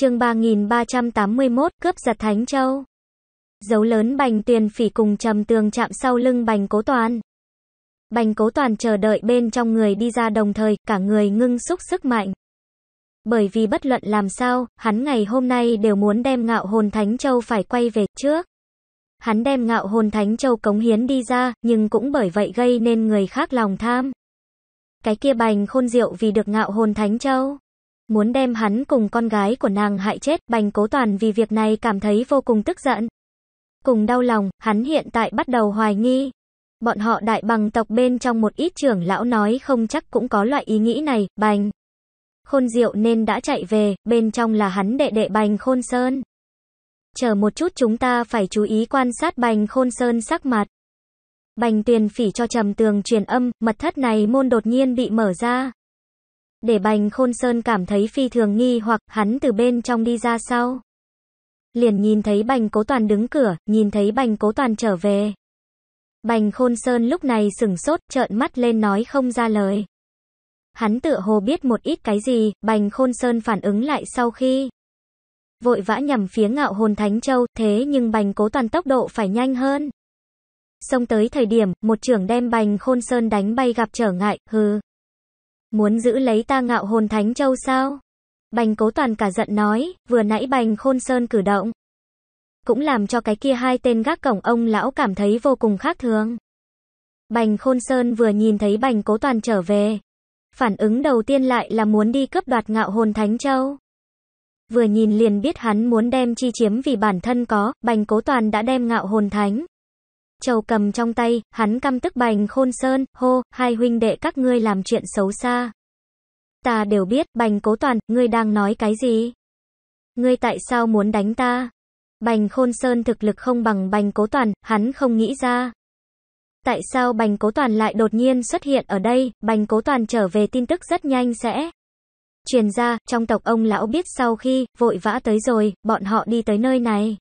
chương 3381, cướp giật Thánh Châu. Dấu lớn bành tuyền phỉ cùng trầm tường chạm sau lưng bành cố toàn. Bành cố toàn chờ đợi bên trong người đi ra đồng thời, cả người ngưng xúc sức mạnh. Bởi vì bất luận làm sao, hắn ngày hôm nay đều muốn đem ngạo hồn Thánh Châu phải quay về trước. Hắn đem ngạo hồn Thánh Châu cống hiến đi ra, nhưng cũng bởi vậy gây nên người khác lòng tham. Cái kia bành khôn diệu vì được ngạo hồn Thánh Châu muốn đem hắn cùng con gái của nàng hại chết, Bành Cố Toàn vì việc này cảm thấy vô cùng tức giận. Cùng đau lòng, hắn hiện tại bắt đầu hoài nghi. Bọn họ đại bằng tộc bên trong một ít trưởng lão nói không chắc cũng có loại ý nghĩ này, Bành. Khôn Diệu nên đã chạy về, bên trong là hắn đệ đệ Bành Khôn Sơn. Chờ một chút chúng ta phải chú ý quan sát Bành Khôn Sơn sắc mặt. Bành Tuyền Phỉ cho trầm tường truyền âm, mật thất này môn đột nhiên bị mở ra. Để Bành Khôn Sơn cảm thấy phi thường nghi hoặc hắn từ bên trong đi ra sau. Liền nhìn thấy Bành Cố Toàn đứng cửa, nhìn thấy Bành Cố Toàn trở về. Bành Khôn Sơn lúc này sửng sốt, trợn mắt lên nói không ra lời. Hắn tựa hồ biết một ít cái gì, Bành Khôn Sơn phản ứng lại sau khi vội vã nhằm phía ngạo hồn Thánh Châu, thế nhưng Bành Cố Toàn tốc độ phải nhanh hơn. Xông tới thời điểm, một trưởng đem Bành Khôn Sơn đánh bay gặp trở ngại, hừ. Muốn giữ lấy ta ngạo hồn Thánh Châu sao? Bành cố toàn cả giận nói, vừa nãy bành khôn sơn cử động. Cũng làm cho cái kia hai tên gác cổng ông lão cảm thấy vô cùng khác thường. Bành khôn sơn vừa nhìn thấy bành cố toàn trở về. Phản ứng đầu tiên lại là muốn đi cướp đoạt ngạo hồn Thánh Châu. Vừa nhìn liền biết hắn muốn đem chi chiếm vì bản thân có, bành cố toàn đã đem ngạo hồn thánh. Trầu cầm trong tay, hắn căm tức bành khôn sơn, hô, hai huynh đệ các ngươi làm chuyện xấu xa. Ta đều biết, bành cố toàn, ngươi đang nói cái gì? Ngươi tại sao muốn đánh ta? Bành khôn sơn thực lực không bằng bành cố toàn, hắn không nghĩ ra. Tại sao bành cố toàn lại đột nhiên xuất hiện ở đây, bành cố toàn trở về tin tức rất nhanh sẽ. Truyền ra, trong tộc ông lão biết sau khi, vội vã tới rồi, bọn họ đi tới nơi này.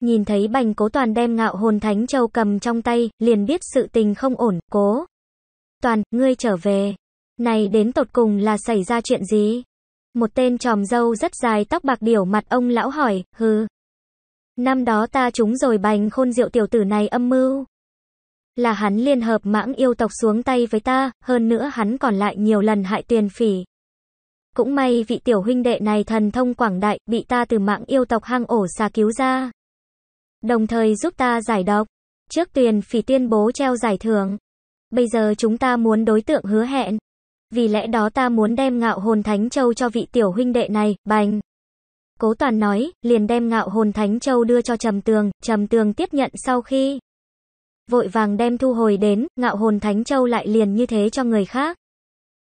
Nhìn thấy bành cố toàn đem ngạo hồn thánh châu cầm trong tay, liền biết sự tình không ổn, cố. Toàn, ngươi trở về. Này đến tột cùng là xảy ra chuyện gì? Một tên tròm dâu rất dài tóc bạc điểu mặt ông lão hỏi, hừ. Năm đó ta trúng rồi bành khôn diệu tiểu tử này âm mưu. Là hắn liên hợp mãng yêu tộc xuống tay với ta, hơn nữa hắn còn lại nhiều lần hại tuyền phỉ. Cũng may vị tiểu huynh đệ này thần thông quảng đại, bị ta từ mạng yêu tộc hang ổ xà cứu ra đồng thời giúp ta giải độc. Trước tuyển phỉ tuyên bố treo giải thưởng. Bây giờ chúng ta muốn đối tượng hứa hẹn. Vì lẽ đó ta muốn đem ngạo hồn thánh châu cho vị tiểu huynh đệ này, bành. Cố toàn nói, liền đem ngạo hồn thánh châu đưa cho trầm tường, trầm tường tiếp nhận sau khi. Vội vàng đem thu hồi đến, ngạo hồn thánh châu lại liền như thế cho người khác.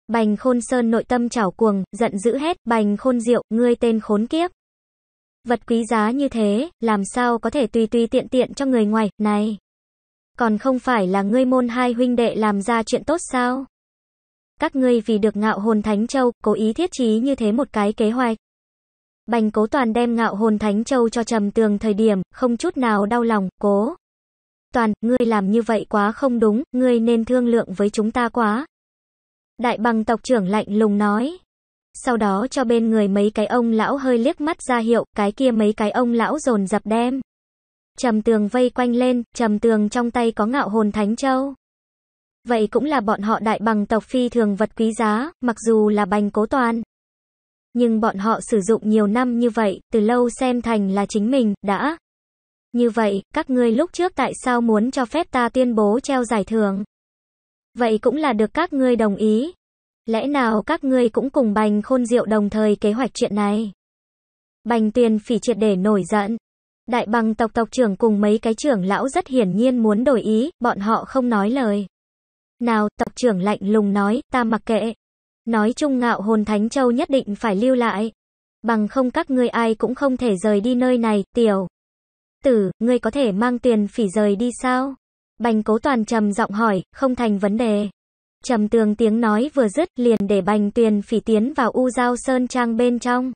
Bành khôn sơn nội tâm chảo cuồng, giận dữ hết. bành khôn diệu, ngươi tên khốn kiếp. Vật quý giá như thế, làm sao có thể tùy tùy tiện tiện cho người ngoài, này. Còn không phải là ngươi môn hai huynh đệ làm ra chuyện tốt sao? Các ngươi vì được ngạo hồn Thánh Châu, cố ý thiết trí như thế một cái kế hoạch. Bành cố toàn đem ngạo hồn Thánh Châu cho trầm tường thời điểm, không chút nào đau lòng, cố. Toàn, ngươi làm như vậy quá không đúng, ngươi nên thương lượng với chúng ta quá. Đại bằng tộc trưởng lạnh lùng nói sau đó cho bên người mấy cái ông lão hơi liếc mắt ra hiệu, cái kia mấy cái ông lão dồn dập đem. Trầm tường vây quanh lên, trầm tường trong tay có ngạo hồn thánh châu. Vậy cũng là bọn họ đại bằng tộc phi thường vật quý giá, mặc dù là bành cố toàn. Nhưng bọn họ sử dụng nhiều năm như vậy, từ lâu xem thành là chính mình, đã. Như vậy, các ngươi lúc trước tại sao muốn cho phép ta tuyên bố treo giải thưởng? Vậy cũng là được các ngươi đồng ý, Lẽ nào các ngươi cũng cùng Bành Khôn Diệu đồng thời kế hoạch chuyện này? Bành Tuyền Phỉ triệt để nổi giận. Đại bằng tộc tộc trưởng cùng mấy cái trưởng lão rất hiển nhiên muốn đổi ý, bọn họ không nói lời. Nào, tộc trưởng lạnh lùng nói, ta mặc kệ. Nói chung ngạo hồn Thánh Châu nhất định phải lưu lại. Bằng không các ngươi ai cũng không thể rời đi nơi này, tiểu. Tử, ngươi có thể mang tiền phỉ rời đi sao? Bành cố toàn trầm giọng hỏi, không thành vấn đề trầm tường tiếng nói vừa dứt liền để bành tuyền phỉ tiến vào u giao sơn trang bên trong.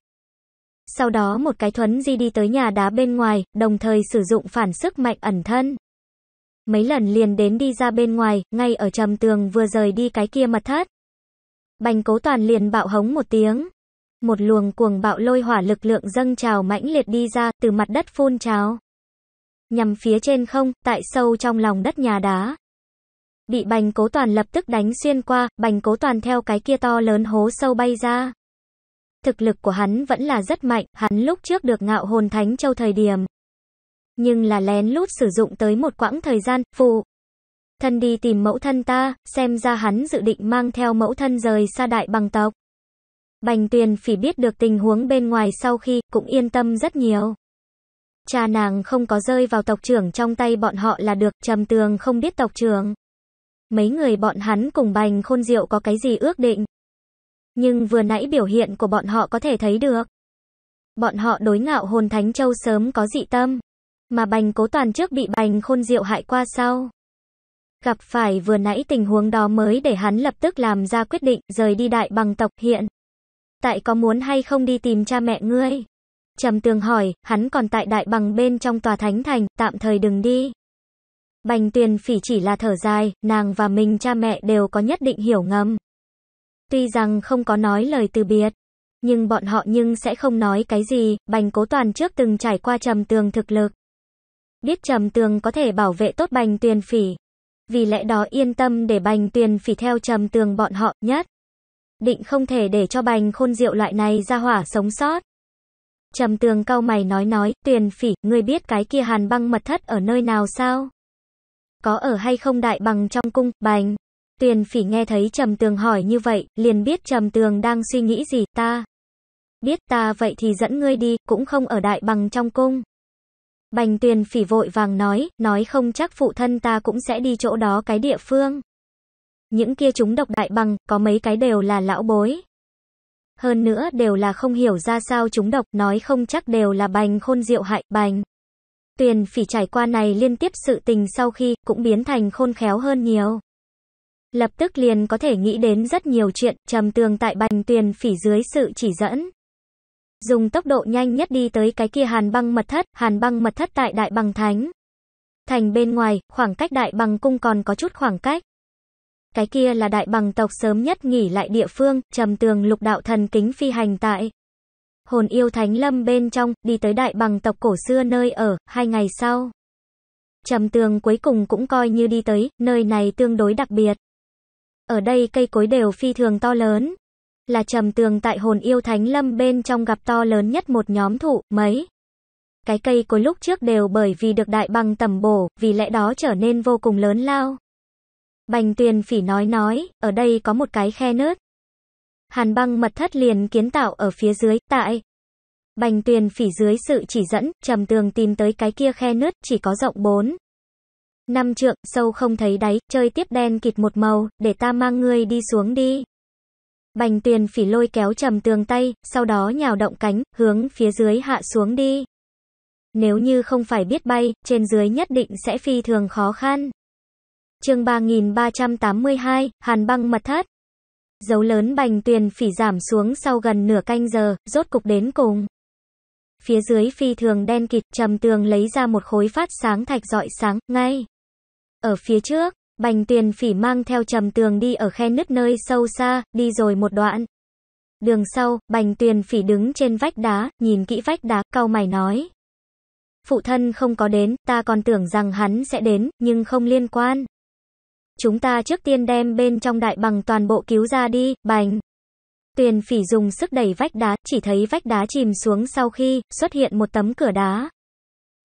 Sau đó một cái thuấn di đi tới nhà đá bên ngoài, đồng thời sử dụng phản sức mạnh ẩn thân. Mấy lần liền đến đi ra bên ngoài, ngay ở trầm tường vừa rời đi cái kia mật thất. Bành cố toàn liền bạo hống một tiếng. Một luồng cuồng bạo lôi hỏa lực lượng dâng trào mãnh liệt đi ra, từ mặt đất phun trào. Nhằm phía trên không, tại sâu trong lòng đất nhà đá, bị bành cố toàn lập tức đánh xuyên qua, bành cố toàn theo cái kia to lớn hố sâu bay ra. Thực lực của hắn vẫn là rất mạnh, hắn lúc trước được ngạo hồn thánh châu thời điểm. Nhưng là lén lút sử dụng tới một quãng thời gian, phụ. Thân đi tìm mẫu thân ta, xem ra hắn dự định mang theo mẫu thân rời xa đại bằng tộc. Bành tuyền phỉ biết được tình huống bên ngoài sau khi, cũng yên tâm rất nhiều. Cha nàng không có rơi vào tộc trưởng trong tay bọn họ là được, trầm tường không biết tộc trưởng mấy người bọn hắn cùng bành khôn diệu có cái gì ước định. Nhưng vừa nãy biểu hiện của bọn họ có thể thấy được. Bọn họ đối ngạo hồn Thánh Châu sớm có dị tâm. Mà bành cố toàn trước bị bành khôn diệu hại qua sau. Gặp phải vừa nãy tình huống đó mới để hắn lập tức làm ra quyết định rời đi đại bằng tộc hiện. Tại có muốn hay không đi tìm cha mẹ ngươi? Trầm tường hỏi, hắn còn tại đại bằng bên trong tòa thánh thành, tạm thời đừng đi. Bành tuyền phỉ chỉ là thở dài, nàng và mình cha mẹ đều có nhất định hiểu ngầm. Tuy rằng không có nói lời từ biệt, nhưng bọn họ nhưng sẽ không nói cái gì, bành cố toàn trước từng trải qua trầm tường thực lực. Biết trầm tường có thể bảo vệ tốt bành tuyền phỉ. Vì lẽ đó yên tâm để bành tuyền phỉ theo trầm tường bọn họ nhất. Định không thể để cho bành khôn rượu loại này ra hỏa sống sót. Trầm tường cao mày nói nói, tuyền phỉ, ngươi biết cái kia hàn băng mật thất ở nơi nào sao? Có ở hay không đại bằng trong cung, bành. Tuyền phỉ nghe thấy Trầm Tường hỏi như vậy, liền biết Trầm Tường đang suy nghĩ gì, ta. Biết ta vậy thì dẫn ngươi đi, cũng không ở đại bằng trong cung. Bành tuyền phỉ vội vàng nói, nói không chắc phụ thân ta cũng sẽ đi chỗ đó cái địa phương. Những kia chúng độc đại bằng, có mấy cái đều là lão bối. Hơn nữa đều là không hiểu ra sao chúng độc, nói không chắc đều là bành khôn diệu hại, bành. Tuyền phỉ trải qua này liên tiếp sự tình sau khi cũng biến thành khôn khéo hơn nhiều. Lập tức liền có thể nghĩ đến rất nhiều chuyện, trầm tường tại bành tuyền phỉ dưới sự chỉ dẫn. Dùng tốc độ nhanh nhất đi tới cái kia hàn băng mật thất, hàn băng mật thất tại đại bằng thánh. Thành bên ngoài, khoảng cách đại bằng cung còn có chút khoảng cách. Cái kia là đại bằng tộc sớm nhất nghỉ lại địa phương, trầm tường lục đạo thần kính phi hành tại hồn yêu thánh lâm bên trong, đi tới đại bằng tộc cổ xưa nơi ở, hai ngày sau. Trầm tường cuối cùng cũng coi như đi tới, nơi này tương đối đặc biệt. Ở đây cây cối đều phi thường to lớn. Là trầm tường tại hồn yêu thánh lâm bên trong gặp to lớn nhất một nhóm thụ, mấy. Cái cây cối lúc trước đều bởi vì được đại bằng tầm bổ, vì lẽ đó trở nên vô cùng lớn lao. Bành tuyền phỉ nói nói, ở đây có một cái khe nớt. Hàn băng mật thất liền kiến tạo ở phía dưới, tại bành tuyền phỉ dưới sự chỉ dẫn, trầm tường tìm tới cái kia khe nứt, chỉ có rộng 4. Năm trượng, sâu không thấy đáy, chơi tiếp đen kịt một màu, để ta mang ngươi đi xuống đi. Bành tuyền phỉ lôi kéo trầm tường tay, sau đó nhào động cánh, hướng phía dưới hạ xuống đi. Nếu như không phải biết bay, trên dưới nhất định sẽ phi thường khó khăn. chương 3382, Hàn băng mật thất. Dấu lớn bành tuyền phỉ giảm xuống sau gần nửa canh giờ, rốt cục đến cùng. Phía dưới phi thường đen kịt, trầm tường lấy ra một khối phát sáng thạch dọi sáng, ngay. Ở phía trước, bành tuyền phỉ mang theo trầm tường đi ở khe nứt nơi sâu xa, đi rồi một đoạn. Đường sau, bành tuyền phỉ đứng trên vách đá, nhìn kỹ vách đá, cau mày nói. Phụ thân không có đến, ta còn tưởng rằng hắn sẽ đến, nhưng không liên quan chúng ta trước tiên đem bên trong đại bằng toàn bộ cứu ra đi, bành. Tuyền phỉ dùng sức đẩy vách đá, chỉ thấy vách đá chìm xuống sau khi xuất hiện một tấm cửa đá.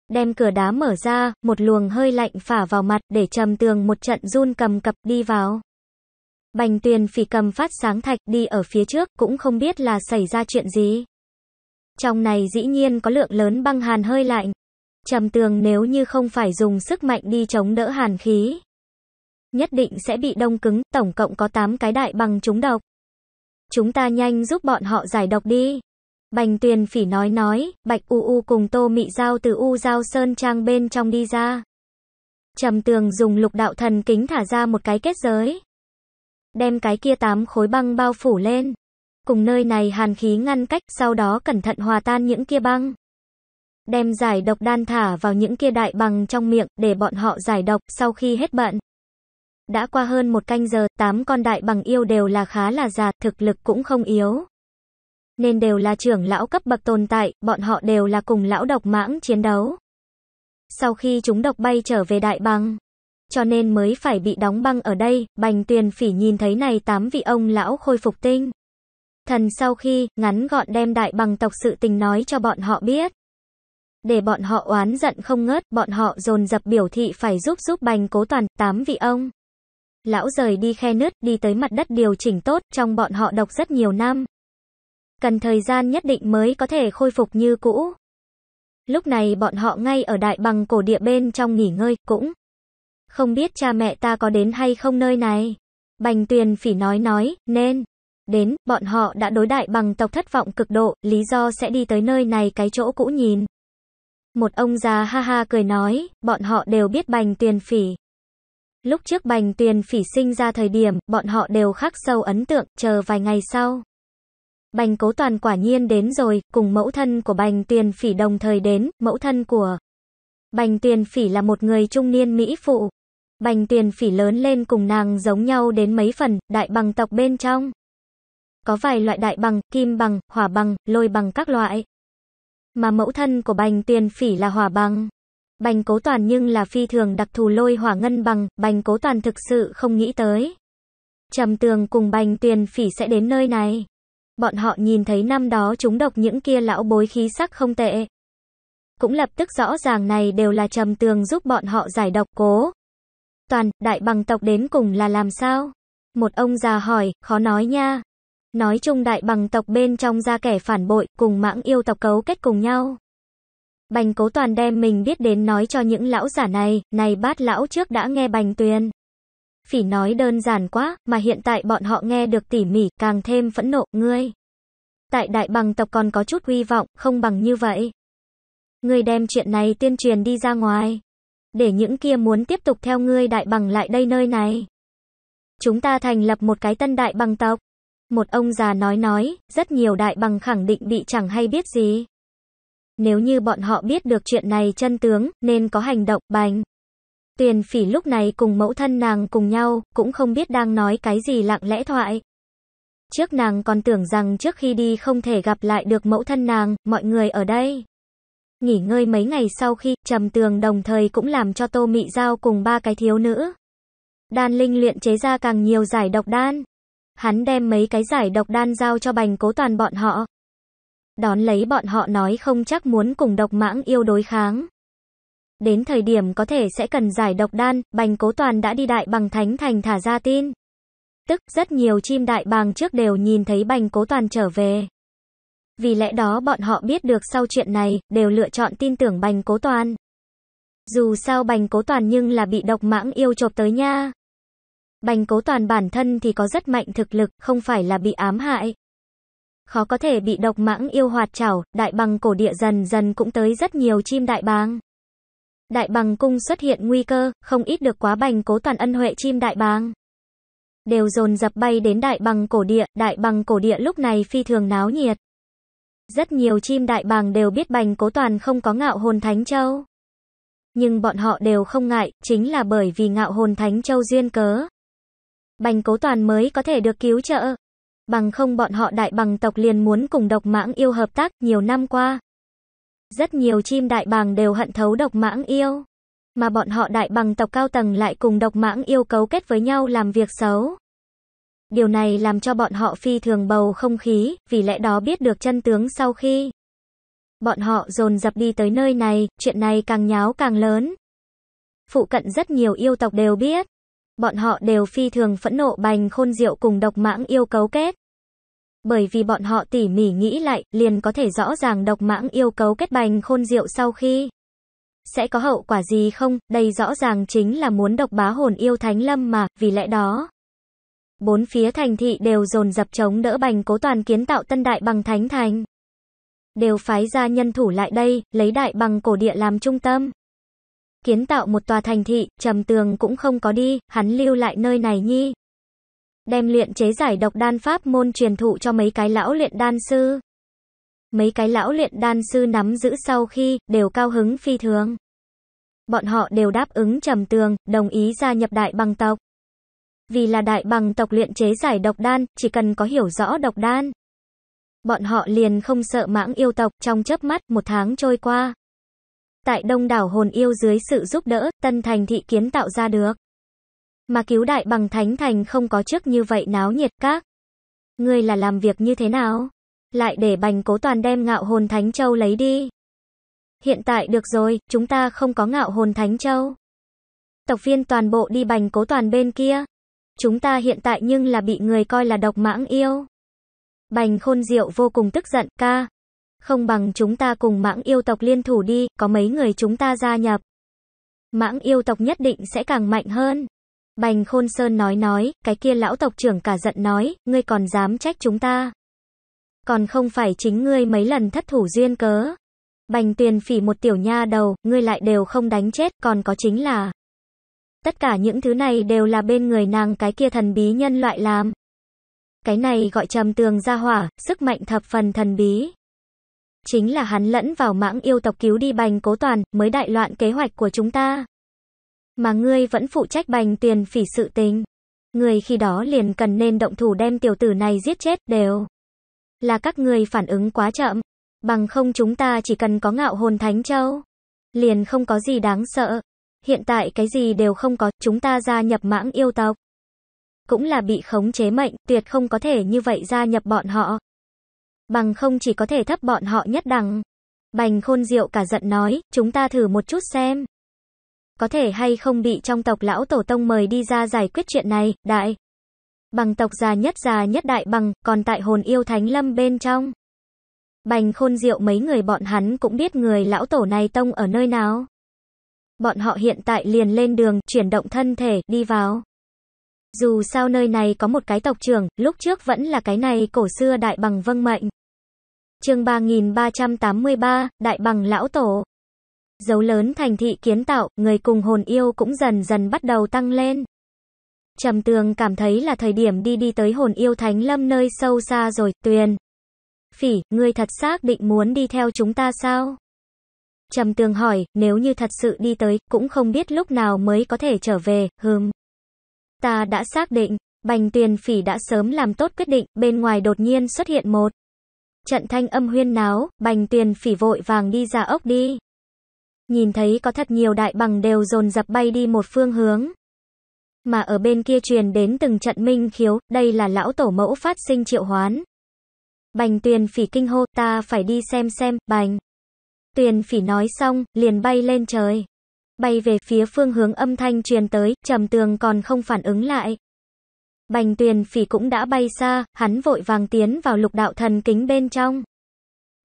Đem cửa đá mở ra, một luồng hơi lạnh phả vào mặt để trầm tường một trận run cầm cập đi vào. Bành tuyền phỉ cầm phát sáng thạch đi ở phía trước cũng không biết là xảy ra chuyện gì. Trong này dĩ nhiên có lượng lớn băng hàn hơi lạnh. Trầm tường nếu như không phải dùng sức mạnh đi chống đỡ hàn khí nhất định sẽ bị đông cứng, tổng cộng có 8 cái đại bằng chúng độc. Chúng ta nhanh giúp bọn họ giải độc đi. Bành tuyền phỉ nói nói, bạch u u cùng tô mị giao từ u giao sơn trang bên trong đi ra. Trầm tường dùng lục đạo thần kính thả ra một cái kết giới. Đem cái kia tám khối băng bao phủ lên. Cùng nơi này hàn khí ngăn cách, sau đó cẩn thận hòa tan những kia băng. Đem giải độc đan thả vào những kia đại bằng trong miệng, để bọn họ giải độc, sau khi hết bận. Đã qua hơn một canh giờ, tám con đại bằng yêu đều là khá là già, thực lực cũng không yếu. Nên đều là trưởng lão cấp bậc tồn tại, bọn họ đều là cùng lão độc mãng chiến đấu. Sau khi chúng độc bay trở về đại bằng, cho nên mới phải bị đóng băng ở đây, bành tuyền phỉ nhìn thấy này tám vị ông lão khôi phục tinh. Thần sau khi, ngắn gọn đem đại bằng tộc sự tình nói cho bọn họ biết. Để bọn họ oán giận không ngớt, bọn họ dồn dập biểu thị phải giúp giúp bành cố toàn, tám vị ông lão rời đi khe nứt, đi tới mặt đất điều chỉnh tốt, trong bọn họ độc rất nhiều năm. Cần thời gian nhất định mới có thể khôi phục như cũ. Lúc này bọn họ ngay ở đại bằng cổ địa bên trong nghỉ ngơi, cũng không biết cha mẹ ta có đến hay không nơi này. Bành tuyền phỉ nói nói, nên đến, bọn họ đã đối đại bằng tộc thất vọng cực độ, lý do sẽ đi tới nơi này cái chỗ cũ nhìn. Một ông già ha ha cười nói, bọn họ đều biết bành tuyền phỉ. Lúc trước Bành Tuyền Phỉ sinh ra thời điểm, bọn họ đều khắc sâu ấn tượng, chờ vài ngày sau. Bành Cố Toàn quả nhiên đến rồi, cùng mẫu thân của Bành Tuyền Phỉ đồng thời đến, mẫu thân của Bành Tuyền Phỉ là một người trung niên Mỹ phụ. Bành Tuyền Phỉ lớn lên cùng nàng giống nhau đến mấy phần, đại bằng tộc bên trong. Có vài loại đại bằng, kim bằng, hỏa bằng, lôi bằng các loại. Mà mẫu thân của Bành Tuyền Phỉ là hỏa bằng. Bành cố toàn nhưng là phi thường đặc thù lôi hỏa ngân bằng, bành cố toàn thực sự không nghĩ tới. Trầm tường cùng bành tuyền phỉ sẽ đến nơi này. Bọn họ nhìn thấy năm đó chúng độc những kia lão bối khí sắc không tệ. Cũng lập tức rõ ràng này đều là trầm tường giúp bọn họ giải độc cố. Toàn, đại bằng tộc đến cùng là làm sao? Một ông già hỏi, khó nói nha. Nói chung đại bằng tộc bên trong ra kẻ phản bội, cùng mãng yêu tộc cấu kết cùng nhau. Bành cố toàn đem mình biết đến nói cho những lão giả này, này bát lão trước đã nghe bành tuyên, Phỉ nói đơn giản quá, mà hiện tại bọn họ nghe được tỉ mỉ, càng thêm phẫn nộ, ngươi. Tại đại bằng tộc còn có chút huy vọng, không bằng như vậy. Ngươi đem chuyện này tuyên truyền đi ra ngoài. Để những kia muốn tiếp tục theo ngươi đại bằng lại đây nơi này. Chúng ta thành lập một cái tân đại bằng tộc. Một ông già nói nói, rất nhiều đại bằng khẳng định bị chẳng hay biết gì. Nếu như bọn họ biết được chuyện này chân tướng, nên có hành động, bành. Tuyền phỉ lúc này cùng mẫu thân nàng cùng nhau, cũng không biết đang nói cái gì lặng lẽ thoại. Trước nàng còn tưởng rằng trước khi đi không thể gặp lại được mẫu thân nàng, mọi người ở đây. Nghỉ ngơi mấy ngày sau khi, trầm tường đồng thời cũng làm cho tô mị giao cùng ba cái thiếu nữ. Đan Linh luyện chế ra càng nhiều giải độc đan. Hắn đem mấy cái giải độc đan giao cho bành cố toàn bọn họ, đón lấy bọn họ nói không chắc muốn cùng độc mãng yêu đối kháng. Đến thời điểm có thể sẽ cần giải độc đan, Bành Cố Toàn đã đi đại bằng thánh thành thả ra tin. Tức, rất nhiều chim đại bàng trước đều nhìn thấy Bành Cố Toàn trở về. Vì lẽ đó bọn họ biết được sau chuyện này, đều lựa chọn tin tưởng Bành Cố Toàn. Dù sao Bành Cố Toàn nhưng là bị độc mãng yêu chộp tới nha. Bành Cố Toàn bản thân thì có rất mạnh thực lực, không phải là bị ám hại khó có thể bị độc mãng yêu hoạt chảo, đại bằng cổ địa dần dần cũng tới rất nhiều chim đại bàng. Đại bằng cung xuất hiện nguy cơ, không ít được quá bành cố toàn ân huệ chim đại bàng. Đều dồn dập bay đến đại bằng cổ địa, đại bằng cổ địa lúc này phi thường náo nhiệt. Rất nhiều chim đại bàng đều biết bành cố toàn không có ngạo hồn thánh châu. Nhưng bọn họ đều không ngại, chính là bởi vì ngạo hồn thánh châu duyên cớ. Bành cố toàn mới có thể được cứu trợ, bằng không bọn họ đại bằng tộc liền muốn cùng độc mãng yêu hợp tác nhiều năm qua. Rất nhiều chim đại bàng đều hận thấu độc mãng yêu, mà bọn họ đại bằng tộc cao tầng lại cùng độc mãng yêu cấu kết với nhau làm việc xấu. Điều này làm cho bọn họ phi thường bầu không khí, vì lẽ đó biết được chân tướng sau khi. Bọn họ dồn dập đi tới nơi này, chuyện này càng nháo càng lớn. Phụ cận rất nhiều yêu tộc đều biết. Bọn họ đều phi thường phẫn nộ bành khôn diệu cùng độc mãng yêu cấu kết. Bởi vì bọn họ tỉ mỉ nghĩ lại, liền có thể rõ ràng độc mãng yêu cấu kết bành khôn diệu sau khi. Sẽ có hậu quả gì không, đây rõ ràng chính là muốn độc bá hồn yêu thánh lâm mà, vì lẽ đó. Bốn phía thành thị đều dồn dập chống đỡ bành cố toàn kiến tạo tân đại bằng thánh thành. Đều phái ra nhân thủ lại đây, lấy đại bằng cổ địa làm trung tâm kiến tạo một tòa thành thị, trầm tường cũng không có đi, hắn lưu lại nơi này nhi. Đem luyện chế giải độc đan pháp môn truyền thụ cho mấy cái lão luyện đan sư. Mấy cái lão luyện đan sư nắm giữ sau khi, đều cao hứng phi thường. Bọn họ đều đáp ứng trầm tường, đồng ý gia nhập đại bằng tộc. Vì là đại bằng tộc luyện chế giải độc đan, chỉ cần có hiểu rõ độc đan. Bọn họ liền không sợ mãng yêu tộc, trong chớp mắt, một tháng trôi qua tại đông đảo hồn yêu dưới sự giúp đỡ, tân thành thị kiến tạo ra được. Mà cứu đại bằng thánh thành không có trước như vậy náo nhiệt các. Ngươi là làm việc như thế nào? Lại để bành cố toàn đem ngạo hồn thánh châu lấy đi. Hiện tại được rồi, chúng ta không có ngạo hồn thánh châu. Tộc viên toàn bộ đi bành cố toàn bên kia. Chúng ta hiện tại nhưng là bị người coi là độc mãng yêu. Bành khôn diệu vô cùng tức giận, ca, không bằng chúng ta cùng mãng yêu tộc liên thủ đi, có mấy người chúng ta gia nhập. Mãng yêu tộc nhất định sẽ càng mạnh hơn. Bành Khôn Sơn nói nói, cái kia lão tộc trưởng cả giận nói, ngươi còn dám trách chúng ta. Còn không phải chính ngươi mấy lần thất thủ duyên cớ. Bành tuyền phỉ một tiểu nha đầu, ngươi lại đều không đánh chết, còn có chính là. Tất cả những thứ này đều là bên người nàng cái kia thần bí nhân loại làm. Cái này gọi trầm tường ra hỏa, sức mạnh thập phần thần bí chính là hắn lẫn vào mãng yêu tộc cứu đi bành cố toàn, mới đại loạn kế hoạch của chúng ta. Mà ngươi vẫn phụ trách bành tiền phỉ sự tình. Người khi đó liền cần nên động thủ đem tiểu tử này giết chết, đều. Là các ngươi phản ứng quá chậm. Bằng không chúng ta chỉ cần có ngạo hồn thánh châu. Liền không có gì đáng sợ. Hiện tại cái gì đều không có, chúng ta gia nhập mãng yêu tộc. Cũng là bị khống chế mệnh, tuyệt không có thể như vậy gia nhập bọn họ, bằng không chỉ có thể thấp bọn họ nhất đẳng. Bành khôn diệu cả giận nói, chúng ta thử một chút xem. Có thể hay không bị trong tộc lão tổ tông mời đi ra giải quyết chuyện này, đại. Bằng tộc già nhất già nhất đại bằng, còn tại hồn yêu thánh lâm bên trong. Bành khôn diệu mấy người bọn hắn cũng biết người lão tổ này tông ở nơi nào. Bọn họ hiện tại liền lên đường, chuyển động thân thể, đi vào. Dù sao nơi này có một cái tộc trưởng, lúc trước vẫn là cái này cổ xưa đại bằng vâng mệnh. Chương 3383, Đại bằng lão tổ. Dấu lớn thành thị kiến tạo, người cùng hồn yêu cũng dần dần bắt đầu tăng lên. Trầm tường cảm thấy là thời điểm đi đi tới hồn yêu thánh lâm nơi sâu xa rồi, tuyền. Phỉ, ngươi thật xác định muốn đi theo chúng ta sao? Trầm tường hỏi, nếu như thật sự đi tới, cũng không biết lúc nào mới có thể trở về, hừm. Ta đã xác định, Bành Tiền Phỉ đã sớm làm tốt quyết định, bên ngoài đột nhiên xuất hiện một trận thanh âm huyên náo, Bành Tiền Phỉ vội vàng đi ra ốc đi. Nhìn thấy có thật nhiều đại bằng đều dồn dập bay đi một phương hướng. Mà ở bên kia truyền đến từng trận minh khiếu, đây là lão tổ mẫu phát sinh triệu hoán. Bành Tuyền Phỉ kinh hô, ta phải đi xem xem, Bành. Tuyền Phỉ nói xong, liền bay lên trời bay về phía phương hướng âm thanh truyền tới, trầm tường còn không phản ứng lại. Bành tuyền phỉ cũng đã bay xa, hắn vội vàng tiến vào lục đạo thần kính bên trong.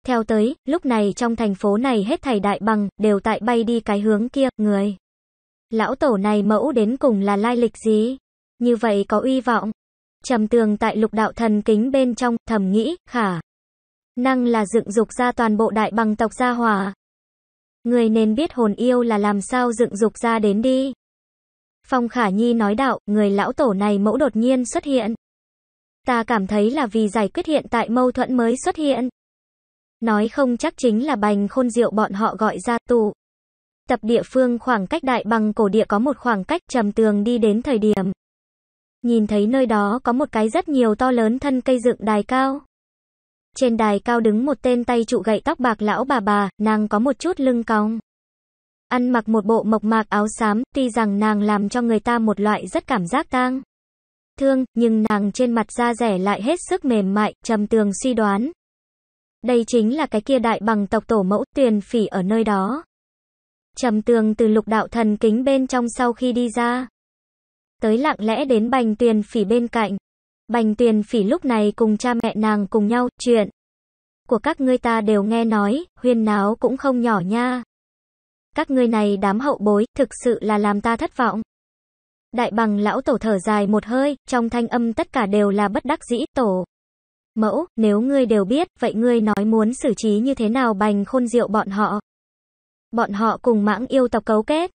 Theo tới, lúc này trong thành phố này hết thầy đại bằng, đều tại bay đi cái hướng kia, người. Lão tổ này mẫu đến cùng là lai lịch gì? Như vậy có uy vọng. Trầm tường tại lục đạo thần kính bên trong, thầm nghĩ, khả. Năng là dựng dục ra toàn bộ đại bằng tộc gia hòa, Người nên biết hồn yêu là làm sao dựng dục ra đến đi. Phong Khả Nhi nói đạo, người lão tổ này mẫu đột nhiên xuất hiện. Ta cảm thấy là vì giải quyết hiện tại mâu thuẫn mới xuất hiện. Nói không chắc chính là bành khôn diệu bọn họ gọi ra tù. Tập địa phương khoảng cách đại bằng cổ địa có một khoảng cách trầm tường đi đến thời điểm. Nhìn thấy nơi đó có một cái rất nhiều to lớn thân cây dựng đài cao. Trên đài cao đứng một tên tay trụ gậy tóc bạc lão bà bà, nàng có một chút lưng cong. Ăn mặc một bộ mộc mạc áo xám, tuy rằng nàng làm cho người ta một loại rất cảm giác tang. Thương, nhưng nàng trên mặt da rẻ lại hết sức mềm mại, trầm tường suy đoán. Đây chính là cái kia đại bằng tộc tổ mẫu tuyền phỉ ở nơi đó. Trầm tường từ lục đạo thần kính bên trong sau khi đi ra. Tới lặng lẽ đến bành tuyền phỉ bên cạnh. Bành tiền phỉ lúc này cùng cha mẹ nàng cùng nhau, chuyện của các ngươi ta đều nghe nói, huyên náo cũng không nhỏ nha. Các ngươi này đám hậu bối, thực sự là làm ta thất vọng. Đại bằng lão tổ thở dài một hơi, trong thanh âm tất cả đều là bất đắc dĩ, tổ. Mẫu, nếu ngươi đều biết, vậy ngươi nói muốn xử trí như thế nào bành khôn rượu bọn họ. Bọn họ cùng mãng yêu tộc cấu kết.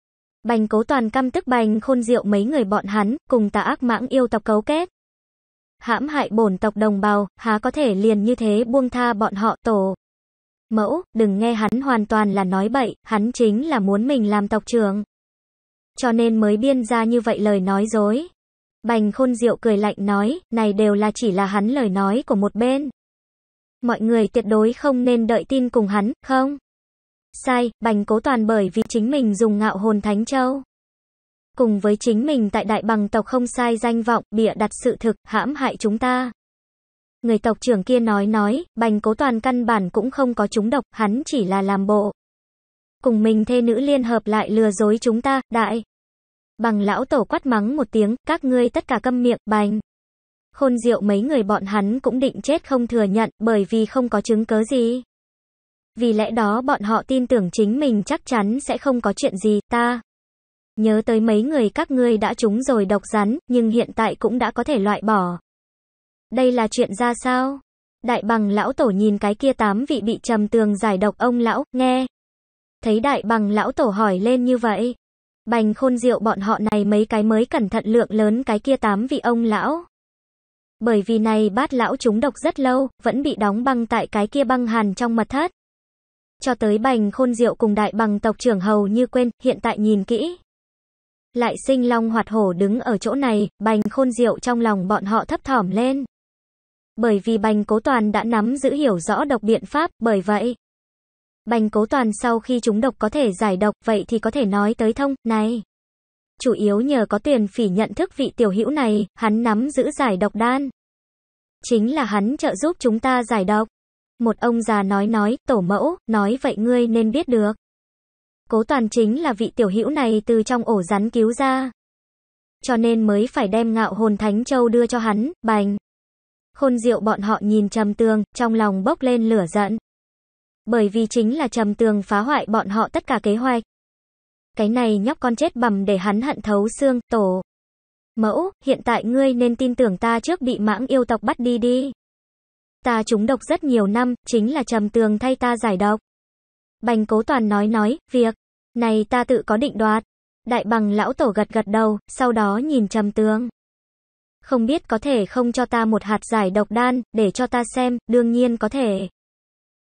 Bành cố toàn căm tức bành khôn rượu mấy người bọn hắn, cùng tà ác mãng yêu tộc cấu kết hãm hại bổn tộc đồng bào, há có thể liền như thế buông tha bọn họ tổ. Mẫu, đừng nghe hắn hoàn toàn là nói bậy, hắn chính là muốn mình làm tộc trưởng. Cho nên mới biên ra như vậy lời nói dối. Bành khôn diệu cười lạnh nói, này đều là chỉ là hắn lời nói của một bên. Mọi người tuyệt đối không nên đợi tin cùng hắn, không? Sai, bành cố toàn bởi vì chính mình dùng ngạo hồn thánh châu cùng với chính mình tại đại bằng tộc không sai danh vọng, bịa đặt sự thực, hãm hại chúng ta. Người tộc trưởng kia nói nói, bành cố toàn căn bản cũng không có chúng độc, hắn chỉ là làm bộ. Cùng mình thê nữ liên hợp lại lừa dối chúng ta, đại. Bằng lão tổ quát mắng một tiếng, các ngươi tất cả câm miệng, bành. Khôn diệu mấy người bọn hắn cũng định chết không thừa nhận, bởi vì không có chứng cớ gì. Vì lẽ đó bọn họ tin tưởng chính mình chắc chắn sẽ không có chuyện gì, ta. Nhớ tới mấy người các ngươi đã trúng rồi độc rắn, nhưng hiện tại cũng đã có thể loại bỏ. Đây là chuyện ra sao? Đại bằng lão tổ nhìn cái kia tám vị bị trầm tường giải độc ông lão, nghe. Thấy đại bằng lão tổ hỏi lên như vậy. Bành khôn rượu bọn họ này mấy cái mới cẩn thận lượng lớn cái kia tám vị ông lão. Bởi vì này bát lão chúng độc rất lâu, vẫn bị đóng băng tại cái kia băng hàn trong mật thất. Cho tới bành khôn rượu cùng đại bằng tộc trưởng hầu như quên, hiện tại nhìn kỹ lại sinh long hoạt hổ đứng ở chỗ này, bành khôn diệu trong lòng bọn họ thấp thỏm lên. Bởi vì bành cố toàn đã nắm giữ hiểu rõ độc biện pháp, bởi vậy. Bành cố toàn sau khi chúng độc có thể giải độc, vậy thì có thể nói tới thông, này. Chủ yếu nhờ có tiền phỉ nhận thức vị tiểu hữu này, hắn nắm giữ giải độc đan. Chính là hắn trợ giúp chúng ta giải độc. Một ông già nói nói, tổ mẫu, nói vậy ngươi nên biết được. Cố toàn chính là vị tiểu hữu này từ trong ổ rắn cứu ra. Cho nên mới phải đem ngạo hồn thánh châu đưa cho hắn, bành. Khôn diệu bọn họ nhìn trầm tường, trong lòng bốc lên lửa giận. Bởi vì chính là trầm tường phá hoại bọn họ tất cả kế hoạch. Cái này nhóc con chết bầm để hắn hận thấu xương, tổ. Mẫu, hiện tại ngươi nên tin tưởng ta trước bị mãng yêu tộc bắt đi đi. Ta trúng độc rất nhiều năm, chính là trầm tường thay ta giải độc. Bành cố toàn nói nói, việc này ta tự có định đoạt. Đại bằng lão tổ gật gật đầu, sau đó nhìn trầm tướng. Không biết có thể không cho ta một hạt giải độc đan, để cho ta xem, đương nhiên có thể.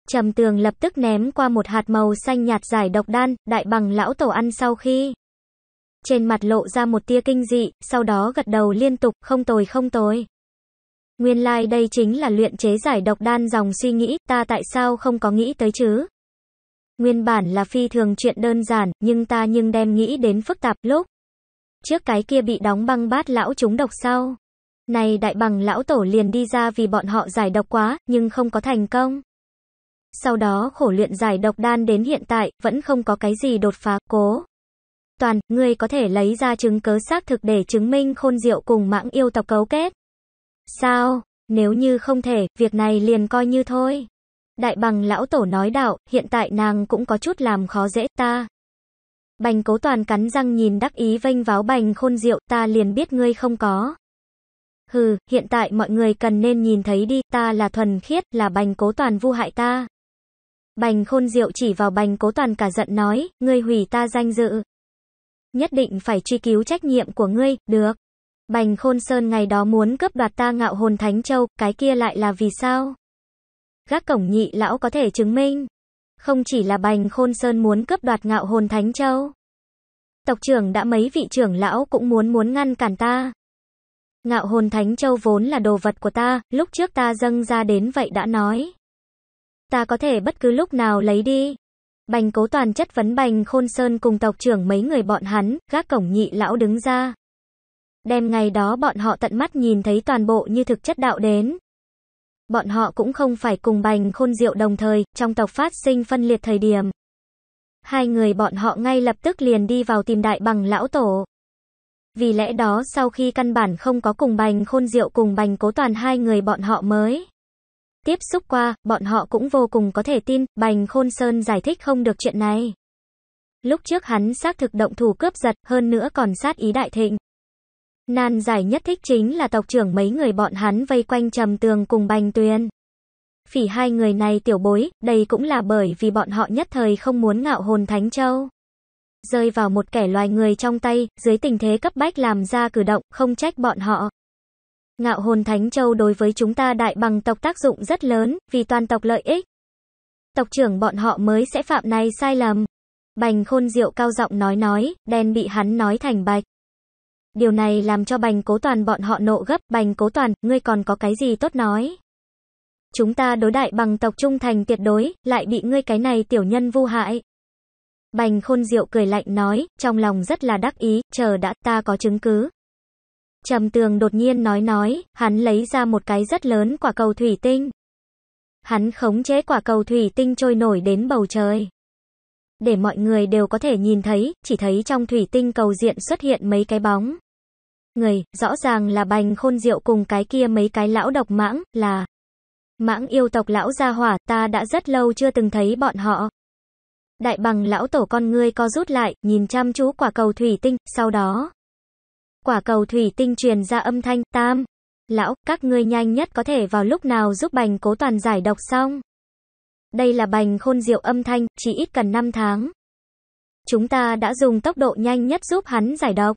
Trầm tường lập tức ném qua một hạt màu xanh nhạt giải độc đan, đại bằng lão tổ ăn sau khi. Trên mặt lộ ra một tia kinh dị, sau đó gật đầu liên tục, không tồi không tồi. Nguyên lai like đây chính là luyện chế giải độc đan dòng suy nghĩ, ta tại sao không có nghĩ tới chứ? Nguyên bản là phi thường chuyện đơn giản, nhưng ta nhưng đem nghĩ đến phức tạp lúc. Trước cái kia bị đóng băng bát lão chúng độc sau. Này đại bằng lão tổ liền đi ra vì bọn họ giải độc quá, nhưng không có thành công. Sau đó khổ luyện giải độc đan đến hiện tại, vẫn không có cái gì đột phá, cố. Toàn, ngươi có thể lấy ra chứng cớ xác thực để chứng minh khôn diệu cùng mãng yêu tộc cấu kết. Sao, nếu như không thể, việc này liền coi như thôi. Đại bằng lão tổ nói đạo, hiện tại nàng cũng có chút làm khó dễ ta. Bành cố toàn cắn răng nhìn đắc ý vênh váo bành khôn rượu, ta liền biết ngươi không có. Hừ, hiện tại mọi người cần nên nhìn thấy đi, ta là thuần khiết, là bành cố toàn vu hại ta. Bành khôn rượu chỉ vào bành cố toàn cả giận nói, ngươi hủy ta danh dự. Nhất định phải truy cứu trách nhiệm của ngươi, được. Bành khôn sơn ngày đó muốn cướp đoạt ta ngạo hồn Thánh Châu, cái kia lại là vì sao? gác cổng nhị lão có thể chứng minh. Không chỉ là Bành Khôn Sơn muốn cướp đoạt ngạo hồn Thánh Châu. Tộc trưởng đã mấy vị trưởng lão cũng muốn muốn ngăn cản ta. Ngạo hồn Thánh Châu vốn là đồ vật của ta, lúc trước ta dâng ra đến vậy đã nói. Ta có thể bất cứ lúc nào lấy đi. Bành cố toàn chất vấn Bành Khôn Sơn cùng tộc trưởng mấy người bọn hắn, gác cổng nhị lão đứng ra. Đem ngày đó bọn họ tận mắt nhìn thấy toàn bộ như thực chất đạo đến. Bọn họ cũng không phải cùng bành khôn diệu đồng thời, trong tộc phát sinh phân liệt thời điểm. Hai người bọn họ ngay lập tức liền đi vào tìm đại bằng lão tổ. Vì lẽ đó sau khi căn bản không có cùng bành khôn diệu cùng bành cố toàn hai người bọn họ mới. Tiếp xúc qua, bọn họ cũng vô cùng có thể tin, bành khôn sơn giải thích không được chuyện này. Lúc trước hắn xác thực động thủ cướp giật, hơn nữa còn sát ý đại thịnh. Nan giải nhất thích chính là tộc trưởng mấy người bọn hắn vây quanh trầm tường cùng bành tuyên. Phỉ hai người này tiểu bối, đây cũng là bởi vì bọn họ nhất thời không muốn ngạo hồn Thánh Châu. Rơi vào một kẻ loài người trong tay, dưới tình thế cấp bách làm ra cử động, không trách bọn họ. Ngạo hồn Thánh Châu đối với chúng ta đại bằng tộc tác dụng rất lớn, vì toàn tộc lợi ích. Tộc trưởng bọn họ mới sẽ phạm này sai lầm. Bành khôn diệu cao giọng nói nói, đen bị hắn nói thành bạch. Điều này làm cho bành cố toàn bọn họ nộ gấp, bành cố toàn, ngươi còn có cái gì tốt nói. Chúng ta đối đại bằng tộc trung thành tuyệt đối, lại bị ngươi cái này tiểu nhân vu hại. Bành khôn diệu cười lạnh nói, trong lòng rất là đắc ý, chờ đã ta có chứng cứ. Trầm tường đột nhiên nói nói, hắn lấy ra một cái rất lớn quả cầu thủy tinh. Hắn khống chế quả cầu thủy tinh trôi nổi đến bầu trời để mọi người đều có thể nhìn thấy, chỉ thấy trong thủy tinh cầu diện xuất hiện mấy cái bóng người, rõ ràng là bành khôn rượu cùng cái kia mấy cái lão độc mãng, là mãng yêu tộc lão gia hỏa, ta đã rất lâu chưa từng thấy bọn họ. Đại bằng lão tổ con ngươi co rút lại, nhìn chăm chú quả cầu thủy tinh, sau đó. Quả cầu thủy tinh truyền ra âm thanh, tam. Lão, các ngươi nhanh nhất có thể vào lúc nào giúp bành cố toàn giải độc xong. Đây là bành khôn diệu âm thanh, chỉ ít cần 5 tháng. Chúng ta đã dùng tốc độ nhanh nhất giúp hắn giải độc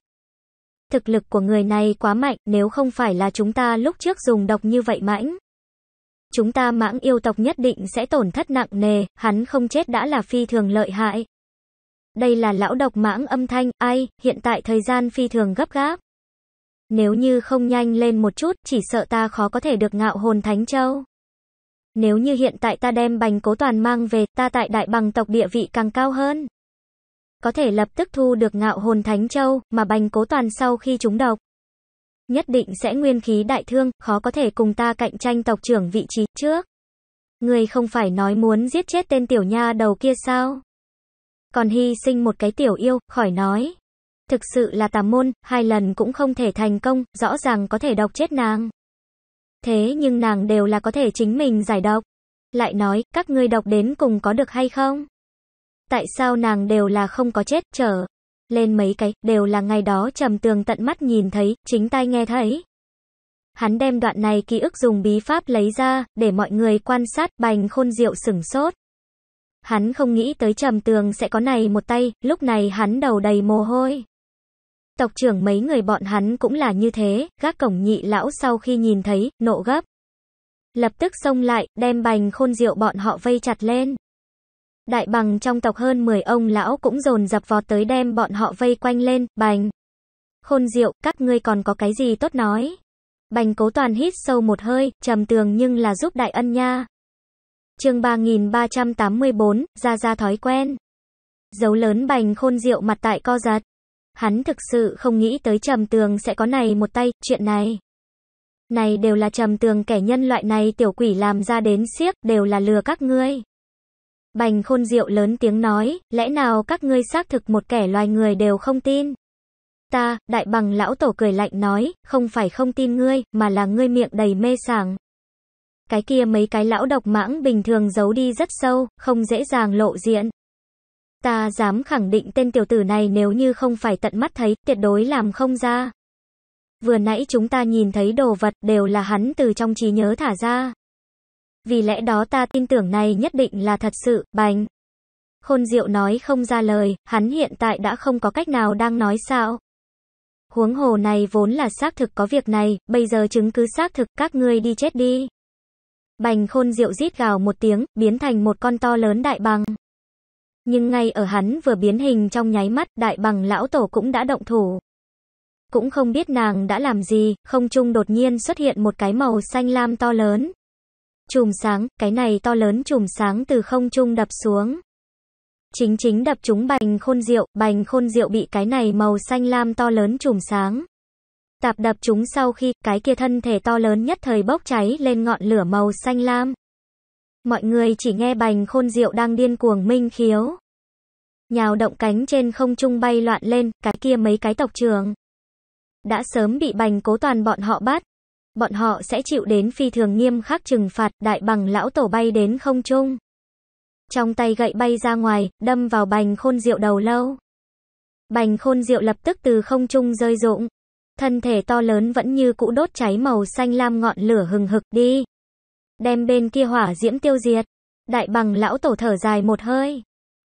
thực lực của người này quá mạnh, nếu không phải là chúng ta lúc trước dùng độc như vậy mãnh. Chúng ta mãng yêu tộc nhất định sẽ tổn thất nặng nề, hắn không chết đã là phi thường lợi hại. Đây là lão độc mãng âm thanh, ai, hiện tại thời gian phi thường gấp gáp. Nếu như không nhanh lên một chút, chỉ sợ ta khó có thể được ngạo hồn Thánh Châu. Nếu như hiện tại ta đem bành cố toàn mang về, ta tại đại bằng tộc địa vị càng cao hơn có thể lập tức thu được ngạo hồn thánh châu mà Bành Cố Toàn sau khi chúng độc. Nhất định sẽ nguyên khí đại thương, khó có thể cùng ta cạnh tranh tộc trưởng vị trí trước. Người không phải nói muốn giết chết tên tiểu nha đầu kia sao? Còn hy sinh một cái tiểu yêu, khỏi nói. Thực sự là tà môn, hai lần cũng không thể thành công, rõ ràng có thể độc chết nàng. Thế nhưng nàng đều là có thể chính mình giải độc. Lại nói, các ngươi độc đến cùng có được hay không? Tại sao nàng đều là không có chết, trở lên mấy cái, đều là ngày đó trầm tường tận mắt nhìn thấy, chính tai nghe thấy. Hắn đem đoạn này ký ức dùng bí pháp lấy ra, để mọi người quan sát, bành khôn diệu sửng sốt. Hắn không nghĩ tới trầm tường sẽ có này một tay, lúc này hắn đầu đầy mồ hôi. Tộc trưởng mấy người bọn hắn cũng là như thế, gác cổng nhị lão sau khi nhìn thấy, nộ gấp. Lập tức xông lại, đem bành khôn diệu bọn họ vây chặt lên. Đại bằng trong tộc hơn 10 ông lão cũng dồn dập vọt tới đem bọn họ vây quanh lên, bành. Khôn diệu, các ngươi còn có cái gì tốt nói. Bành cố toàn hít sâu một hơi, trầm tường nhưng là giúp đại ân nha. chương 3384, ra ra thói quen. Dấu lớn bành khôn diệu mặt tại co giật. Hắn thực sự không nghĩ tới trầm tường sẽ có này một tay, chuyện này. Này đều là trầm tường kẻ nhân loại này tiểu quỷ làm ra đến siếc, đều là lừa các ngươi. Bành khôn diệu lớn tiếng nói, lẽ nào các ngươi xác thực một kẻ loài người đều không tin? Ta, đại bằng lão tổ cười lạnh nói, không phải không tin ngươi, mà là ngươi miệng đầy mê sảng. Cái kia mấy cái lão độc mãng bình thường giấu đi rất sâu, không dễ dàng lộ diện. Ta dám khẳng định tên tiểu tử này nếu như không phải tận mắt thấy, tuyệt đối làm không ra. Vừa nãy chúng ta nhìn thấy đồ vật đều là hắn từ trong trí nhớ thả ra. Vì lẽ đó ta tin tưởng này nhất định là thật sự, bánh. Khôn Diệu nói không ra lời, hắn hiện tại đã không có cách nào đang nói sao. Huống hồ này vốn là xác thực có việc này, bây giờ chứng cứ xác thực các ngươi đi chết đi. Bành khôn Diệu rít gào một tiếng, biến thành một con to lớn đại bằng. Nhưng ngay ở hắn vừa biến hình trong nháy mắt, đại bằng lão tổ cũng đã động thủ. Cũng không biết nàng đã làm gì, không trung đột nhiên xuất hiện một cái màu xanh lam to lớn. Chùm sáng, cái này to lớn chùm sáng từ không trung đập xuống. Chính chính đập trúng bành khôn rượu, bành khôn rượu bị cái này màu xanh lam to lớn chùm sáng. Tạp đập chúng sau khi cái kia thân thể to lớn nhất thời bốc cháy lên ngọn lửa màu xanh lam. Mọi người chỉ nghe bành khôn rượu đang điên cuồng minh khiếu. Nhào động cánh trên không trung bay loạn lên, cái kia mấy cái tộc trường. Đã sớm bị bành cố toàn bọn họ bắt, bọn họ sẽ chịu đến phi thường nghiêm khắc trừng phạt, đại bằng lão tổ bay đến không trung. Trong tay gậy bay ra ngoài, đâm vào bành khôn rượu đầu lâu. Bành khôn rượu lập tức từ không trung rơi rụng. Thân thể to lớn vẫn như cũ đốt cháy màu xanh lam ngọn lửa hừng hực đi. Đem bên kia hỏa diễm tiêu diệt. Đại bằng lão tổ thở dài một hơi.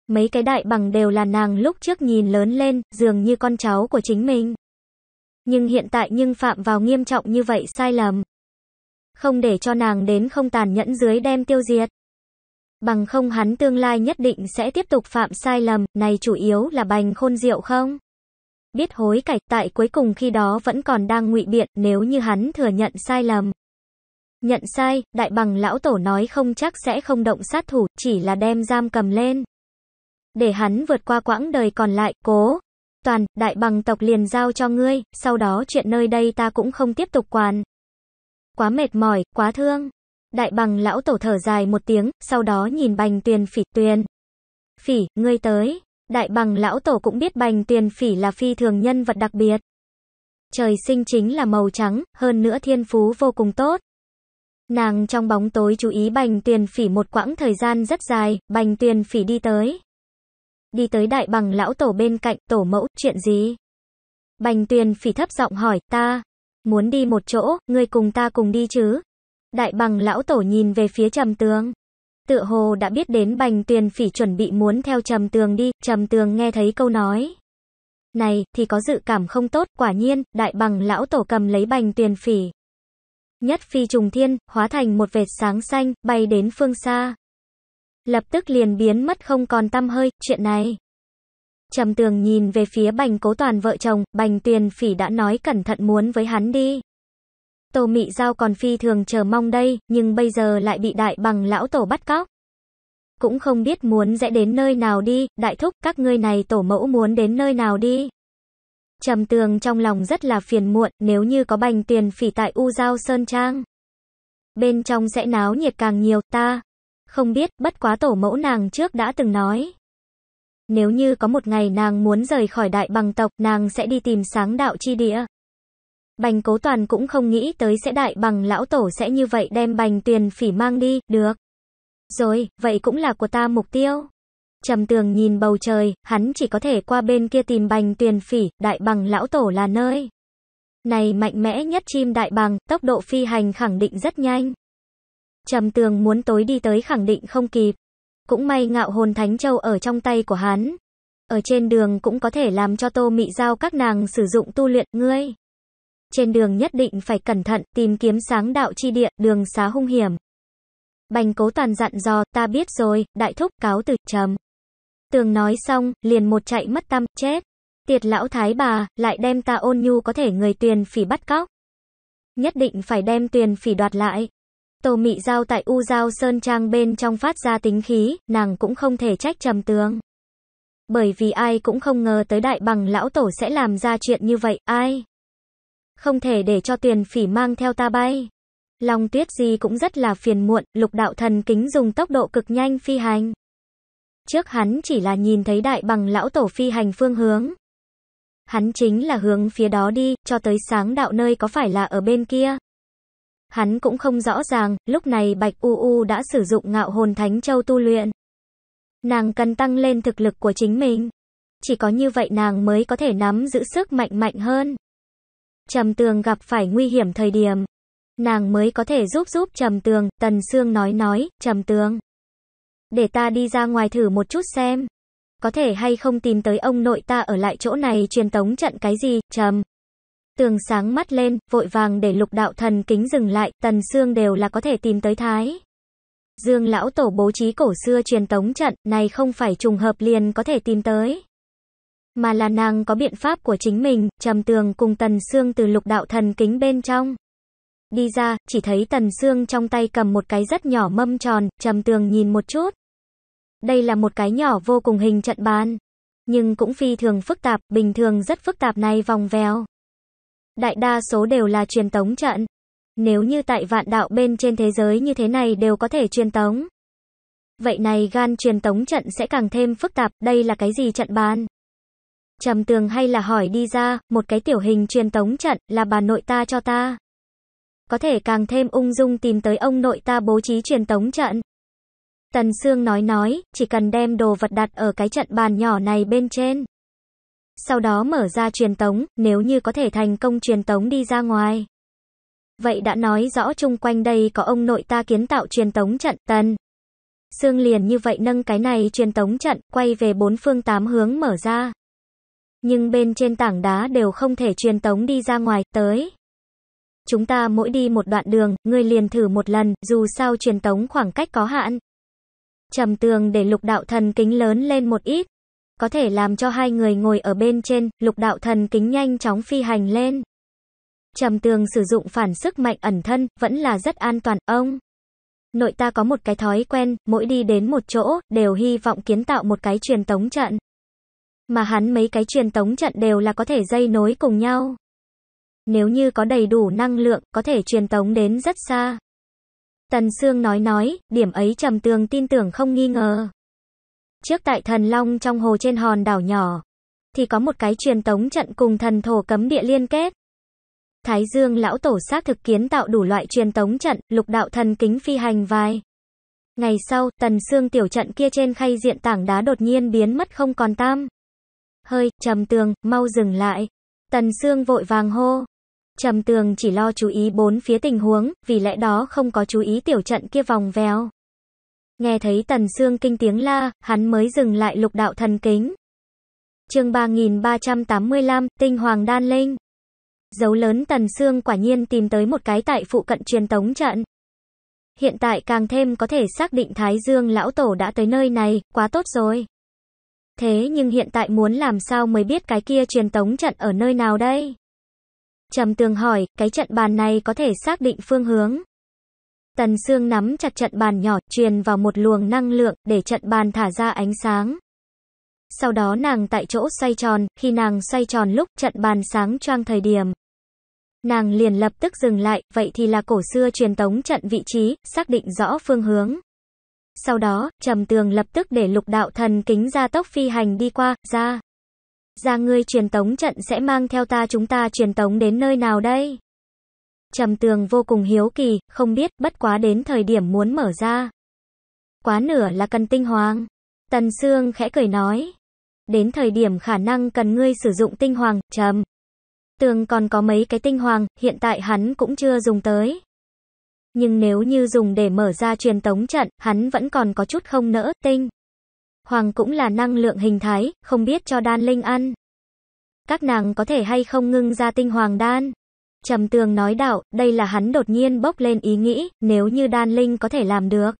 Mấy cái đại bằng đều là nàng lúc trước nhìn lớn lên, dường như con cháu của chính mình. Nhưng hiện tại nhưng phạm vào nghiêm trọng như vậy sai lầm. Không để cho nàng đến không tàn nhẫn dưới đem tiêu diệt. Bằng không hắn tương lai nhất định sẽ tiếp tục phạm sai lầm, này chủ yếu là bành khôn diệu không? Biết hối cải tại cuối cùng khi đó vẫn còn đang ngụy biện nếu như hắn thừa nhận sai lầm. Nhận sai, đại bằng lão tổ nói không chắc sẽ không động sát thủ, chỉ là đem giam cầm lên. Để hắn vượt qua quãng đời còn lại, cố toàn, đại bằng tộc liền giao cho ngươi, sau đó chuyện nơi đây ta cũng không tiếp tục quản. Quá mệt mỏi, quá thương. Đại bằng lão tổ thở dài một tiếng, sau đó nhìn bành tuyền phỉ tuyền. Phỉ, ngươi tới. Đại bằng lão tổ cũng biết bành tuyền phỉ là phi thường nhân vật đặc biệt. Trời sinh chính là màu trắng, hơn nữa thiên phú vô cùng tốt. Nàng trong bóng tối chú ý bành tuyền phỉ một quãng thời gian rất dài, bành tuyền phỉ đi tới đi tới đại bằng lão tổ bên cạnh tổ mẫu, chuyện gì? Bành tuyền phỉ thấp giọng hỏi, ta, muốn đi một chỗ, ngươi cùng ta cùng đi chứ? Đại bằng lão tổ nhìn về phía trầm tường. Tựa hồ đã biết đến bành tuyền phỉ chuẩn bị muốn theo trầm tường đi, trầm tường nghe thấy câu nói. Này, thì có dự cảm không tốt, quả nhiên, đại bằng lão tổ cầm lấy bành tuyền phỉ. Nhất phi trùng thiên, hóa thành một vệt sáng xanh, bay đến phương xa lập tức liền biến mất không còn tăm hơi, chuyện này. Trầm tường nhìn về phía bành cố toàn vợ chồng, bành tuyền phỉ đã nói cẩn thận muốn với hắn đi. Tô Mị Giao còn phi thường chờ mong đây, nhưng bây giờ lại bị đại bằng lão tổ bắt cóc. Cũng không biết muốn sẽ đến nơi nào đi, đại thúc, các ngươi này tổ mẫu muốn đến nơi nào đi. Trầm tường trong lòng rất là phiền muộn, nếu như có bành tiền phỉ tại U Giao Sơn Trang. Bên trong sẽ náo nhiệt càng nhiều, ta, không biết, bất quá tổ mẫu nàng trước đã từng nói. Nếu như có một ngày nàng muốn rời khỏi đại bằng tộc, nàng sẽ đi tìm sáng đạo chi địa. Bành cố toàn cũng không nghĩ tới sẽ đại bằng lão tổ sẽ như vậy đem bành tuyền phỉ mang đi, được. Rồi, vậy cũng là của ta mục tiêu. Trầm tường nhìn bầu trời, hắn chỉ có thể qua bên kia tìm bành tuyền phỉ, đại bằng lão tổ là nơi. Này mạnh mẽ nhất chim đại bằng, tốc độ phi hành khẳng định rất nhanh. Trầm tường muốn tối đi tới khẳng định không kịp. Cũng may ngạo hồn Thánh Châu ở trong tay của hắn. Ở trên đường cũng có thể làm cho tô mị giao các nàng sử dụng tu luyện ngươi. Trên đường nhất định phải cẩn thận tìm kiếm sáng đạo chi địa, đường xá hung hiểm. Bành cố toàn dặn dò, ta biết rồi, đại thúc cáo từ trầm. Tường nói xong, liền một chạy mất tâm, chết. Tiệt lão thái bà, lại đem ta ôn nhu có thể người tuyền phỉ bắt cóc. Nhất định phải đem tuyền phỉ đoạt lại. Tô mị giao tại U Giao Sơn Trang bên trong phát ra tính khí, nàng cũng không thể trách trầm tướng Bởi vì ai cũng không ngờ tới đại bằng lão tổ sẽ làm ra chuyện như vậy, ai? Không thể để cho tiền phỉ mang theo ta bay. Long tuyết gì cũng rất là phiền muộn, lục đạo thần kính dùng tốc độ cực nhanh phi hành. Trước hắn chỉ là nhìn thấy đại bằng lão tổ phi hành phương hướng. Hắn chính là hướng phía đó đi, cho tới sáng đạo nơi có phải là ở bên kia, Hắn cũng không rõ ràng, lúc này Bạch U U đã sử dụng ngạo hồn thánh châu tu luyện. Nàng cần tăng lên thực lực của chính mình. Chỉ có như vậy nàng mới có thể nắm giữ sức mạnh mạnh hơn. Trầm tường gặp phải nguy hiểm thời điểm. Nàng mới có thể giúp giúp trầm tường, tần xương nói nói, trầm tường. Để ta đi ra ngoài thử một chút xem. Có thể hay không tìm tới ông nội ta ở lại chỗ này truyền tống trận cái gì, trầm tường sáng mắt lên, vội vàng để lục đạo thần kính dừng lại, tần xương đều là có thể tìm tới thái. Dương lão tổ bố trí cổ xưa truyền tống trận, này không phải trùng hợp liền có thể tìm tới. Mà là nàng có biện pháp của chính mình, trầm tường cùng tần xương từ lục đạo thần kính bên trong. Đi ra, chỉ thấy tần xương trong tay cầm một cái rất nhỏ mâm tròn, trầm tường nhìn một chút. Đây là một cái nhỏ vô cùng hình trận bàn. Nhưng cũng phi thường phức tạp, bình thường rất phức tạp này vòng vèo đại đa số đều là truyền tống trận. Nếu như tại vạn đạo bên trên thế giới như thế này đều có thể truyền tống. Vậy này gan truyền tống trận sẽ càng thêm phức tạp, đây là cái gì trận bàn? Trầm tường hay là hỏi đi ra, một cái tiểu hình truyền tống trận là bà nội ta cho ta. Có thể càng thêm ung dung tìm tới ông nội ta bố trí truyền tống trận. Tần Sương nói nói, chỉ cần đem đồ vật đặt ở cái trận bàn nhỏ này bên trên sau đó mở ra truyền tống, nếu như có thể thành công truyền tống đi ra ngoài. Vậy đã nói rõ chung quanh đây có ông nội ta kiến tạo truyền tống trận, tần. Sương liền như vậy nâng cái này truyền tống trận, quay về bốn phương tám hướng mở ra. Nhưng bên trên tảng đá đều không thể truyền tống đi ra ngoài, tới. Chúng ta mỗi đi một đoạn đường, ngươi liền thử một lần, dù sao truyền tống khoảng cách có hạn. Trầm tường để lục đạo thần kính lớn lên một ít có thể làm cho hai người ngồi ở bên trên, lục đạo thần kính nhanh chóng phi hành lên. Trầm tường sử dụng phản sức mạnh ẩn thân, vẫn là rất an toàn, ông. Nội ta có một cái thói quen, mỗi đi đến một chỗ, đều hy vọng kiến tạo một cái truyền tống trận. Mà hắn mấy cái truyền tống trận đều là có thể dây nối cùng nhau. Nếu như có đầy đủ năng lượng, có thể truyền tống đến rất xa. Tần Sương nói nói, điểm ấy trầm tường tin tưởng không nghi ngờ. Trước tại Thần Long trong hồ trên hòn đảo nhỏ, thì có một cái truyền tống trận cùng thần thổ cấm địa liên kết. Thái Dương lão tổ xác thực kiến tạo đủ loại truyền tống trận, lục đạo thần kính phi hành vài. Ngày sau, tần xương tiểu trận kia trên khay diện tảng đá đột nhiên biến mất không còn tam. Hơi, trầm tường, mau dừng lại. Tần xương vội vàng hô. Trầm tường chỉ lo chú ý bốn phía tình huống, vì lẽ đó không có chú ý tiểu trận kia vòng vèo. Nghe thấy Tần Sương Kinh tiếng la, hắn mới dừng lại lục đạo thần kính. chương 3385, Tinh Hoàng Đan Linh. Dấu lớn Tần Sương quả nhiên tìm tới một cái tại phụ cận truyền tống trận. Hiện tại càng thêm có thể xác định Thái Dương Lão Tổ đã tới nơi này, quá tốt rồi. Thế nhưng hiện tại muốn làm sao mới biết cái kia truyền tống trận ở nơi nào đây? Trầm tường hỏi, cái trận bàn này có thể xác định phương hướng. Tần Sương nắm chặt trận bàn nhỏ, truyền vào một luồng năng lượng, để trận bàn thả ra ánh sáng. Sau đó nàng tại chỗ xoay tròn, khi nàng xoay tròn lúc trận bàn sáng choang thời điểm. Nàng liền lập tức dừng lại, vậy thì là cổ xưa truyền tống trận vị trí, xác định rõ phương hướng. Sau đó, trầm tường lập tức để lục đạo thần kính ra tốc phi hành đi qua, ra. Ra ngươi truyền tống trận sẽ mang theo ta chúng ta truyền tống đến nơi nào đây? Trầm tường vô cùng hiếu kỳ, không biết, bất quá đến thời điểm muốn mở ra. Quá nửa là cần tinh hoàng. Tần Sương khẽ cười nói. Đến thời điểm khả năng cần ngươi sử dụng tinh hoàng, trầm. Tường còn có mấy cái tinh hoàng, hiện tại hắn cũng chưa dùng tới. Nhưng nếu như dùng để mở ra truyền tống trận, hắn vẫn còn có chút không nỡ, tinh. Hoàng cũng là năng lượng hình thái, không biết cho đan linh ăn. Các nàng có thể hay không ngưng ra tinh hoàng đan. Trầm tường nói đạo, đây là hắn đột nhiên bốc lên ý nghĩ, nếu như đan linh có thể làm được.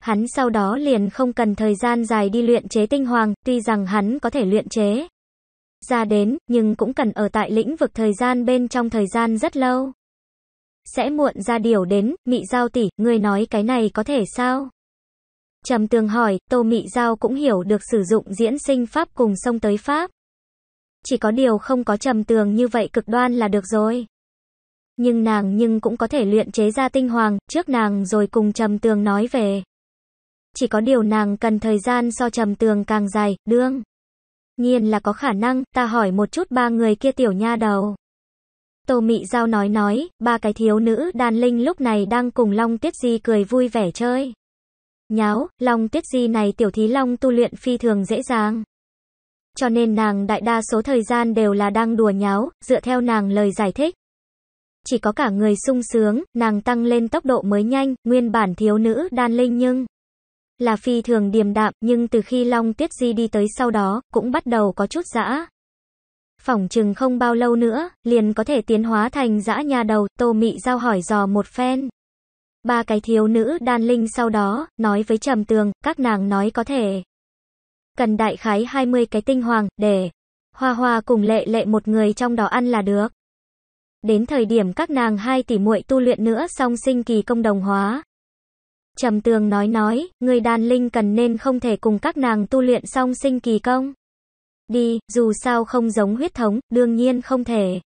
Hắn sau đó liền không cần thời gian dài đi luyện chế tinh hoàng, tuy rằng hắn có thể luyện chế ra đến, nhưng cũng cần ở tại lĩnh vực thời gian bên trong thời gian rất lâu. Sẽ muộn ra điều đến, mị giao tỷ, người nói cái này có thể sao? Trầm tường hỏi, tô mị giao cũng hiểu được sử dụng diễn sinh pháp cùng sông tới pháp chỉ có điều không có trầm tường như vậy cực đoan là được rồi. Nhưng nàng nhưng cũng có thể luyện chế ra tinh hoàng, trước nàng rồi cùng trầm tường nói về. Chỉ có điều nàng cần thời gian so trầm tường càng dài, đương. Nhiên là có khả năng, ta hỏi một chút ba người kia tiểu nha đầu. Tô Mị Giao nói nói, ba cái thiếu nữ đàn linh lúc này đang cùng Long Tiết Di cười vui vẻ chơi. Nháo, Long Tiết Di này tiểu thí Long tu luyện phi thường dễ dàng. Cho nên nàng đại đa số thời gian đều là đang đùa nháo, dựa theo nàng lời giải thích. Chỉ có cả người sung sướng, nàng tăng lên tốc độ mới nhanh, nguyên bản thiếu nữ đan linh nhưng là phi thường điềm đạm, nhưng từ khi Long Tiết Di đi tới sau đó, cũng bắt đầu có chút dã. Phỏng chừng không bao lâu nữa, liền có thể tiến hóa thành dã nhà đầu, Tô Mị giao hỏi dò một phen. Ba cái thiếu nữ đan linh sau đó, nói với Trầm Tường, các nàng nói có thể cần đại khái 20 cái tinh hoàng, để hoa hoa cùng lệ lệ một người trong đó ăn là được. Đến thời điểm các nàng hai tỷ muội tu luyện nữa song sinh kỳ công đồng hóa. Trầm tường nói nói, người đàn linh cần nên không thể cùng các nàng tu luyện song sinh kỳ công. Đi, dù sao không giống huyết thống, đương nhiên không thể.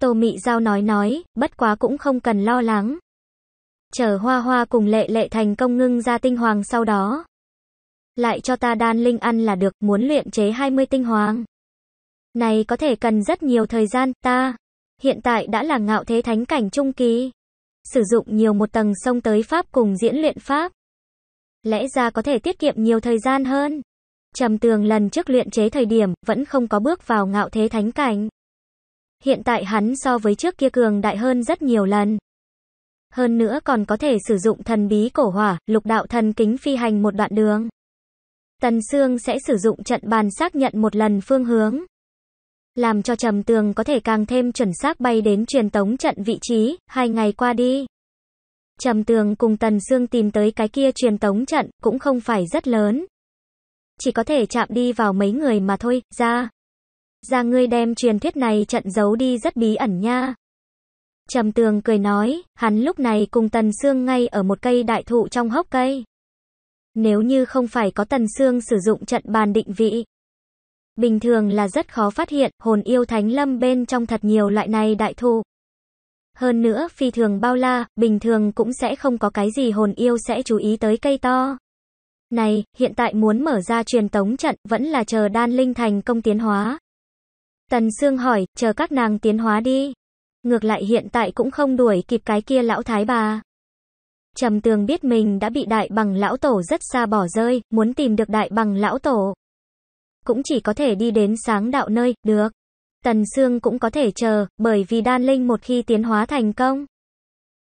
Tô Mị Giao nói nói, bất quá cũng không cần lo lắng. Chờ hoa hoa cùng lệ lệ thành công ngưng ra tinh hoàng sau đó lại cho ta đan linh ăn là được, muốn luyện chế 20 tinh hoàng. Này có thể cần rất nhiều thời gian, ta hiện tại đã là ngạo thế thánh cảnh trung kỳ. Sử dụng nhiều một tầng sông tới pháp cùng diễn luyện pháp. Lẽ ra có thể tiết kiệm nhiều thời gian hơn. Trầm tường lần trước luyện chế thời điểm, vẫn không có bước vào ngạo thế thánh cảnh. Hiện tại hắn so với trước kia cường đại hơn rất nhiều lần. Hơn nữa còn có thể sử dụng thần bí cổ hỏa, lục đạo thần kính phi hành một đoạn đường. Tần Sương sẽ sử dụng trận bàn xác nhận một lần phương hướng, làm cho trầm tường có thể càng thêm chuẩn xác bay đến truyền tống trận vị trí, hai ngày qua đi. Trầm tường cùng Tần Sương tìm tới cái kia truyền tống trận, cũng không phải rất lớn. Chỉ có thể chạm đi vào mấy người mà thôi, ra. Ra ngươi đem truyền thuyết này trận giấu đi rất bí ẩn nha. Trầm tường cười nói, hắn lúc này cùng Tần Sương ngay ở một cây đại thụ trong hốc cây. Nếu như không phải có Tần xương sử dụng trận bàn định vị, bình thường là rất khó phát hiện, hồn yêu thánh lâm bên trong thật nhiều loại này đại thụ. Hơn nữa, phi thường bao la, bình thường cũng sẽ không có cái gì hồn yêu sẽ chú ý tới cây to. Này, hiện tại muốn mở ra truyền tống trận, vẫn là chờ đan linh thành công tiến hóa. Tần Sương hỏi, chờ các nàng tiến hóa đi. Ngược lại hiện tại cũng không đuổi kịp cái kia lão thái bà. Trầm tường biết mình đã bị đại bằng lão tổ rất xa bỏ rơi, muốn tìm được đại bằng lão tổ. Cũng chỉ có thể đi đến sáng đạo nơi, được. Tần xương cũng có thể chờ, bởi vì đan linh một khi tiến hóa thành công.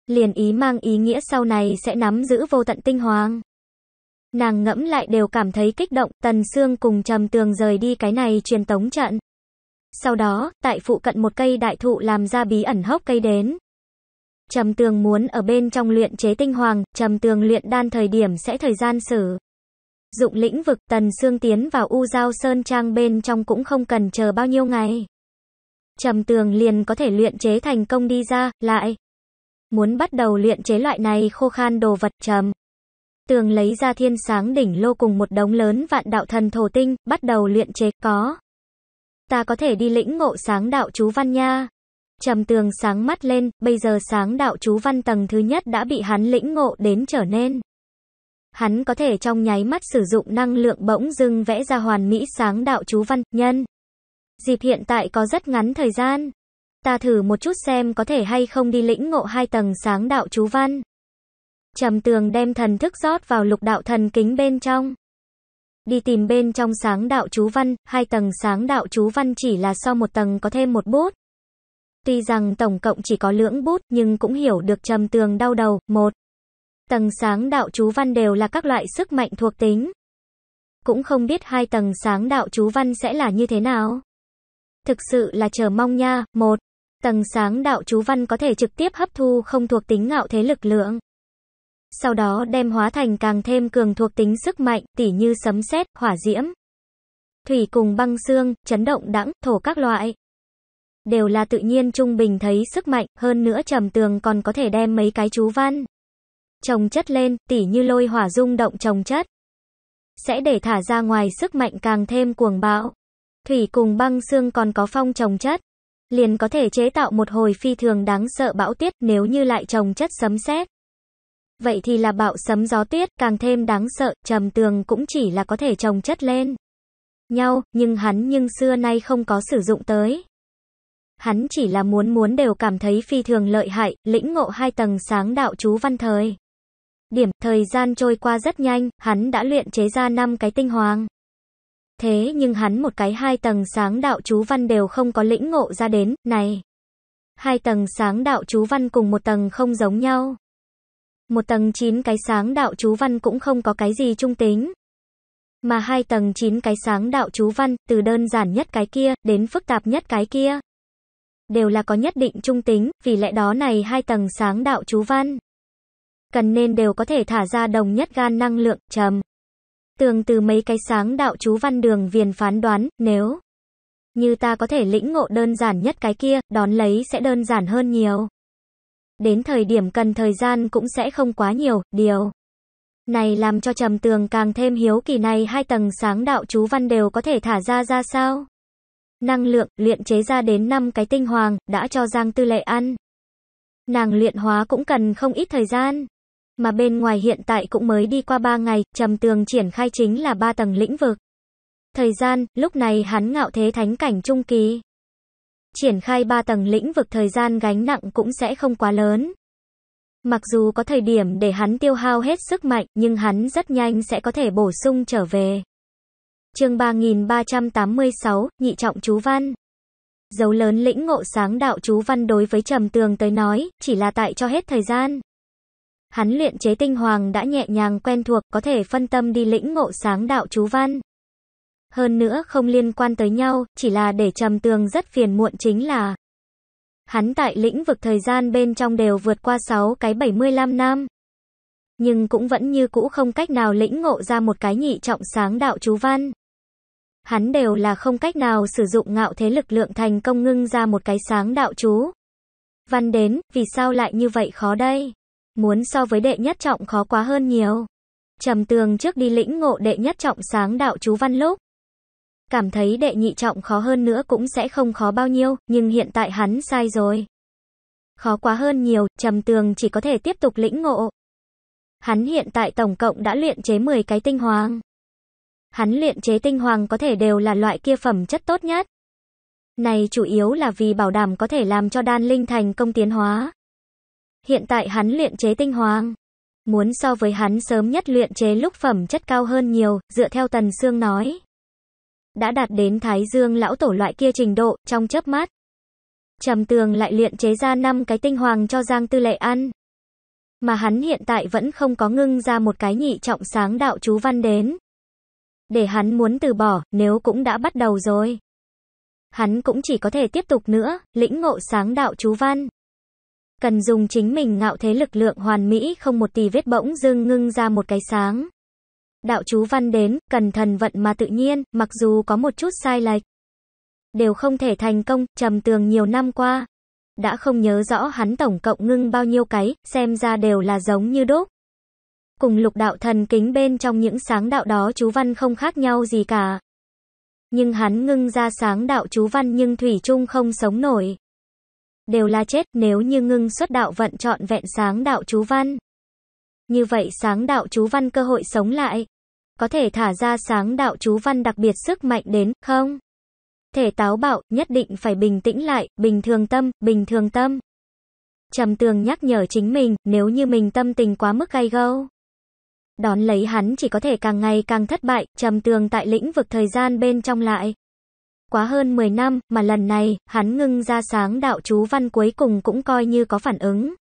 Liền ý mang ý nghĩa sau này sẽ nắm giữ vô tận tinh hoàng. Nàng ngẫm lại đều cảm thấy kích động, Tần xương cùng trầm tường rời đi cái này truyền tống trận. Sau đó, tại phụ cận một cây đại thụ làm ra bí ẩn hốc cây đến, Trầm Tường muốn ở bên trong luyện chế tinh hoàng, Trầm Tường luyện đan thời điểm sẽ thời gian sử. Dụng lĩnh vực Tần Sương tiến vào U Giao Sơn Trang bên trong cũng không cần chờ bao nhiêu ngày. Trầm Tường liền có thể luyện chế thành công đi ra, lại. Muốn bắt đầu luyện chế loại này khô khan đồ vật trầm. Tường lấy ra thiên sáng đỉnh lô cùng một đống lớn vạn đạo thần thổ tinh, bắt đầu luyện chế, có. Ta có thể đi lĩnh ngộ sáng đạo chú văn nha. Trầm tường sáng mắt lên, bây giờ sáng đạo chú văn tầng thứ nhất đã bị hắn lĩnh ngộ đến trở nên. Hắn có thể trong nháy mắt sử dụng năng lượng bỗng dưng vẽ ra hoàn mỹ sáng đạo chú văn, nhân. Dịp hiện tại có rất ngắn thời gian. Ta thử một chút xem có thể hay không đi lĩnh ngộ hai tầng sáng đạo chú văn. Trầm tường đem thần thức rót vào lục đạo thần kính bên trong. Đi tìm bên trong sáng đạo chú văn, hai tầng sáng đạo chú văn chỉ là so một tầng có thêm một bút. Tuy rằng tổng cộng chỉ có lưỡng bút nhưng cũng hiểu được trầm tường đau đầu. Một, tầng sáng đạo chú văn đều là các loại sức mạnh thuộc tính. Cũng không biết hai tầng sáng đạo chú văn sẽ là như thế nào. Thực sự là chờ mong nha. Một, tầng sáng đạo chú văn có thể trực tiếp hấp thu không thuộc tính ngạo thế lực lượng. Sau đó đem hóa thành càng thêm cường thuộc tính sức mạnh, tỉ như sấm sét, hỏa diễm, thủy cùng băng xương, chấn động đãng, thổ các loại đều là tự nhiên trung bình thấy sức mạnh, hơn nữa trầm tường còn có thể đem mấy cái chú văn. Trồng chất lên, tỉ như lôi hỏa rung động trồng chất. Sẽ để thả ra ngoài sức mạnh càng thêm cuồng bạo. Thủy cùng băng xương còn có phong trồng chất. Liền có thể chế tạo một hồi phi thường đáng sợ bão tuyết nếu như lại trồng chất sấm sét. Vậy thì là bão sấm gió tuyết càng thêm đáng sợ, trầm tường cũng chỉ là có thể trồng chất lên nhau, nhưng hắn nhưng xưa nay không có sử dụng tới hắn chỉ là muốn muốn đều cảm thấy phi thường lợi hại, lĩnh ngộ hai tầng sáng đạo chú văn thời. Điểm, thời gian trôi qua rất nhanh, hắn đã luyện chế ra năm cái tinh hoàng. Thế nhưng hắn một cái hai tầng sáng đạo chú văn đều không có lĩnh ngộ ra đến, này. Hai tầng sáng đạo chú văn cùng một tầng không giống nhau. Một tầng chín cái sáng đạo chú văn cũng không có cái gì trung tính. Mà hai tầng chín cái sáng đạo chú văn, từ đơn giản nhất cái kia, đến phức tạp nhất cái kia đều là có nhất định trung tính, vì lẽ đó này hai tầng sáng đạo chú văn. Cần nên đều có thể thả ra đồng nhất gan năng lượng, trầm. Tường từ mấy cái sáng đạo chú văn đường viền phán đoán, nếu như ta có thể lĩnh ngộ đơn giản nhất cái kia, đón lấy sẽ đơn giản hơn nhiều. Đến thời điểm cần thời gian cũng sẽ không quá nhiều, điều. Này làm cho trầm tường càng thêm hiếu kỳ này hai tầng sáng đạo chú văn đều có thể thả ra ra sao? năng lượng, luyện chế ra đến 5 cái tinh hoàng, đã cho Giang Tư Lệ ăn. Nàng luyện hóa cũng cần không ít thời gian. Mà bên ngoài hiện tại cũng mới đi qua 3 ngày, trầm tường triển khai chính là 3 tầng lĩnh vực. Thời gian, lúc này hắn ngạo thế thánh cảnh trung kỳ. Triển khai 3 tầng lĩnh vực thời gian gánh nặng cũng sẽ không quá lớn. Mặc dù có thời điểm để hắn tiêu hao hết sức mạnh, nhưng hắn rất nhanh sẽ có thể bổ sung trở về. Chương 3386, nhị trọng chú văn. Dấu lớn lĩnh ngộ sáng đạo chú văn đối với Trầm Tường tới nói, chỉ là tại cho hết thời gian. Hắn luyện chế tinh hoàng đã nhẹ nhàng quen thuộc, có thể phân tâm đi lĩnh ngộ sáng đạo chú văn. Hơn nữa không liên quan tới nhau, chỉ là để Trầm Tường rất phiền muộn chính là Hắn tại lĩnh vực thời gian bên trong đều vượt qua 6 cái 75 năm. Nhưng cũng vẫn như cũ không cách nào lĩnh ngộ ra một cái nhị trọng sáng đạo chú văn hắn đều là không cách nào sử dụng ngạo thế lực lượng thành công ngưng ra một cái sáng đạo chú. Văn đến, vì sao lại như vậy khó đây? Muốn so với đệ nhất trọng khó quá hơn nhiều. Trầm tường trước đi lĩnh ngộ đệ nhất trọng sáng đạo chú văn lúc. Cảm thấy đệ nhị trọng khó hơn nữa cũng sẽ không khó bao nhiêu, nhưng hiện tại hắn sai rồi. Khó quá hơn nhiều, trầm tường chỉ có thể tiếp tục lĩnh ngộ. Hắn hiện tại tổng cộng đã luyện chế 10 cái tinh hoàng. Hắn luyện chế tinh hoàng có thể đều là loại kia phẩm chất tốt nhất. Này chủ yếu là vì bảo đảm có thể làm cho đan linh thành công tiến hóa. Hiện tại hắn luyện chế tinh hoàng. Muốn so với hắn sớm nhất luyện chế lúc phẩm chất cao hơn nhiều, dựa theo Tần Sương nói. Đã đạt đến Thái Dương lão tổ loại kia trình độ, trong chớp mắt. Trầm tường lại luyện chế ra năm cái tinh hoàng cho Giang Tư Lệ ăn. Mà hắn hiện tại vẫn không có ngưng ra một cái nhị trọng sáng đạo chú văn đến để hắn muốn từ bỏ, nếu cũng đã bắt đầu rồi. Hắn cũng chỉ có thể tiếp tục nữa, lĩnh ngộ sáng đạo chú văn. Cần dùng chính mình ngạo thế lực lượng hoàn mỹ không một tì vết bỗng dưng ngưng ra một cái sáng. Đạo chú văn đến, cần thần vận mà tự nhiên, mặc dù có một chút sai lệch. Đều không thể thành công, trầm tường nhiều năm qua. Đã không nhớ rõ hắn tổng cộng ngưng bao nhiêu cái, xem ra đều là giống như đốt cùng lục đạo thần kính bên trong những sáng đạo đó chú văn không khác nhau gì cả. Nhưng hắn ngưng ra sáng đạo chú văn nhưng thủy chung không sống nổi. Đều là chết nếu như ngưng xuất đạo vận trọn vẹn sáng đạo chú văn. Như vậy sáng đạo chú văn cơ hội sống lại. Có thể thả ra sáng đạo chú văn đặc biệt sức mạnh đến, không? Thể táo bạo, nhất định phải bình tĩnh lại, bình thường tâm, bình thường tâm. Trầm tường nhắc nhở chính mình, nếu như mình tâm tình quá mức gay gâu, đón lấy hắn chỉ có thể càng ngày càng thất bại, trầm tường tại lĩnh vực thời gian bên trong lại. Quá hơn 10 năm, mà lần này, hắn ngưng ra sáng đạo chú văn cuối cùng cũng coi như có phản ứng.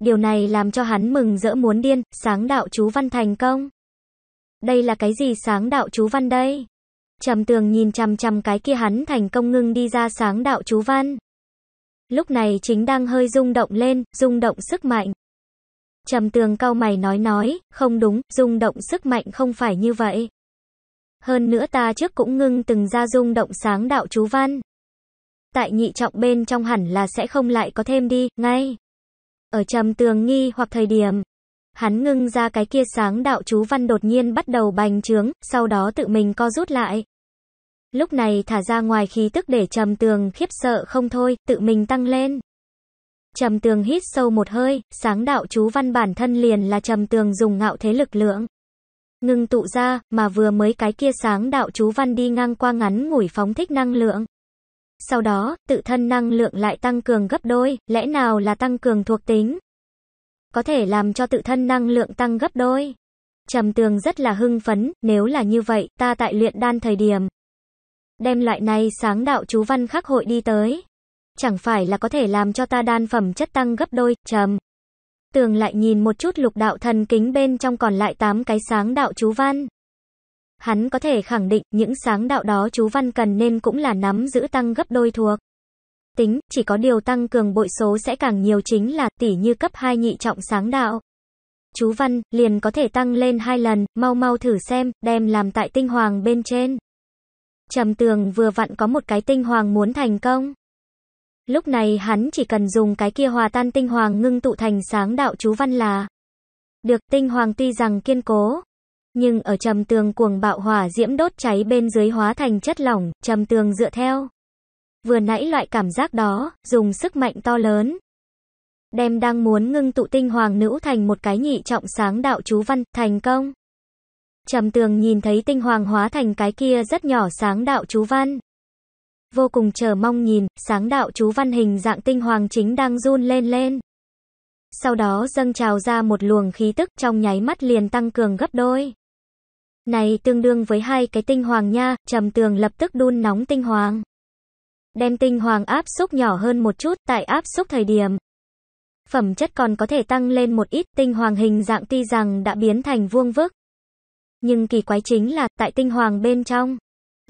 Điều này làm cho hắn mừng rỡ muốn điên, sáng đạo chú văn thành công. Đây là cái gì sáng đạo chú văn đây? Trầm tường nhìn chằm chằm cái kia hắn thành công ngưng đi ra sáng đạo chú văn. Lúc này chính đang hơi rung động lên, rung động sức mạnh. Trầm tường cao mày nói nói, không đúng, rung động sức mạnh không phải như vậy. Hơn nữa ta trước cũng ngưng từng ra rung động sáng đạo chú văn. Tại nhị trọng bên trong hẳn là sẽ không lại có thêm đi, ngay. Ở trầm tường nghi hoặc thời điểm, hắn ngưng ra cái kia sáng đạo chú văn đột nhiên bắt đầu bành trướng, sau đó tự mình co rút lại. Lúc này thả ra ngoài khí tức để trầm tường khiếp sợ không thôi, tự mình tăng lên. Trầm tường hít sâu một hơi, sáng đạo chú văn bản thân liền là trầm tường dùng ngạo thế lực lượng. Ngưng tụ ra, mà vừa mới cái kia sáng đạo chú văn đi ngang qua ngắn ngủi phóng thích năng lượng. Sau đó, tự thân năng lượng lại tăng cường gấp đôi, lẽ nào là tăng cường thuộc tính? Có thể làm cho tự thân năng lượng tăng gấp đôi. Trầm tường rất là hưng phấn, nếu là như vậy, ta tại luyện đan thời điểm. Đem loại này sáng đạo chú văn khắc hội đi tới. Chẳng phải là có thể làm cho ta đan phẩm chất tăng gấp đôi, chầm Tường lại nhìn một chút lục đạo thần kính bên trong còn lại 8 cái sáng đạo chú văn. Hắn có thể khẳng định những sáng đạo đó chú văn cần nên cũng là nắm giữ tăng gấp đôi thuộc. Tính, chỉ có điều tăng cường bội số sẽ càng nhiều chính là tỷ như cấp 2 nhị trọng sáng đạo. Chú văn, liền có thể tăng lên hai lần, mau mau thử xem, đem làm tại tinh hoàng bên trên. Trầm tường vừa vặn có một cái tinh hoàng muốn thành công. Lúc này hắn chỉ cần dùng cái kia hòa tan tinh hoàng ngưng tụ thành sáng đạo chú văn là. Được tinh hoàng tuy rằng kiên cố, nhưng ở trầm tường cuồng bạo hỏa diễm đốt cháy bên dưới hóa thành chất lỏng, trầm tường dựa theo. Vừa nãy loại cảm giác đó, dùng sức mạnh to lớn. Đem đang muốn ngưng tụ tinh hoàng nữ thành một cái nhị trọng sáng đạo chú văn, thành công. Trầm tường nhìn thấy tinh hoàng hóa thành cái kia rất nhỏ sáng đạo chú văn, vô cùng chờ mong nhìn, sáng đạo chú văn hình dạng tinh hoàng chính đang run lên lên. Sau đó dâng trào ra một luồng khí tức trong nháy mắt liền tăng cường gấp đôi. Này tương đương với hai cái tinh hoàng nha, trầm tường lập tức đun nóng tinh hoàng. Đem tinh hoàng áp xúc nhỏ hơn một chút tại áp xúc thời điểm. Phẩm chất còn có thể tăng lên một ít tinh hoàng hình dạng tuy rằng đã biến thành vuông vức. Nhưng kỳ quái chính là tại tinh hoàng bên trong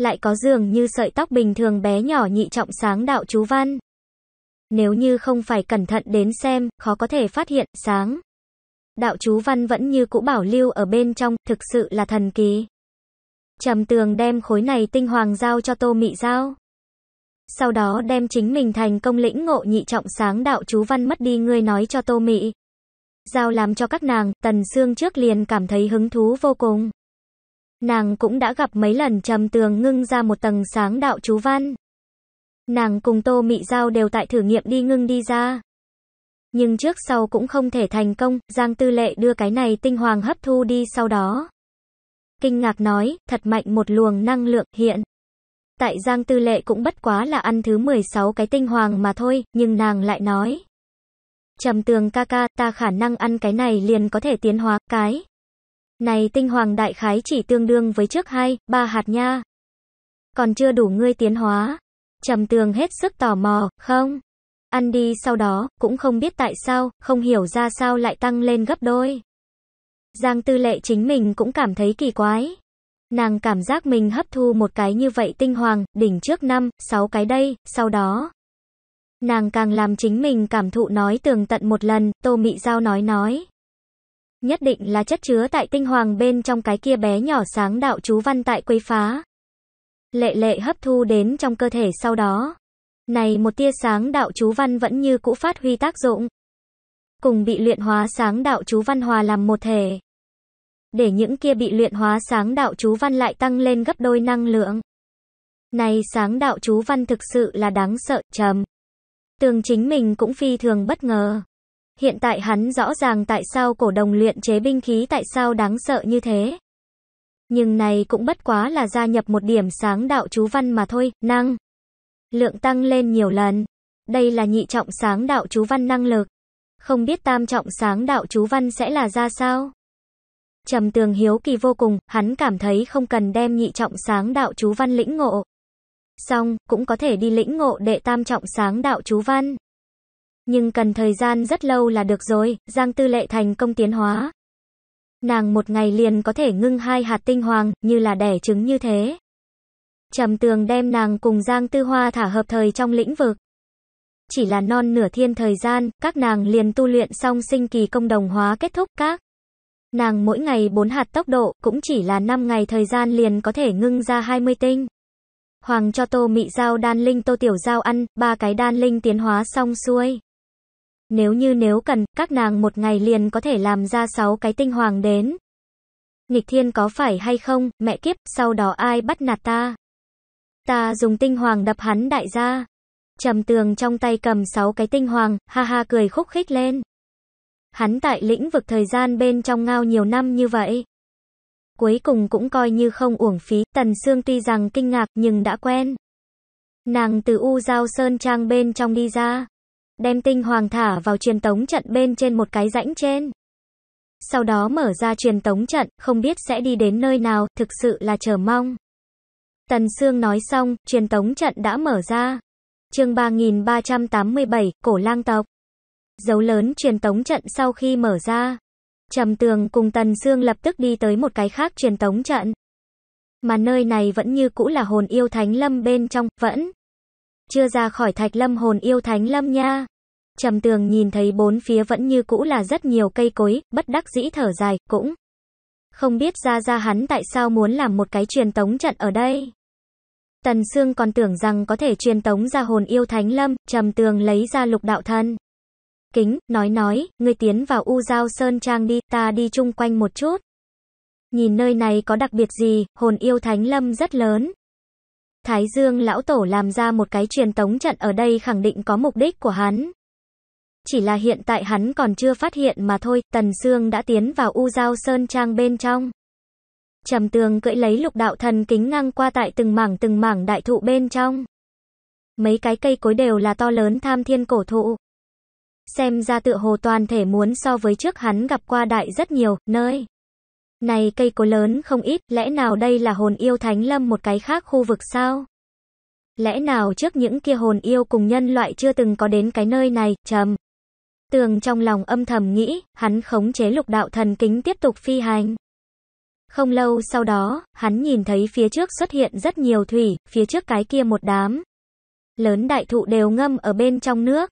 lại có dường như sợi tóc bình thường bé nhỏ nhị trọng sáng đạo chú văn. Nếu như không phải cẩn thận đến xem, khó có thể phát hiện, sáng. Đạo chú văn vẫn như cũ bảo lưu ở bên trong, thực sự là thần kỳ. Trầm tường đem khối này tinh hoàng giao cho tô mị giao. Sau đó đem chính mình thành công lĩnh ngộ nhị trọng sáng đạo chú văn mất đi ngươi nói cho tô mị. Giao làm cho các nàng, tần xương trước liền cảm thấy hứng thú vô cùng. Nàng cũng đã gặp mấy lần trầm tường ngưng ra một tầng sáng đạo chú văn. Nàng cùng Tô Mị Giao đều tại thử nghiệm đi ngưng đi ra. Nhưng trước sau cũng không thể thành công, Giang Tư Lệ đưa cái này tinh hoàng hấp thu đi sau đó. Kinh ngạc nói, thật mạnh một luồng năng lượng hiện. Tại Giang Tư Lệ cũng bất quá là ăn thứ 16 cái tinh hoàng mà thôi, nhưng nàng lại nói. Trầm tường ca ca, ta khả năng ăn cái này liền có thể tiến hóa cái. Này tinh hoàng đại khái chỉ tương đương với trước hai, ba hạt nha. Còn chưa đủ ngươi tiến hóa. Trầm tường hết sức tò mò, không? Ăn đi sau đó, cũng không biết tại sao, không hiểu ra sao lại tăng lên gấp đôi. Giang tư lệ chính mình cũng cảm thấy kỳ quái. Nàng cảm giác mình hấp thu một cái như vậy tinh hoàng, đỉnh trước năm, sáu cái đây, sau đó. Nàng càng làm chính mình cảm thụ nói tường tận một lần, tô mị giao nói nói nhất định là chất chứa tại tinh hoàng bên trong cái kia bé nhỏ sáng đạo chú văn tại quấy phá. Lệ lệ hấp thu đến trong cơ thể sau đó. Này một tia sáng đạo chú văn vẫn như cũ phát huy tác dụng. Cùng bị luyện hóa sáng đạo chú văn hòa làm một thể. Để những kia bị luyện hóa sáng đạo chú văn lại tăng lên gấp đôi năng lượng. Này sáng đạo chú văn thực sự là đáng sợ, trầm. Tường chính mình cũng phi thường bất ngờ. Hiện tại hắn rõ ràng tại sao cổ đồng luyện chế binh khí tại sao đáng sợ như thế. Nhưng này cũng bất quá là gia nhập một điểm sáng đạo chú văn mà thôi, năng. Lượng tăng lên nhiều lần. Đây là nhị trọng sáng đạo chú văn năng lực. Không biết tam trọng sáng đạo chú văn sẽ là ra sao? Trầm tường hiếu kỳ vô cùng, hắn cảm thấy không cần đem nhị trọng sáng đạo chú văn lĩnh ngộ. Xong, cũng có thể đi lĩnh ngộ đệ tam trọng sáng đạo chú văn. Nhưng cần thời gian rất lâu là được rồi, Giang Tư Lệ thành công tiến hóa. Nàng một ngày liền có thể ngưng hai hạt tinh hoàng, như là đẻ trứng như thế. Trầm tường đem nàng cùng Giang Tư Hoa thả hợp thời trong lĩnh vực. Chỉ là non nửa thiên thời gian, các nàng liền tu luyện xong sinh kỳ công đồng hóa kết thúc các. Nàng mỗi ngày bốn hạt tốc độ, cũng chỉ là năm ngày thời gian liền có thể ngưng ra hai mươi tinh. Hoàng cho tô mị giao đan linh tô tiểu giao ăn, ba cái đan linh tiến hóa xong xuôi. Nếu như nếu cần, các nàng một ngày liền có thể làm ra 6 cái tinh hoàng đến. Nghịch thiên có phải hay không, mẹ kiếp, sau đó ai bắt nạt ta? Ta dùng tinh hoàng đập hắn đại gia. Trầm tường trong tay cầm 6 cái tinh hoàng, ha ha cười khúc khích lên. Hắn tại lĩnh vực thời gian bên trong ngao nhiều năm như vậy. Cuối cùng cũng coi như không uổng phí, tần xương tuy rằng kinh ngạc nhưng đã quen. Nàng từ U Giao Sơn Trang bên trong đi ra đem tinh hoàng thả vào truyền tống trận bên trên một cái rãnh trên. Sau đó mở ra truyền tống trận, không biết sẽ đi đến nơi nào, thực sự là chờ mong. Tần Sương nói xong, truyền tống trận đã mở ra. Chương 3387, Cổ Lang tộc. Dấu lớn truyền tống trận sau khi mở ra, Trầm Tường cùng Tần Sương lập tức đi tới một cái khác truyền tống trận. Mà nơi này vẫn như cũ là hồn yêu thánh lâm bên trong, vẫn chưa ra khỏi thạch lâm hồn yêu thánh lâm nha. Trầm tường nhìn thấy bốn phía vẫn như cũ là rất nhiều cây cối, bất đắc dĩ thở dài, cũng không biết ra ra hắn tại sao muốn làm một cái truyền tống trận ở đây. Tần Sương còn tưởng rằng có thể truyền tống ra hồn yêu thánh lâm, trầm tường lấy ra lục đạo thân. Kính, nói nói, ngươi tiến vào U Giao Sơn Trang đi, ta đi chung quanh một chút. Nhìn nơi này có đặc biệt gì, hồn yêu thánh lâm rất lớn. Thái Dương lão tổ làm ra một cái truyền tống trận ở đây khẳng định có mục đích của hắn. Chỉ là hiện tại hắn còn chưa phát hiện mà thôi, Tần Sương đã tiến vào u giao sơn trang bên trong. Trầm tường cưỡi lấy lục đạo thần kính ngang qua tại từng mảng từng mảng đại thụ bên trong. Mấy cái cây cối đều là to lớn tham thiên cổ thụ. Xem ra tựa hồ toàn thể muốn so với trước hắn gặp qua đại rất nhiều, nơi. Này cây cối lớn không ít, lẽ nào đây là hồn yêu thánh lâm một cái khác khu vực sao? Lẽ nào trước những kia hồn yêu cùng nhân loại chưa từng có đến cái nơi này, trầm. Tường trong lòng âm thầm nghĩ, hắn khống chế lục đạo thần kính tiếp tục phi hành. Không lâu sau đó, hắn nhìn thấy phía trước xuất hiện rất nhiều thủy, phía trước cái kia một đám. Lớn đại thụ đều ngâm ở bên trong nước.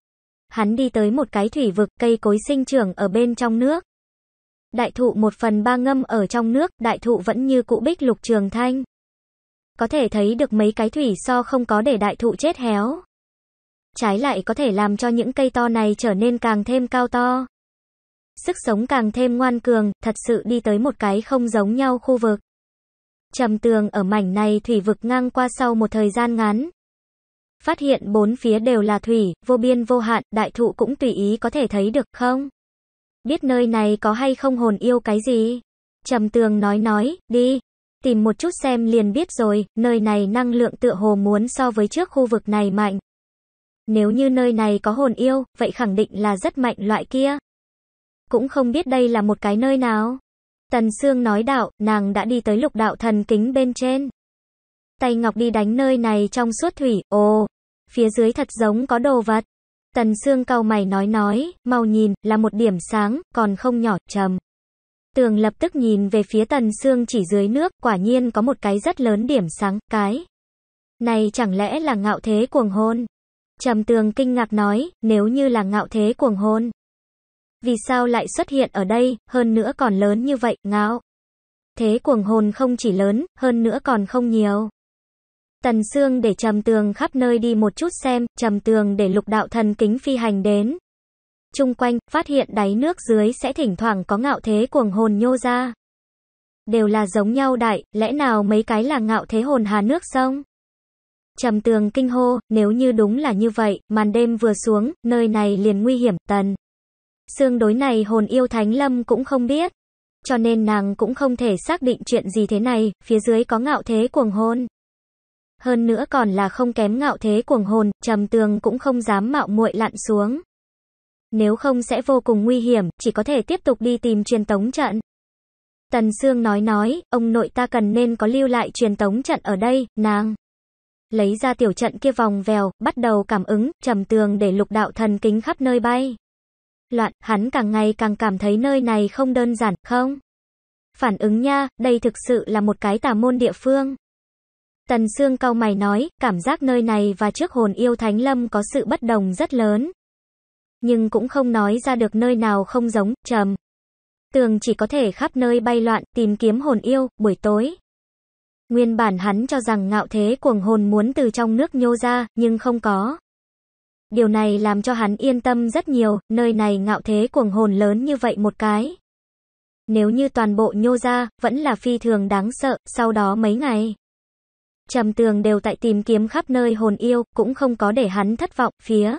Hắn đi tới một cái thủy vực cây cối sinh trưởng ở bên trong nước. Đại thụ một phần ba ngâm ở trong nước, đại thụ vẫn như cũ bích lục trường thanh. Có thể thấy được mấy cái thủy so không có để đại thụ chết héo trái lại có thể làm cho những cây to này trở nên càng thêm cao to. Sức sống càng thêm ngoan cường, thật sự đi tới một cái không giống nhau khu vực. Trầm tường ở mảnh này thủy vực ngang qua sau một thời gian ngắn. Phát hiện bốn phía đều là thủy, vô biên vô hạn, đại thụ cũng tùy ý có thể thấy được không? Biết nơi này có hay không hồn yêu cái gì? Trầm tường nói nói, đi, tìm một chút xem liền biết rồi, nơi này năng lượng tựa hồ muốn so với trước khu vực này mạnh. Nếu như nơi này có hồn yêu, vậy khẳng định là rất mạnh loại kia. Cũng không biết đây là một cái nơi nào. Tần Sương nói đạo, nàng đã đi tới lục đạo thần kính bên trên. Tay Ngọc đi đánh nơi này trong suốt thủy, ồ, phía dưới thật giống có đồ vật. Tần Sương cau mày nói nói, mau nhìn, là một điểm sáng, còn không nhỏ, trầm. Tường lập tức nhìn về phía Tần Sương chỉ dưới nước, quả nhiên có một cái rất lớn điểm sáng, cái. Này chẳng lẽ là ngạo thế cuồng hôn? Trầm tường kinh ngạc nói, nếu như là ngạo thế cuồng hôn. Vì sao lại xuất hiện ở đây, hơn nữa còn lớn như vậy, ngạo. Thế cuồng hồn không chỉ lớn, hơn nữa còn không nhiều. Tần xương để Trầm Tường khắp nơi đi một chút xem, Trầm Tường để lục đạo thần kính phi hành đến. Trung quanh, phát hiện đáy nước dưới sẽ thỉnh thoảng có ngạo thế cuồng hồn nhô ra. Đều là giống nhau đại, lẽ nào mấy cái là ngạo thế hồn hà nước sông? Trầm tường kinh hô, nếu như đúng là như vậy, màn đêm vừa xuống, nơi này liền nguy hiểm, tần. Xương đối này hồn yêu Thánh Lâm cũng không biết. Cho nên nàng cũng không thể xác định chuyện gì thế này, phía dưới có ngạo thế cuồng hôn. Hơn nữa còn là không kém ngạo thế cuồng hồn, trầm tường cũng không dám mạo muội lặn xuống. Nếu không sẽ vô cùng nguy hiểm, chỉ có thể tiếp tục đi tìm truyền tống trận. Tần Sương nói nói, ông nội ta cần nên có lưu lại truyền tống trận ở đây, nàng lấy ra tiểu trận kia vòng vèo, bắt đầu cảm ứng, trầm tường để lục đạo thần kính khắp nơi bay. Loạn, hắn càng ngày càng cảm thấy nơi này không đơn giản, không? Phản ứng nha, đây thực sự là một cái tà môn địa phương. Tần Sương cao mày nói, cảm giác nơi này và trước hồn yêu Thánh Lâm có sự bất đồng rất lớn. Nhưng cũng không nói ra được nơi nào không giống, trầm. Tường chỉ có thể khắp nơi bay loạn, tìm kiếm hồn yêu, buổi tối. Nguyên bản hắn cho rằng ngạo thế cuồng hồn muốn từ trong nước nhô ra, nhưng không có. Điều này làm cho hắn yên tâm rất nhiều, nơi này ngạo thế cuồng hồn lớn như vậy một cái. Nếu như toàn bộ nhô ra, vẫn là phi thường đáng sợ, sau đó mấy ngày. Trầm tường đều tại tìm kiếm khắp nơi hồn yêu, cũng không có để hắn thất vọng, phía.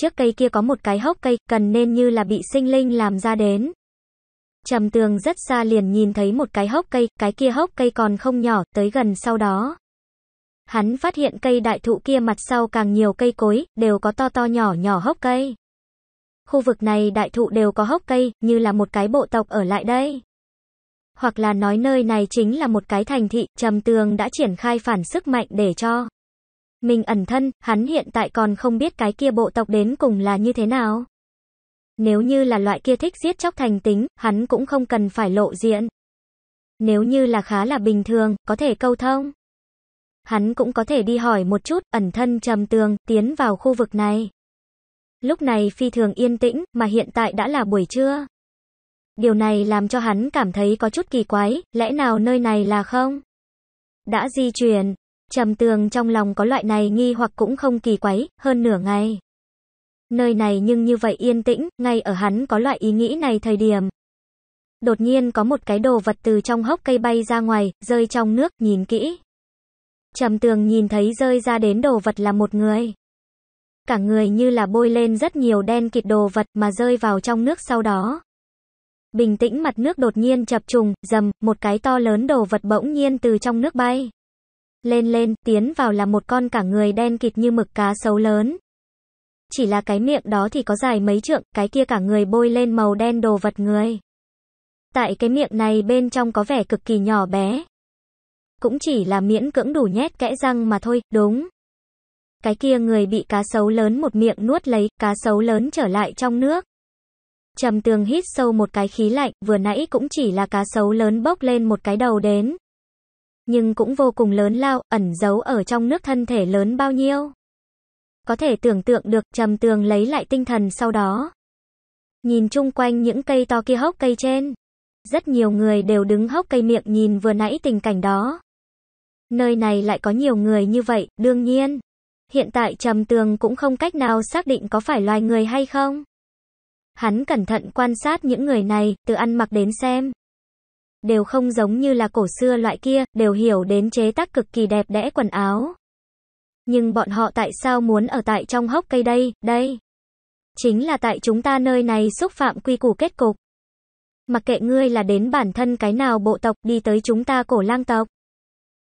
Trước cây kia có một cái hốc cây, cần nên như là bị sinh linh làm ra đến. Trầm tường rất xa liền nhìn thấy một cái hốc cây, cái kia hốc cây còn không nhỏ, tới gần sau đó. Hắn phát hiện cây đại thụ kia mặt sau càng nhiều cây cối, đều có to to nhỏ nhỏ hốc cây. Khu vực này đại thụ đều có hốc cây, như là một cái bộ tộc ở lại đây. Hoặc là nói nơi này chính là một cái thành thị, trầm tường đã triển khai phản sức mạnh để cho. Mình ẩn thân, hắn hiện tại còn không biết cái kia bộ tộc đến cùng là như thế nào. Nếu như là loại kia thích giết chóc thành tính, hắn cũng không cần phải lộ diện. Nếu như là khá là bình thường, có thể câu thông. Hắn cũng có thể đi hỏi một chút, ẩn thân trầm tường, tiến vào khu vực này. Lúc này phi thường yên tĩnh, mà hiện tại đã là buổi trưa. Điều này làm cho hắn cảm thấy có chút kỳ quái, lẽ nào nơi này là không? Đã di chuyển, trầm tường trong lòng có loại này nghi hoặc cũng không kỳ quái, hơn nửa ngày nơi này nhưng như vậy yên tĩnh, ngay ở hắn có loại ý nghĩ này thời điểm. Đột nhiên có một cái đồ vật từ trong hốc cây bay ra ngoài, rơi trong nước, nhìn kỹ. Trầm tường nhìn thấy rơi ra đến đồ vật là một người. Cả người như là bôi lên rất nhiều đen kịt đồ vật mà rơi vào trong nước sau đó. Bình tĩnh mặt nước đột nhiên chập trùng, dầm, một cái to lớn đồ vật bỗng nhiên từ trong nước bay. Lên lên, tiến vào là một con cả người đen kịt như mực cá sấu lớn, chỉ là cái miệng đó thì có dài mấy trượng, cái kia cả người bôi lên màu đen đồ vật người. Tại cái miệng này bên trong có vẻ cực kỳ nhỏ bé. Cũng chỉ là miễn cưỡng đủ nhét kẽ răng mà thôi, đúng. Cái kia người bị cá sấu lớn một miệng nuốt lấy, cá sấu lớn trở lại trong nước. Trầm tường hít sâu một cái khí lạnh, vừa nãy cũng chỉ là cá sấu lớn bốc lên một cái đầu đến. Nhưng cũng vô cùng lớn lao, ẩn giấu ở trong nước thân thể lớn bao nhiêu. Có thể tưởng tượng được, trầm tường lấy lại tinh thần sau đó. Nhìn chung quanh những cây to kia hốc cây trên. Rất nhiều người đều đứng hốc cây miệng nhìn vừa nãy tình cảnh đó. Nơi này lại có nhiều người như vậy, đương nhiên. Hiện tại trầm tường cũng không cách nào xác định có phải loài người hay không. Hắn cẩn thận quan sát những người này, từ ăn mặc đến xem. Đều không giống như là cổ xưa loại kia, đều hiểu đến chế tác cực kỳ đẹp đẽ quần áo. Nhưng bọn họ tại sao muốn ở tại trong hốc cây đây, đây? Chính là tại chúng ta nơi này xúc phạm quy củ kết cục. Mặc kệ ngươi là đến bản thân cái nào bộ tộc đi tới chúng ta cổ lang tộc.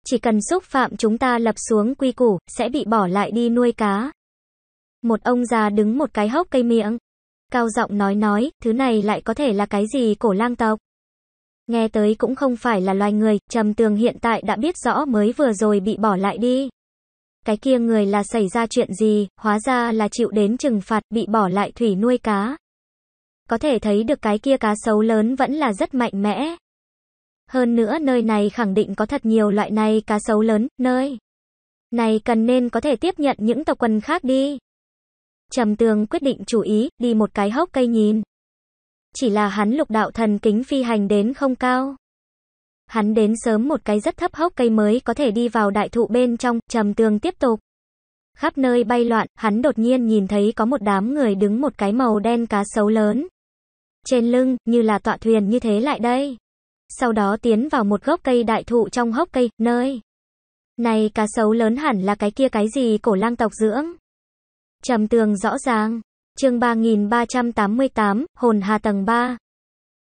Chỉ cần xúc phạm chúng ta lập xuống quy củ, sẽ bị bỏ lại đi nuôi cá. Một ông già đứng một cái hốc cây miệng. Cao giọng nói nói, thứ này lại có thể là cái gì cổ lang tộc. Nghe tới cũng không phải là loài người, trầm tường hiện tại đã biết rõ mới vừa rồi bị bỏ lại đi cái kia người là xảy ra chuyện gì, hóa ra là chịu đến trừng phạt, bị bỏ lại thủy nuôi cá. Có thể thấy được cái kia cá sấu lớn vẫn là rất mạnh mẽ. Hơn nữa nơi này khẳng định có thật nhiều loại này cá sấu lớn, nơi này cần nên có thể tiếp nhận những tộc quần khác đi. Trầm tường quyết định chú ý, đi một cái hốc cây nhìn. Chỉ là hắn lục đạo thần kính phi hành đến không cao. Hắn đến sớm một cái rất thấp hốc cây mới có thể đi vào đại thụ bên trong, trầm tường tiếp tục. Khắp nơi bay loạn, hắn đột nhiên nhìn thấy có một đám người đứng một cái màu đen cá sấu lớn. Trên lưng, như là tọa thuyền như thế lại đây. Sau đó tiến vào một gốc cây đại thụ trong hốc cây, nơi. Này cá sấu lớn hẳn là cái kia cái gì cổ lang tộc dưỡng. Trầm tường rõ ràng. Chương 3388, Hồn Hà tầng 3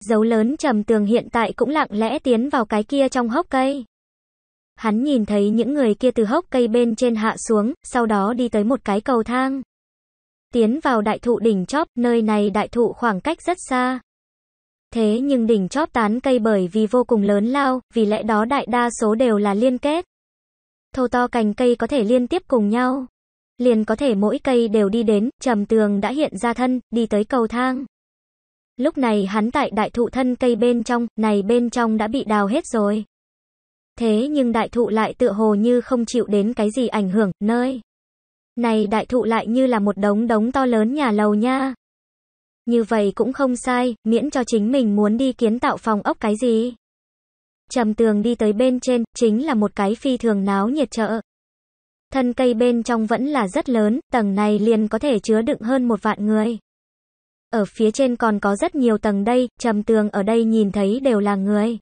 dấu lớn trầm tường hiện tại cũng lặng lẽ tiến vào cái kia trong hốc cây. Hắn nhìn thấy những người kia từ hốc cây bên trên hạ xuống, sau đó đi tới một cái cầu thang. Tiến vào đại thụ đỉnh chóp, nơi này đại thụ khoảng cách rất xa. Thế nhưng đỉnh chóp tán cây bởi vì vô cùng lớn lao, vì lẽ đó đại đa số đều là liên kết. Thô to cành cây có thể liên tiếp cùng nhau. Liền có thể mỗi cây đều đi đến, trầm tường đã hiện ra thân, đi tới cầu thang. Lúc này hắn tại đại thụ thân cây bên trong, này bên trong đã bị đào hết rồi. Thế nhưng đại thụ lại tựa hồ như không chịu đến cái gì ảnh hưởng, nơi. Này đại thụ lại như là một đống đống to lớn nhà lầu nha. Như vậy cũng không sai, miễn cho chính mình muốn đi kiến tạo phòng ốc cái gì. Trầm tường đi tới bên trên, chính là một cái phi thường náo nhiệt chợ. Thân cây bên trong vẫn là rất lớn, tầng này liền có thể chứa đựng hơn một vạn người. Ở phía trên còn có rất nhiều tầng đây, trầm tường ở đây nhìn thấy đều là người.